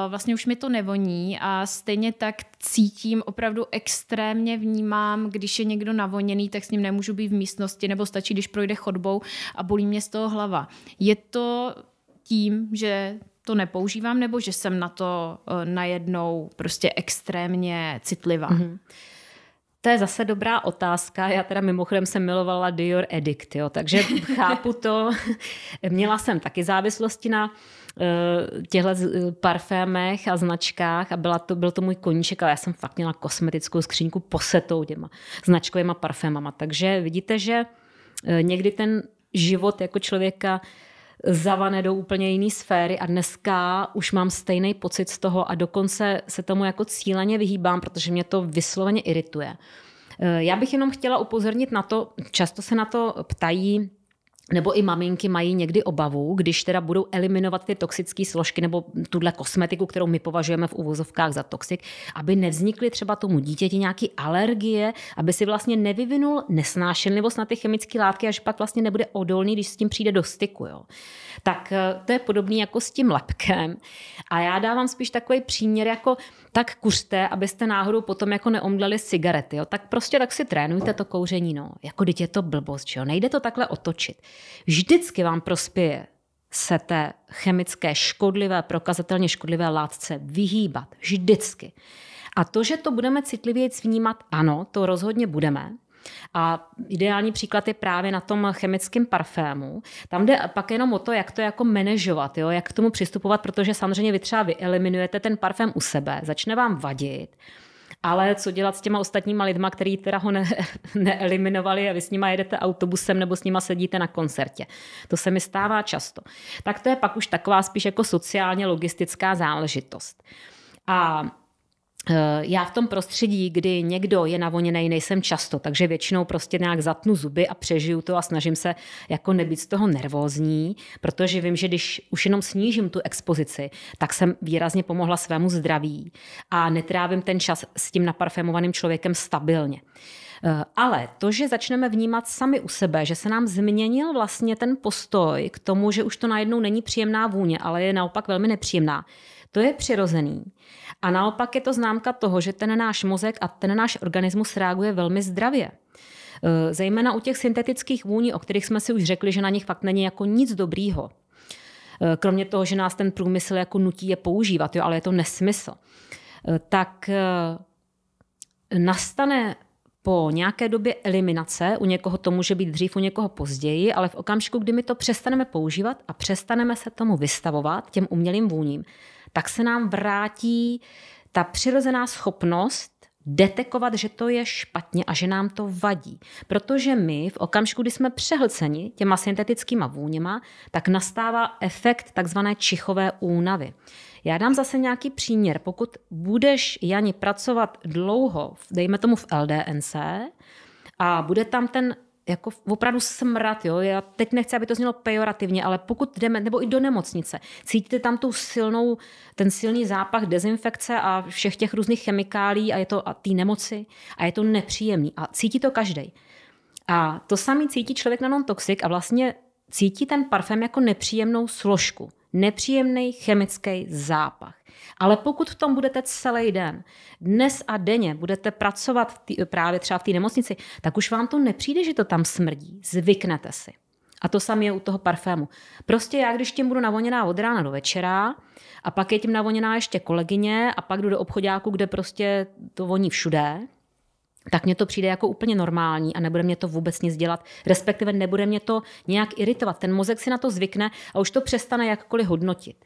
vlastně už mi to nevoní a stejně tak cítím, opravdu extrémně vnímám, když je někdo navoněný, tak s ním nemůžu být v místnosti, nebo stačí, když projde chodbou a bolí mě z toho hlava. Je to tím, že to nepoužívám, nebo že jsem na to eh, najednou prostě extrémně citlivá? Mm-hmm. To je zase dobrá otázka. Já teda mimochodem jsem milovala Dior Edict, jo, takže chápu to. Měla jsem taky závislosti na eh, těchto eh, parfémech a značkách a byla to, byl to můj koníček, ale já jsem fakt měla kosmetickou skříňku posetou těma značkovýma parfémama. Takže vidíte, že Eh, někdy ten život jako člověka zavane do úplně jiné sféry a dneska už mám stejný pocit z toho a dokonce se tomu jako cíleně vyhýbám, protože mě to vysloveně irituje. Eh, já bych jenom chtěla upozornit na to, často se na to ptají nebo i maminky mají někdy obavu, když teda budou eliminovat ty toxické složky nebo tuhle kosmetiku, kterou my považujeme v uvozovkách za toxik, aby nevznikly třeba tomu dítěti nějaké alergie, aby si vlastně nevyvinul nesnášenlivost na ty chemické látky, až pak vlastně nebude odolný, když s tím přijde do styku. Jo. Tak eh, to je podobné jako s tím lepkem. A já dávám spíš takový příměr jako tak kuřte, abyste náhodou potom jako neomdleli cigarety. Jo. Tak prostě tak si trénujte to kouření. No. Jako dítě je to blbost, že jo. Nejde to takhle otočit vždycky vám prospěje se té chemické škodlivé, prokazatelně škodlivé látce vyhýbat. Vždycky. A to, že to budeme citlivěji vnímat, ano, to rozhodně budeme. A ideální příklad je právě na tom chemickém parfému. Tam jde pak jenom o to, jak to jako manažovat, jo? jak k tomu přistupovat, protože samozřejmě vy třeba vyeliminujete ten parfém u sebe, začne vám vadit, ale co dělat s těma ostatníma lidma, který teda ho ne, neeliminovali a vy s nima jedete autobusem nebo s nima sedíte na koncertě. To se mi stává často. Tak to je pak už taková spíš jako sociálně logistická záležitost. A Eh, já v tom prostředí, kdy někdo je navoněný, nejsem často, takže většinou prostě nějak zatnu zuby a přežiju to a snažím se jako nebýt z toho nervózní, protože vím, že když už jenom snížím tu expozici, tak jsem výrazně pomohla svému zdraví a netrávím ten čas s tím naparfémovaným člověkem stabilně. Eh, ale to, že začneme vnímat sami u sebe, že se nám změnil vlastně ten postoj k tomu, že už to najednou není příjemná vůně, ale je naopak velmi nepříjemná, to je přirozený. A naopak je to známka toho, že ten náš mozek a ten náš organismus reaguje velmi zdravě. E, zejména u těch syntetických vůní, o kterých jsme si už řekli, že na nich fakt není jako nic dobrýho. E, kromě toho, že nás ten průmysl jako nutí je používat, jo, ale je to nesmysl. E, tak nastane po nějaké době eliminace, u někoho to může být dřív, u někoho později, ale v okamžiku, kdy my to přestaneme používat a přestaneme se tomu vystavovat, těm umělým vůním, tak se nám vrátí ta přirozená schopnost detekovat, že to je špatně a že nám to vadí. Protože my v okamžiku, kdy jsme přehlceni těma syntetickýma vůněma, tak nastává efekt takzvané čichové únavy. Já dám zase nějaký příměr. Pokud budeš, Jani, pracovat dlouho, dejme tomu v LDNC, a bude tam ten jako opravdu smrad, jo. Já teď nechci, aby to znělo pejorativně, ale pokud jdeme, nebo i do nemocnice, cítíte tam tu silnou, ten silný zápach dezinfekce a všech těch různých chemikálí a je to a té nemoci a je to nepříjemný a cítí to každý. A to samý cítí člověk na non-toxic a vlastně cítí ten parfém jako nepříjemnou složku, nepříjemný chemický zápach. Ale pokud v tom budete celý den, dnes a denně budete pracovat tý, právě třeba v té nemocnici, tak už vám to nepřijde, že to tam smrdí. Zvyknete si. A to samé je u toho parfému. Prostě já, když tím budu navoněná od rána do večera a pak je tím navoněná ještě kolegyně a pak jdu do obchodáku, kde prostě to voní všude, tak mě to přijde jako úplně normální a nebude mě to vůbec nic dělat, respektive nebude mě to nějak iritovat. Ten mozek si na to zvykne a už to přestane jakkoliv hodnotit.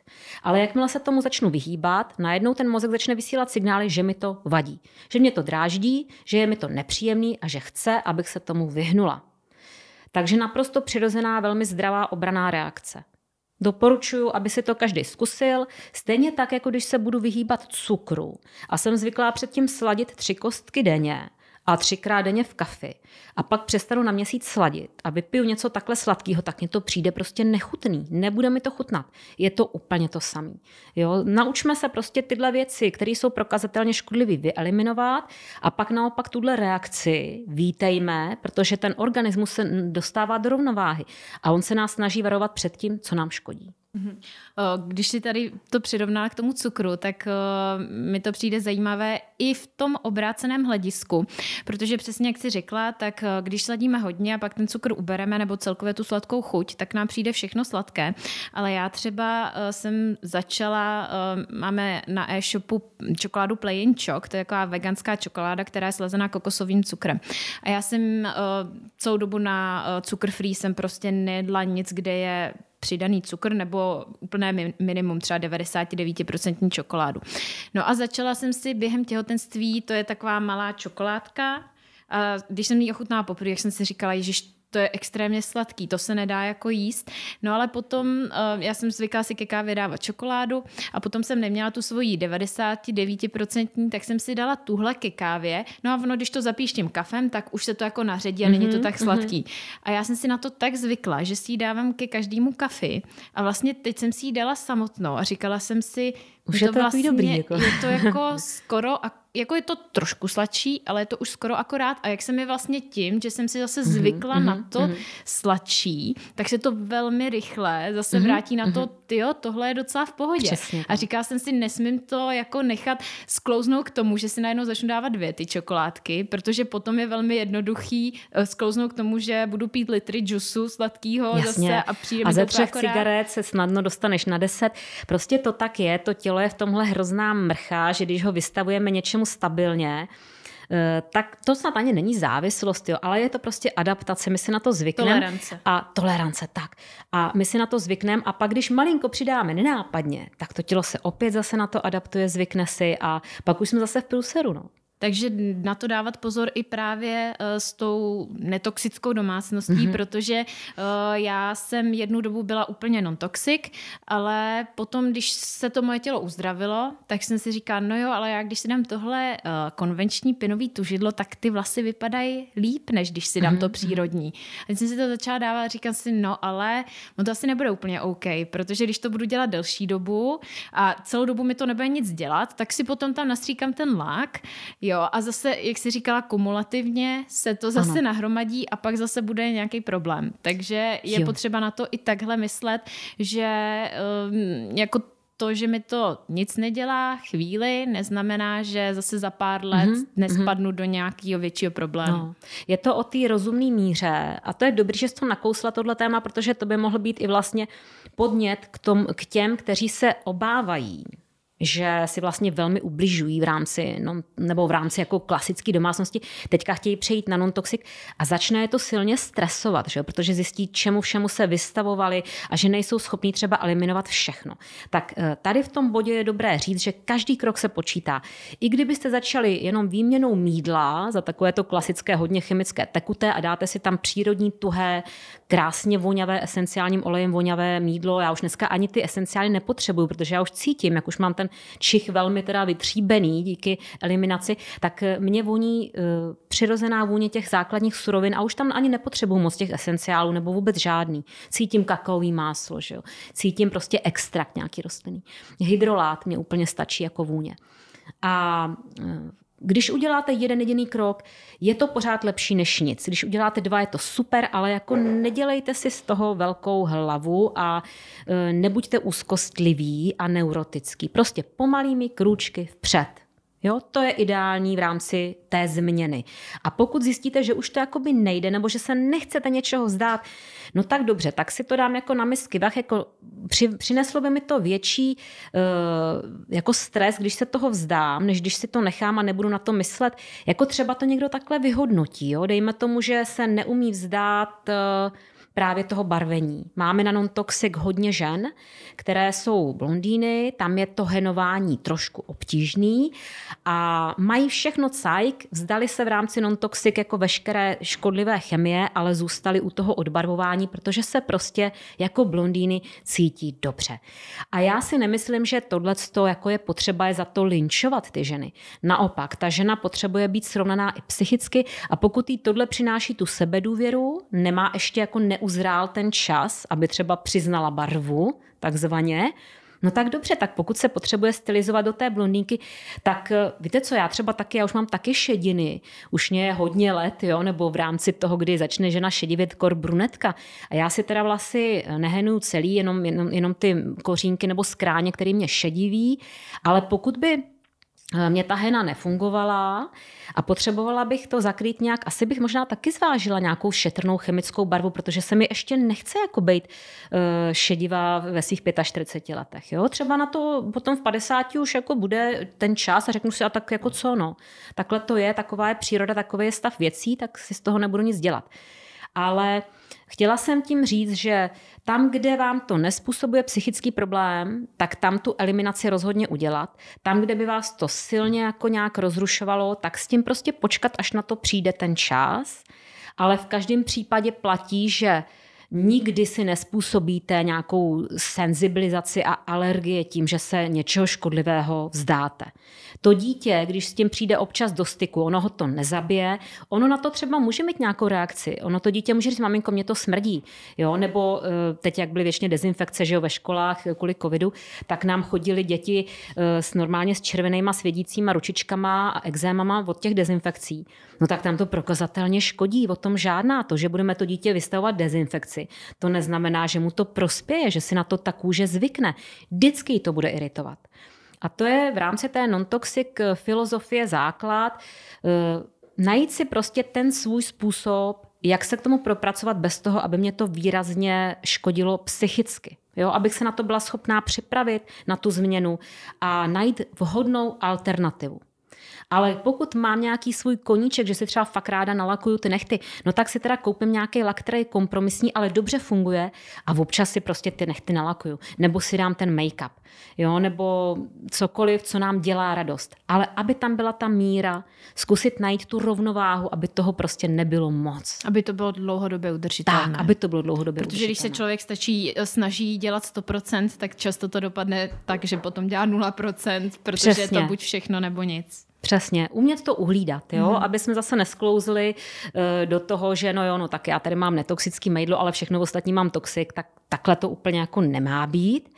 Ale jakmile se tomu začnu vyhýbat, najednou ten mozek začne vysílat signály, že mi to vadí, že mě to dráždí, že je mi to nepříjemný a že chce, abych se tomu vyhnula. Takže naprosto přirozená, velmi zdravá obraná reakce. Doporučuji, aby si to každý zkusil, stejně tak, jako když se budu vyhýbat cukru. A jsem zvyklá předtím sladit tři kostky denně, a třikrát denně v kafi a pak přestanu na měsíc sladit a vypiju něco takhle sladkého, tak mě to přijde prostě nechutný. Nebude mi to chutnat. Je to úplně to samé. Jo? Naučme se prostě tyhle věci, které jsou prokazatelně škodlivé, vyeliminovat a pak naopak tuhle reakci vítejme, protože ten organismus se dostává do rovnováhy a on se nás snaží varovat před tím, co nám škodí. Mhm. Když si tady to přirovná k tomu cukru, tak mi to přijde zajímavé, i v tom obráceném hledisku, protože přesně jak si řekla, tak eh, když sladíme hodně a pak ten cukr ubereme nebo celkově tu sladkou chuť, tak nám přijde všechno sladké. Ale já třeba eh, jsem začala, eh, máme na e-shopu čokoládu Plain Choc, to je taková veganská čokoláda, která je slazená kokosovým cukrem. A já jsem celou dobu na cukr free jsem prostě nejedla nic, kde je přidaný cukr nebo úplné minimum, třeba 99% čokoládu. No a začala jsem si během těho těhotenství, to je taková malá čokoládka. A když jsem ji ochutnala poprvé, jak jsem si říkala, že to je extrémně sladký, to se nedá jako jíst. No ale potom, eh, já jsem zvykla si ke kávě dávat čokoládu a potom jsem neměla tu svoji 99%, tak jsem si dala tuhle ke kávě. No a ono, když to zapíš tím kafem, tak už se to jako naředí a není to mhm, tak mhm. sladký. A já jsem si na to tak zvykla, že si ji dávám ke každému kafi a vlastně teď jsem si ji dala samotnou a říkala jsem si, už no je to, to vlastně, dobrý. Jako. Je to jako skoro a jako je to trošku sladší, ale je to už skoro akorát. A jak se mi vlastně tím, že jsem si zase mhm, zvykla mm-hmm, na to mm-hmm. sladší, tak se to velmi rychle zase mm-hmm, vrátí na mm-hmm. to, mhm. jo, tohle je docela v pohodě. Přesně, a říká jsem si, nesmím to jako nechat sklouznout k tomu, že si najednou začnu dávat dvě ty čokoládky, protože potom je velmi jednoduchý eh, sklouznout k tomu, že budu pít litry džusu sladkého zase a příjemně. A ze třech akorát. cigaret se snadno dostaneš na deset. Prostě to tak je, to tělo je v tomhle hrozná mrcha, že když ho vystavujeme něčemu tomu stabilně, eh, tak to snad ani není závislost, jo, ale je to prostě adaptace. My si na to zvykneme. Tolerance. A tolerance, tak. A my si na to zvykneme a pak, když malinko přidáme nenápadně, tak to tělo se opět zase na to adaptuje, zvykne si a pak už jsme zase v průseru. No. Takže na to dávat pozor i právě eh, s tou netoxickou domácností, mm-hmm. protože eh, já jsem jednu dobu byla úplně non-toxic, ale potom, když se to moje tělo uzdravilo, tak jsem si říkala, no jo, ale já když si dám tohle eh, konvenční pinový tužidlo, tak ty vlasy vypadají líp, než když si dám mm-hmm. to mhm, mhm. přírodní. A když jsem si to začala dávat, říkám si, no ale no to asi nebude úplně OK, protože když to budu dělat delší dobu a celou dobu mi to nebude nic dělat, tak si potom tam nastříkám ten lak, jo, Jo, a zase, jak jsi říkala, kumulativně se to zase ano. nahromadí a pak zase bude nějaký problém. Takže je jo. potřeba na to i takhle myslet, že um, jako to, že mi to nic nedělá chvíli, neznamená, že zase za pár let mm-hmm. nespadnu mm-hmm. do nějakého většího problému. No. Je to o té rozumné míře a to je dobrý, že jsi to nakousla tohle téma, protože to by mohl být i vlastně podnět k, tom, k těm, kteří se obávají že si vlastně velmi ubližují v rámci, no, nebo v rámci jako klasické domácnosti, teďka chtějí přejít na non-toxic a začne je to silně stresovat, že? protože zjistí, čemu všemu se vystavovali a že nejsou schopní třeba eliminovat všechno. Tak eh, tady v tom bodě je dobré říct, že každý krok se počítá. I kdybyste začali jenom výměnou mídla za takové to klasické hodně chemické tekuté a dáte si tam přírodní tuhé krásně voňavé esenciálním olejem, voňavé mídlo. Já už dneska ani ty esenciály nepotřebuju, protože já už cítím, jak už mám ten čich velmi teda vytříbený díky eliminaci, tak mě voní uh, přirozená vůně těch základních surovin a už tam ani nepotřebuju moc těch esenciálů nebo vůbec žádný. Cítím kakaový máslo, že jo? cítím prostě extrakt nějaký rostlinný. Hydrolát mě úplně stačí jako vůně. A uh, když uděláte jeden jediný krok, je to pořád lepší než nic. Když uděláte dva, je to super, ale jako nedělejte si z toho velkou hlavu a e, nebuďte úzkostliví a neurotický. Prostě pomalými krůčky vpřed. Jo, to je ideální v rámci té změny. A pokud zjistíte, že už to jakoby nejde, nebo že se nechcete něčeho zdát, no tak dobře, tak si to dám jako na misky vach, jako při, přineslo by mi to větší uh, jako stres, když se toho vzdám, než když si to nechám a nebudu na to myslet. Jako třeba to někdo takhle vyhodnotí, jo? dejme tomu, že se neumí vzdát uh, právě toho barvení. Máme na non-toxic hodně žen, které jsou blondýny, tam je to henování trošku obtížný a mají všechno cajk, vzdali se v rámci non-toxic jako veškeré škodlivé chemie, ale zůstali u toho odbarvování, protože se prostě jako blondýny cítí dobře. A já si nemyslím, že tohle jako je potřeba je za to linčovat ty ženy. Naopak, ta žena potřebuje být srovnaná i psychicky a pokud jí tohle přináší tu sebedůvěru, nemá ještě jako ne neuzrál ten čas, aby třeba přiznala barvu, takzvaně, No tak dobře, tak pokud se potřebuje stylizovat do té blondýnky, tak eh, víte co, já třeba taky, já už mám taky šediny, už mě je hodně let, jo, nebo v rámci toho, kdy začne žena šedivět kor brunetka. A já si teda vlasy eh, nehenuju celý, jenom, jenom, jenom ty kořínky nebo skráně, které mě šediví, ale pokud by Eh, mě ta hena nefungovala a potřebovala bych to zakrýt nějak, asi bych možná taky zvážila nějakou šetrnou chemickou barvu, protože se mi ještě nechce jako být uh, eh, šedivá ve svých 45 letech. Jo? Třeba na to potom v 50 už jako bude ten čas a řeknu si, a tak jako co no, takhle to je, taková je příroda, takový je stav věcí, tak si z toho nebudu nic dělat. Ale uh, Chtěla jsem tím říct, že tam, kde vám to nespůsobuje psychický problém, tak tam tu eliminaci rozhodně udělat. Tam, kde by vás to silně jako nějak rozrušovalo, tak s tím prostě počkat, až na to přijde ten čas. Ale v každém případě platí, že nikdy si nespůsobíte nějakou senzibilizaci a alergie tím, že se něčeho škodlivého vzdáte. To dítě, když s tím přijde občas do styku, ono ho to nezabije, ono na to třeba může mít nějakou reakci. Ono to dítě může říct, maminko, mě to smrdí. Jo? Nebo eh, teď, jak byly většině dezinfekce že jo, ve školách kvůli covidu, tak nám chodili děti eh, s normálně s červenýma svědícíma ručičkama a exémama od těch dezinfekcí. No tak tam to prokazatelně škodí, o tom žádná to, že budeme to dítě vystavovat dezinfekci věci. To neznamená, že mu to prospěje, že si na to ta kůže zvykne. Vždycky to bude iritovat. A to je v rámci té non-toxic filozofie základ, eh, najít si prostě ten svůj způsob, jak se k tomu propracovat bez toho, aby mě to výrazně škodilo psychicky. Jo, abych se na to byla schopná připravit, na tu změnu a najít vhodnou alternativu. Ale pokud mám nějaký svůj koníček, že si třeba fakt ráda nalakuju ty nechty, no tak si teda koupím nějaký lak, který je kompromisní, ale dobře funguje a občas si prostě ty nechty nalakuju. Nebo si dám ten make-up, jo, nebo cokoliv, co nám dělá radost. Ale aby tam byla ta míra, zkusit najít tu rovnováhu, aby toho prostě nebylo moc. Aby to bylo dlouhodobě udržitelné. Tak, aby to bylo dlouhodobě Protože udržitelné. když se člověk stačí, eh, snaží dělat 100%, tak často to dopadne tak, že potom dělá 0%, protože Přesně. je to buď všechno nebo nic. Přesně, umět to uhlídat, jo, mm. aby jsme zase nesklouzli uh, do toho, že no jo, no tak já tady mám netoxický mejdlo, ale všechno ostatní mám toxik, tak takhle to úplně jako nemá být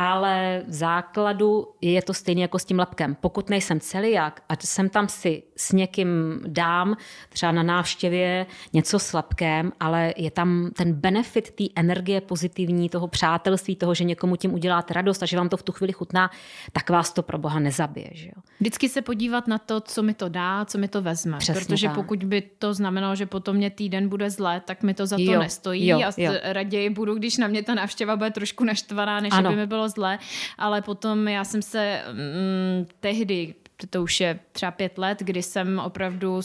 ale v základu je to stejné jako s tím lepkem. Pokud nejsem celiak a jsem tam si s někým dám, třeba na návštěvě něco s lepkem, ale je tam ten benefit té energie pozitivní, toho přátelství, toho, že někomu tím uděláte radost a že vám to v tu chvíli chutná, tak vás to pro boha nezabije. Že jo? Vždycky se podívat na to, co mi to dá, co mi to vezme. Přesně protože tak. pokud by to znamenalo, že potom mě týden bude zle, tak mi to za to jo, nestojí jo, a jo. raději budu, když na mě ta návštěva bude trošku naštvaná, než ano. aby mi bylo zle, ale potom já jsem se mm, tehdy to už je třeba pět let, kdy jsem opravdu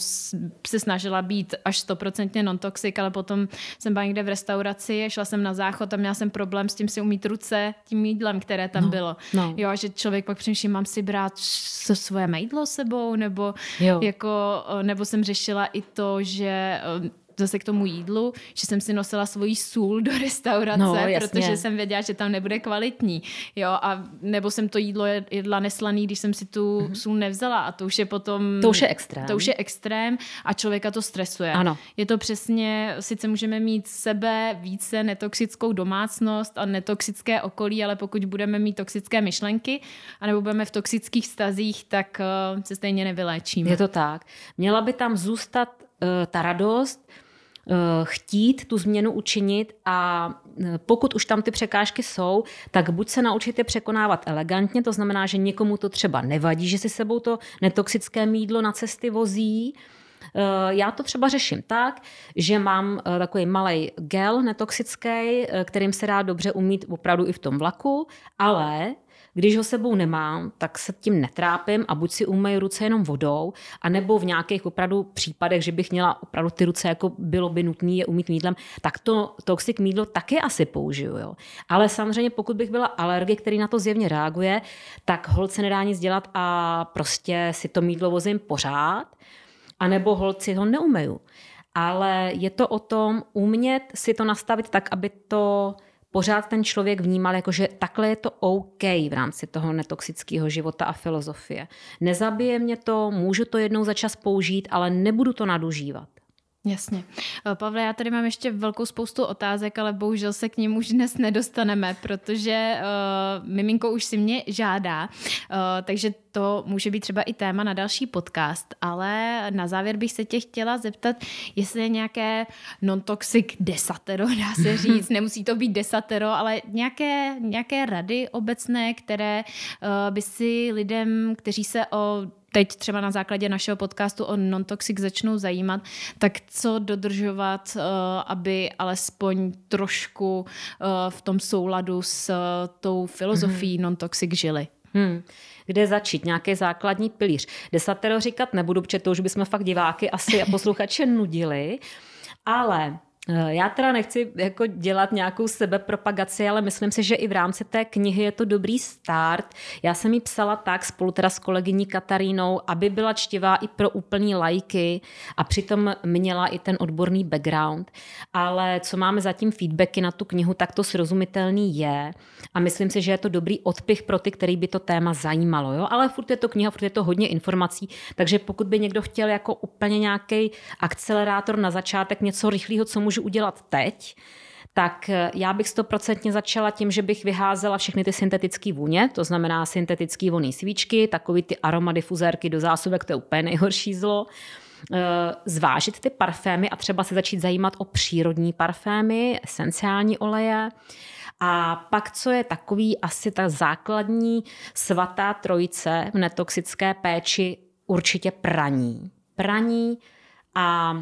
se snažila být až stoprocentně non-toxic, ale potom jsem byla někde v restauraci, šla jsem na záchod a měla jsem problém s tím si umít ruce tím jídlem, které tam no, bylo. No. Jo, že člověk pak přemýšlí, mám si brát se svoje jídlo sebou, nebo, jo. jako, nebo jsem řešila i to, že zase k tomu jídlu, že jsem si nosila svoji sůl do restaurace, no, protože jsem věděla, že tam nebude kvalitní. Jo, a nebo jsem to jídlo jedla neslaný, když jsem si tu mm-hmm. sůl nevzala a to už je potom... To už je extrém. To už je extrém a člověka to stresuje. Ano. Je to přesně, sice můžeme mít sebe více netoxickou domácnost a netoxické okolí, ale pokud budeme mít toxické myšlenky, anebo budeme v toxických stazích, tak eh, se stejně nevyléčíme. Je to tak. Měla by tam zůstat eh, ta radost, Eh, chtít tu změnu učinit a eh, pokud už tam ty překážky jsou, tak buď se naučit je překonávat elegantně, to znamená, že někomu to třeba nevadí, že si sebou to netoxické mídlo na cesty vozí, eh, já to třeba řeším tak, že mám takový malý gel netoxický, kterým se dá dobře umít opravdu i v tom vlaku, ale když ho sebou nemám, tak se tím netrápím a buď si umýju ruce jenom vodou, anebo v nějakých opravdu případech, že bych měla opravdu ty ruce, jako bylo by nutné je umít mídlem, tak to toxic mídlo taky asi použiju. Jo. Ale samozřejmě, pokud bych byla alergie, který na to zjevně reaguje, tak holce nedá nic dělat a prostě si to mídlo vozím pořád, anebo holci ho neumeju ale je to o tom umět si to nastavit tak, aby to pořád ten člověk vnímal, jako že takhle je to OK v rámci toho netoxického života a filozofie. Nezabije mě to, můžu to jednou za čas použít, ale nebudu to nadužívat. Jasně. Eh, Pavle, já tady mám ještě velkou spoustu otázek, ale bohužel se k ním už dnes nedostaneme, protože uh, miminko už si mě žádá, uh, takže to může být třeba i téma na další podcast, ale na závěr bych se tě chtěla zeptat, jestli je nějaké non-toxic desatero, dá se říct, nemusí to být desatero, ale nějaké, nějaké rady obecné, které uh, by si lidem, kteří se o teď třeba na základě našeho podcastu o non-toxic začnou zajímat, tak co dodržovat, eh, aby alespoň trošku eh, v tom souladu s eh, tou filozofií mhm. non-toxic žili. Hmm. Kde začít? Nějaký základní pilíř. Desatero říkat nebudu, protože to už bychom fakt diváky asi a posluchače nudili, ale Eh, já teda nechci jako dělat nějakou sebepropagaci, ale myslím si, že i v rámci té knihy je to dobrý start. Já jsem ji psala tak spolu teda s kolegyní Katarínou, aby byla čtivá i pro úplní lajky a přitom měla i ten odborný background. Ale co máme zatím feedbacky na tu knihu, tak to srozumitelný je a myslím si, že je to dobrý odpich pro ty, který by to téma zajímalo. Jo? Ale furt je to kniha, furt je to hodně informací, takže pokud by někdo chtěl jako úplně nějaký akcelerátor na začátek, něco rychlého, co může můžu udělat teď, tak eh, já bych stoprocentně začala tím, že bych vyházela všechny ty syntetické vůně, to znamená syntetické voní svíčky, takový ty aromadifuzérky do zásuvek, to je úplně nejhorší zlo eh, zvážit ty parfémy a třeba se začít zajímat o přírodní parfémy, esenciální oleje. A pak, co je takový asi ta základní svatá trojice v netoxické péči, určitě praní. Praní a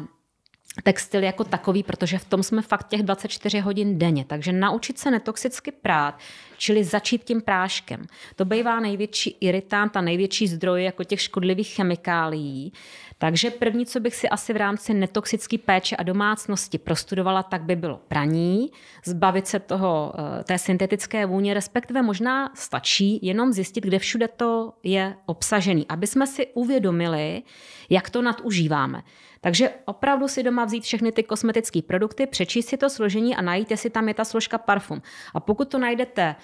textil jako takový, protože v tom jsme fakt těch 24 hodin denně. Takže naučit se netoxicky prát, čili začít tím práškem. To bývá největší iritant a největší zdroj jako těch škodlivých chemikálií. Takže první, co bych si asi v rámci netoxické péče a domácnosti prostudovala, tak by bylo praní, zbavit se toho, eh, té syntetické vůně, respektive možná stačí jenom zjistit, kde všude to je obsažený, aby jsme si uvědomili, jak to nadužíváme. Takže opravdu si doma vzít všechny ty kosmetické produkty, přečíst si to složení a najít, jestli tam je ta složka parfum. A pokud to najdete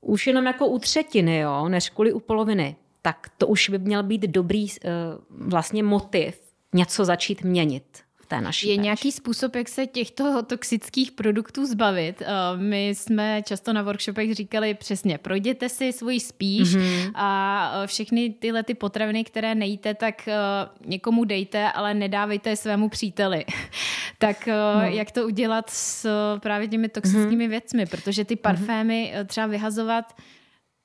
už jenom jako u třetiny, jo, než kvůli u poloviny, tak to už by měl být dobrý eh, vlastně motiv něco začít měnit té naší Je péči. nějaký způsob, jak se těchto toxických produktů zbavit? Eh, my jsme často na workshopech říkali přesně, projděte si svůj spíš mm-hmm. a eh, všechny tyhle ty potraviny, které nejíte, tak někomu dejte, ale nedávejte svému příteli. tak no. jak to udělat s právě těmi mhm. toxickými mm-hmm. věcmi? Protože ty mhm. parfémy mm-hmm. třeba vyhazovat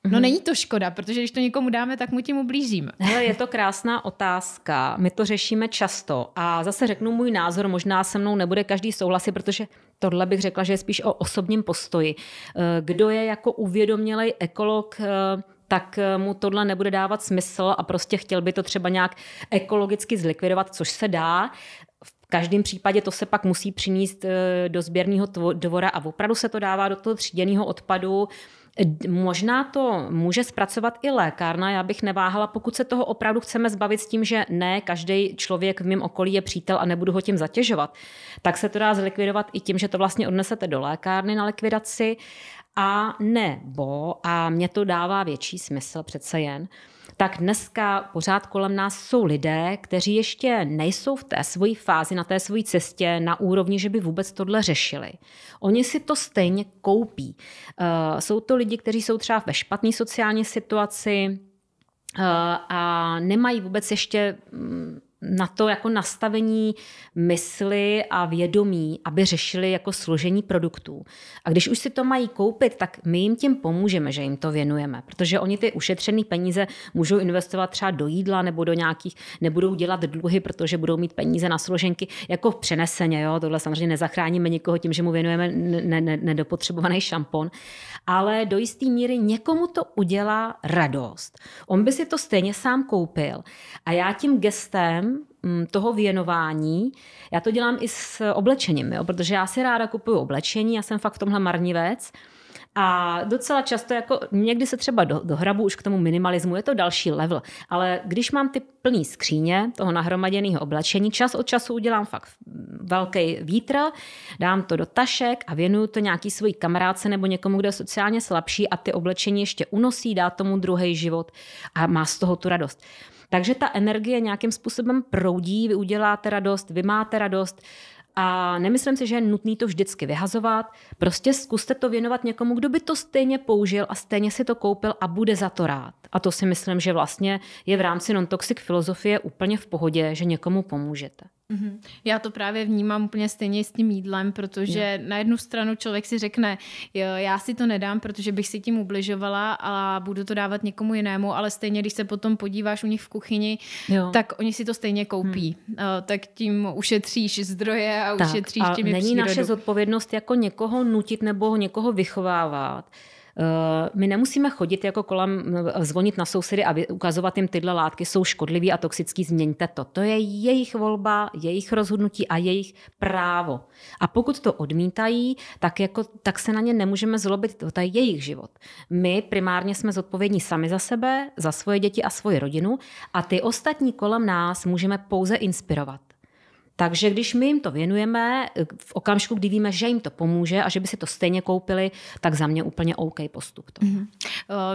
No mhm. není to škoda, protože když to někomu dáme, tak mu tím ublížíme. Hele, je to krásná otázka. My to řešíme často a zase řeknu můj názor, možná se mnou nebude každý souhlasit, protože tohle bych řekla, že je spíš o osobním postoji. Eh, kdo je jako uvědomělej ekolog, eh, tak eh, mu tohle nebude dávat smysl a prostě chtěl by to třeba nějak ekologicky zlikvidovat, což se dá. V každém případě to se pak musí přinést do sběrného dvora a opravdu se to dává do toho tříděného odpadu Možná to může zpracovat i lékárna, já bych neváhala, pokud se toho opravdu chceme zbavit s tím, že ne, každý člověk v mém okolí je přítel a nebudu ho tím zatěžovat, tak se to dá zlikvidovat i tím, že to vlastně odnesete do lékárny na likvidaci a nebo, a mě to dává větší smysl přece jen, tak dneska pořád kolem nás jsou lidé, kteří ještě nejsou v té své fázi, na té své cestě na úrovni, že by vůbec tohle řešili. Oni si to stejně koupí. Eh, jsou to lidi, kteří jsou třeba ve špatné sociální situaci eh, a nemají vůbec ještě mm, na to jako nastavení mysli a vědomí, aby řešili jako složení produktů. A když už si to mají koupit, tak my jim tím pomůžeme, že jim to věnujeme, protože oni ty ušetřené peníze můžou investovat třeba do jídla nebo do nějakých, nebudou dělat dluhy, protože budou mít peníze na složenky jako přeneseně. Jo? Tohle samozřejmě nezachráníme nikoho tím, že mu věnujeme ne- ne- nedopotřebovaný šampon, ale do jisté míry někomu to udělá radost. On by si to stejně sám koupil. A já tím gestem Mm, toho věnování. Já to dělám i s oblečením, jo, protože já si ráda kupuju oblečení, já jsem fakt v tomhle marnivec. A docela často, jako někdy se třeba do, dohrabu už k tomu minimalismu, je to další level. Ale když mám ty plný skříně toho nahromaděného oblečení, čas od času udělám fakt velký vítr, dám to do tašek a věnuju to nějaký svojí kamarádce nebo někomu, kdo je sociálně slabší a ty oblečení ještě unosí, dá tomu druhý život a má z toho tu radost. Takže ta energie nějakým způsobem proudí, vy uděláte radost, vy máte radost. A nemyslím si, že je nutný to vždycky vyhazovat. Prostě zkuste to věnovat někomu, kdo by to stejně použil a stejně si to koupil a bude za to rád. A to si myslím, že vlastně je v rámci non-toxic filozofie úplně v pohodě, že někomu pomůžete. Mm-hmm. Já to právě vnímám úplně stejně s tím jídlem, protože jo. na jednu stranu člověk si řekne, jo, já si to nedám, protože bych si tím ubližovala a budu to dávat někomu jinému, ale stejně, když se potom podíváš u nich v kuchyni, jo. tak oni si to stejně koupí. Hmm. Eh, tak tím ušetříš zdroje a tak, ušetříš tím a není přírodu. naše zodpovědnost jako někoho nutit nebo někoho vychovávat. Eh, my nemusíme chodit jako kolem, eh, zvonit na sousedy a ukazovat jim, tyhle látky jsou škodlivý a toxický, změňte to. To je jejich volba, jejich rozhodnutí a jejich právo. A pokud to odmítají, tak, jako, tak se na ně nemůžeme zlobit, to je jejich život. My primárně jsme zodpovědní sami za sebe, za svoje děti a svoji rodinu a ty ostatní kolem nás můžeme pouze inspirovat. Takže když my jim to věnujeme, eh, v okamžiku, kdy víme, že jim to pomůže a že by si to stejně koupili, tak za mě úplně OK postup. To. Mm-hmm.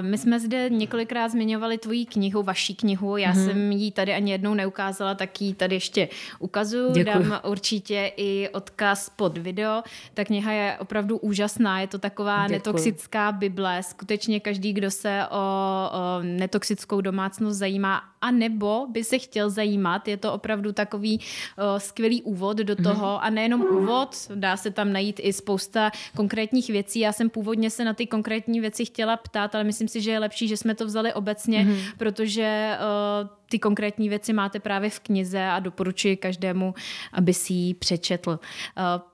My jsme zde několikrát zmiňovali tvoji knihu, vaší knihu. Já mm-hmm. jsem ji tady ani jednou neukázala, tak ji tady ještě ukazuju. Děkuji. Dám určitě i odkaz pod video. Ta kniha je opravdu úžasná, je to taková Děkuji. netoxická Bible. Skutečně každý, kdo se o, o netoxickou domácnost zajímá, a nebo by se chtěl zajímat, je to opravdu takový o, eh, skvělý úvod do mhm. toho a nejenom úvod, dá se tam najít i spousta konkrétních věcí. Já jsem původně se na ty konkrétní věci chtěla ptát, ale myslím si, že je lepší, že jsme to vzali obecně, mm-hmm. protože uh, ty konkrétní věci máte právě v knize a doporučuji každému, aby si ji přečetl. Uh,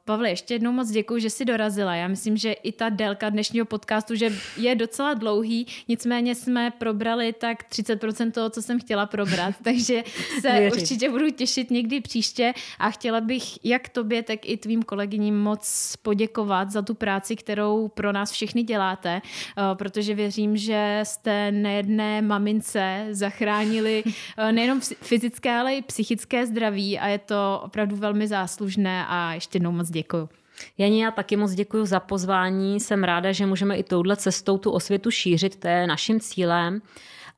Pavle, ještě jednou moc děkuji, že jsi dorazila. Já myslím, že i ta délka dnešního podcastu že je docela dlouhý, nicméně jsme probrali tak 30% toho, co jsem chtěla probrat, takže se Věřit. určitě budu těšit někdy příště a chtěla bych jak tobě, tak i tvým kolegyním moc poděkovat za tu práci, kterou pro nás všechny děláte, uh, protože věřím, že jste nejedné mamince zachránili Eh, nejenom fyzické, ale i psychické zdraví a je to opravdu velmi záslužné a ještě jednou moc děkuji. Janí, já taky moc děkuji za pozvání. Jsem ráda, že můžeme i touhle cestou tu osvětu šířit, to je naším cílem.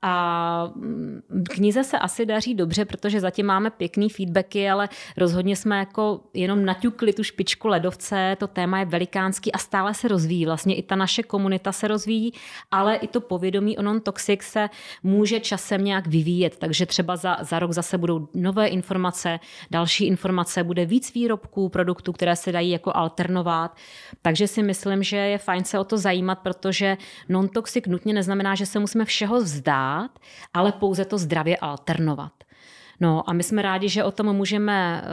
A mm, knize se asi daří dobře, protože zatím máme pěkný feedbacky, ale rozhodně jsme jako jenom naťukli tu špičku ledovce, to téma je velikánský a stále se rozvíjí. Vlastně i ta naše komunita se rozvíjí, ale i to povědomí o non-toxic se může časem nějak vyvíjet, takže třeba za, za rok zase budou nové informace, další informace, bude víc výrobků, produktů, které se dají jako alternovat, takže si myslím, že je fajn se o to zajímat, protože non-toxic nutně neznamená, že se musíme všeho vzdát, dát, ale pouze to zdravě alternovat. No a my jsme rádi, že o tom můžeme eh,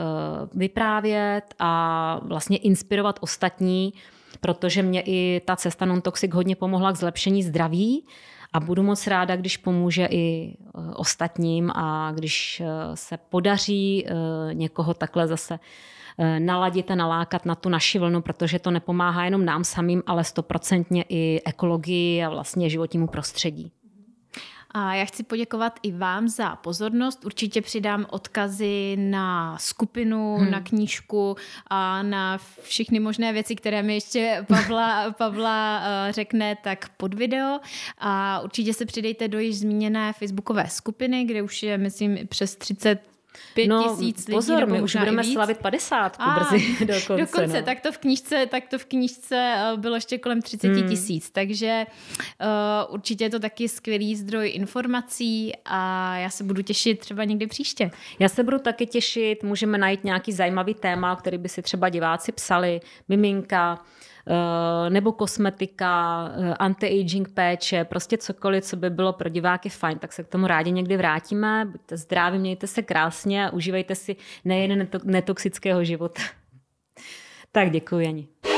vyprávět a vlastně inspirovat ostatní, protože mě i ta cesta non-toxic hodně pomohla k zlepšení zdraví a budu moc ráda, když pomůže i eh, ostatním a když eh, se podaří někoho takhle zase naladit a nalákat na tu naši vlnu, protože to nepomáhá jenom nám samým, ale stoprocentně i ekologii a vlastně životnímu prostředí. A já chci poděkovat i vám za pozornost. Určitě přidám odkazy na skupinu, hmm. na knížku a na všechny možné věci, které mi ještě Pavla, Pavla eh, řekne, tak pod video. A určitě se přidejte do již zmíněné facebookové skupiny, kde už je, myslím, přes 30 Pět no, tisíc lidí, pozor, my už budeme víc. slavit 50 ah, brzy dokonce. dokonce no. tak, to v knížce, tak to v knížce eh, bylo ještě kolem 30 hmm. tisíc, takže uh, určitě je to taky skvělý zdroj informací a já se budu těšit třeba někdy příště. Já se budu taky těšit, můžeme najít nějaký zajímavý téma, který by si třeba diváci psali, miminka, Eh, nebo kosmetika, eh, anti-aging péče, prostě cokoliv, co by bylo pro diváky fajn, tak se k tomu rádi někdy vrátíme. Buďte zdraví, mějte se krásně a užívejte si nejen netoxického života. Tak děkuji, Jani.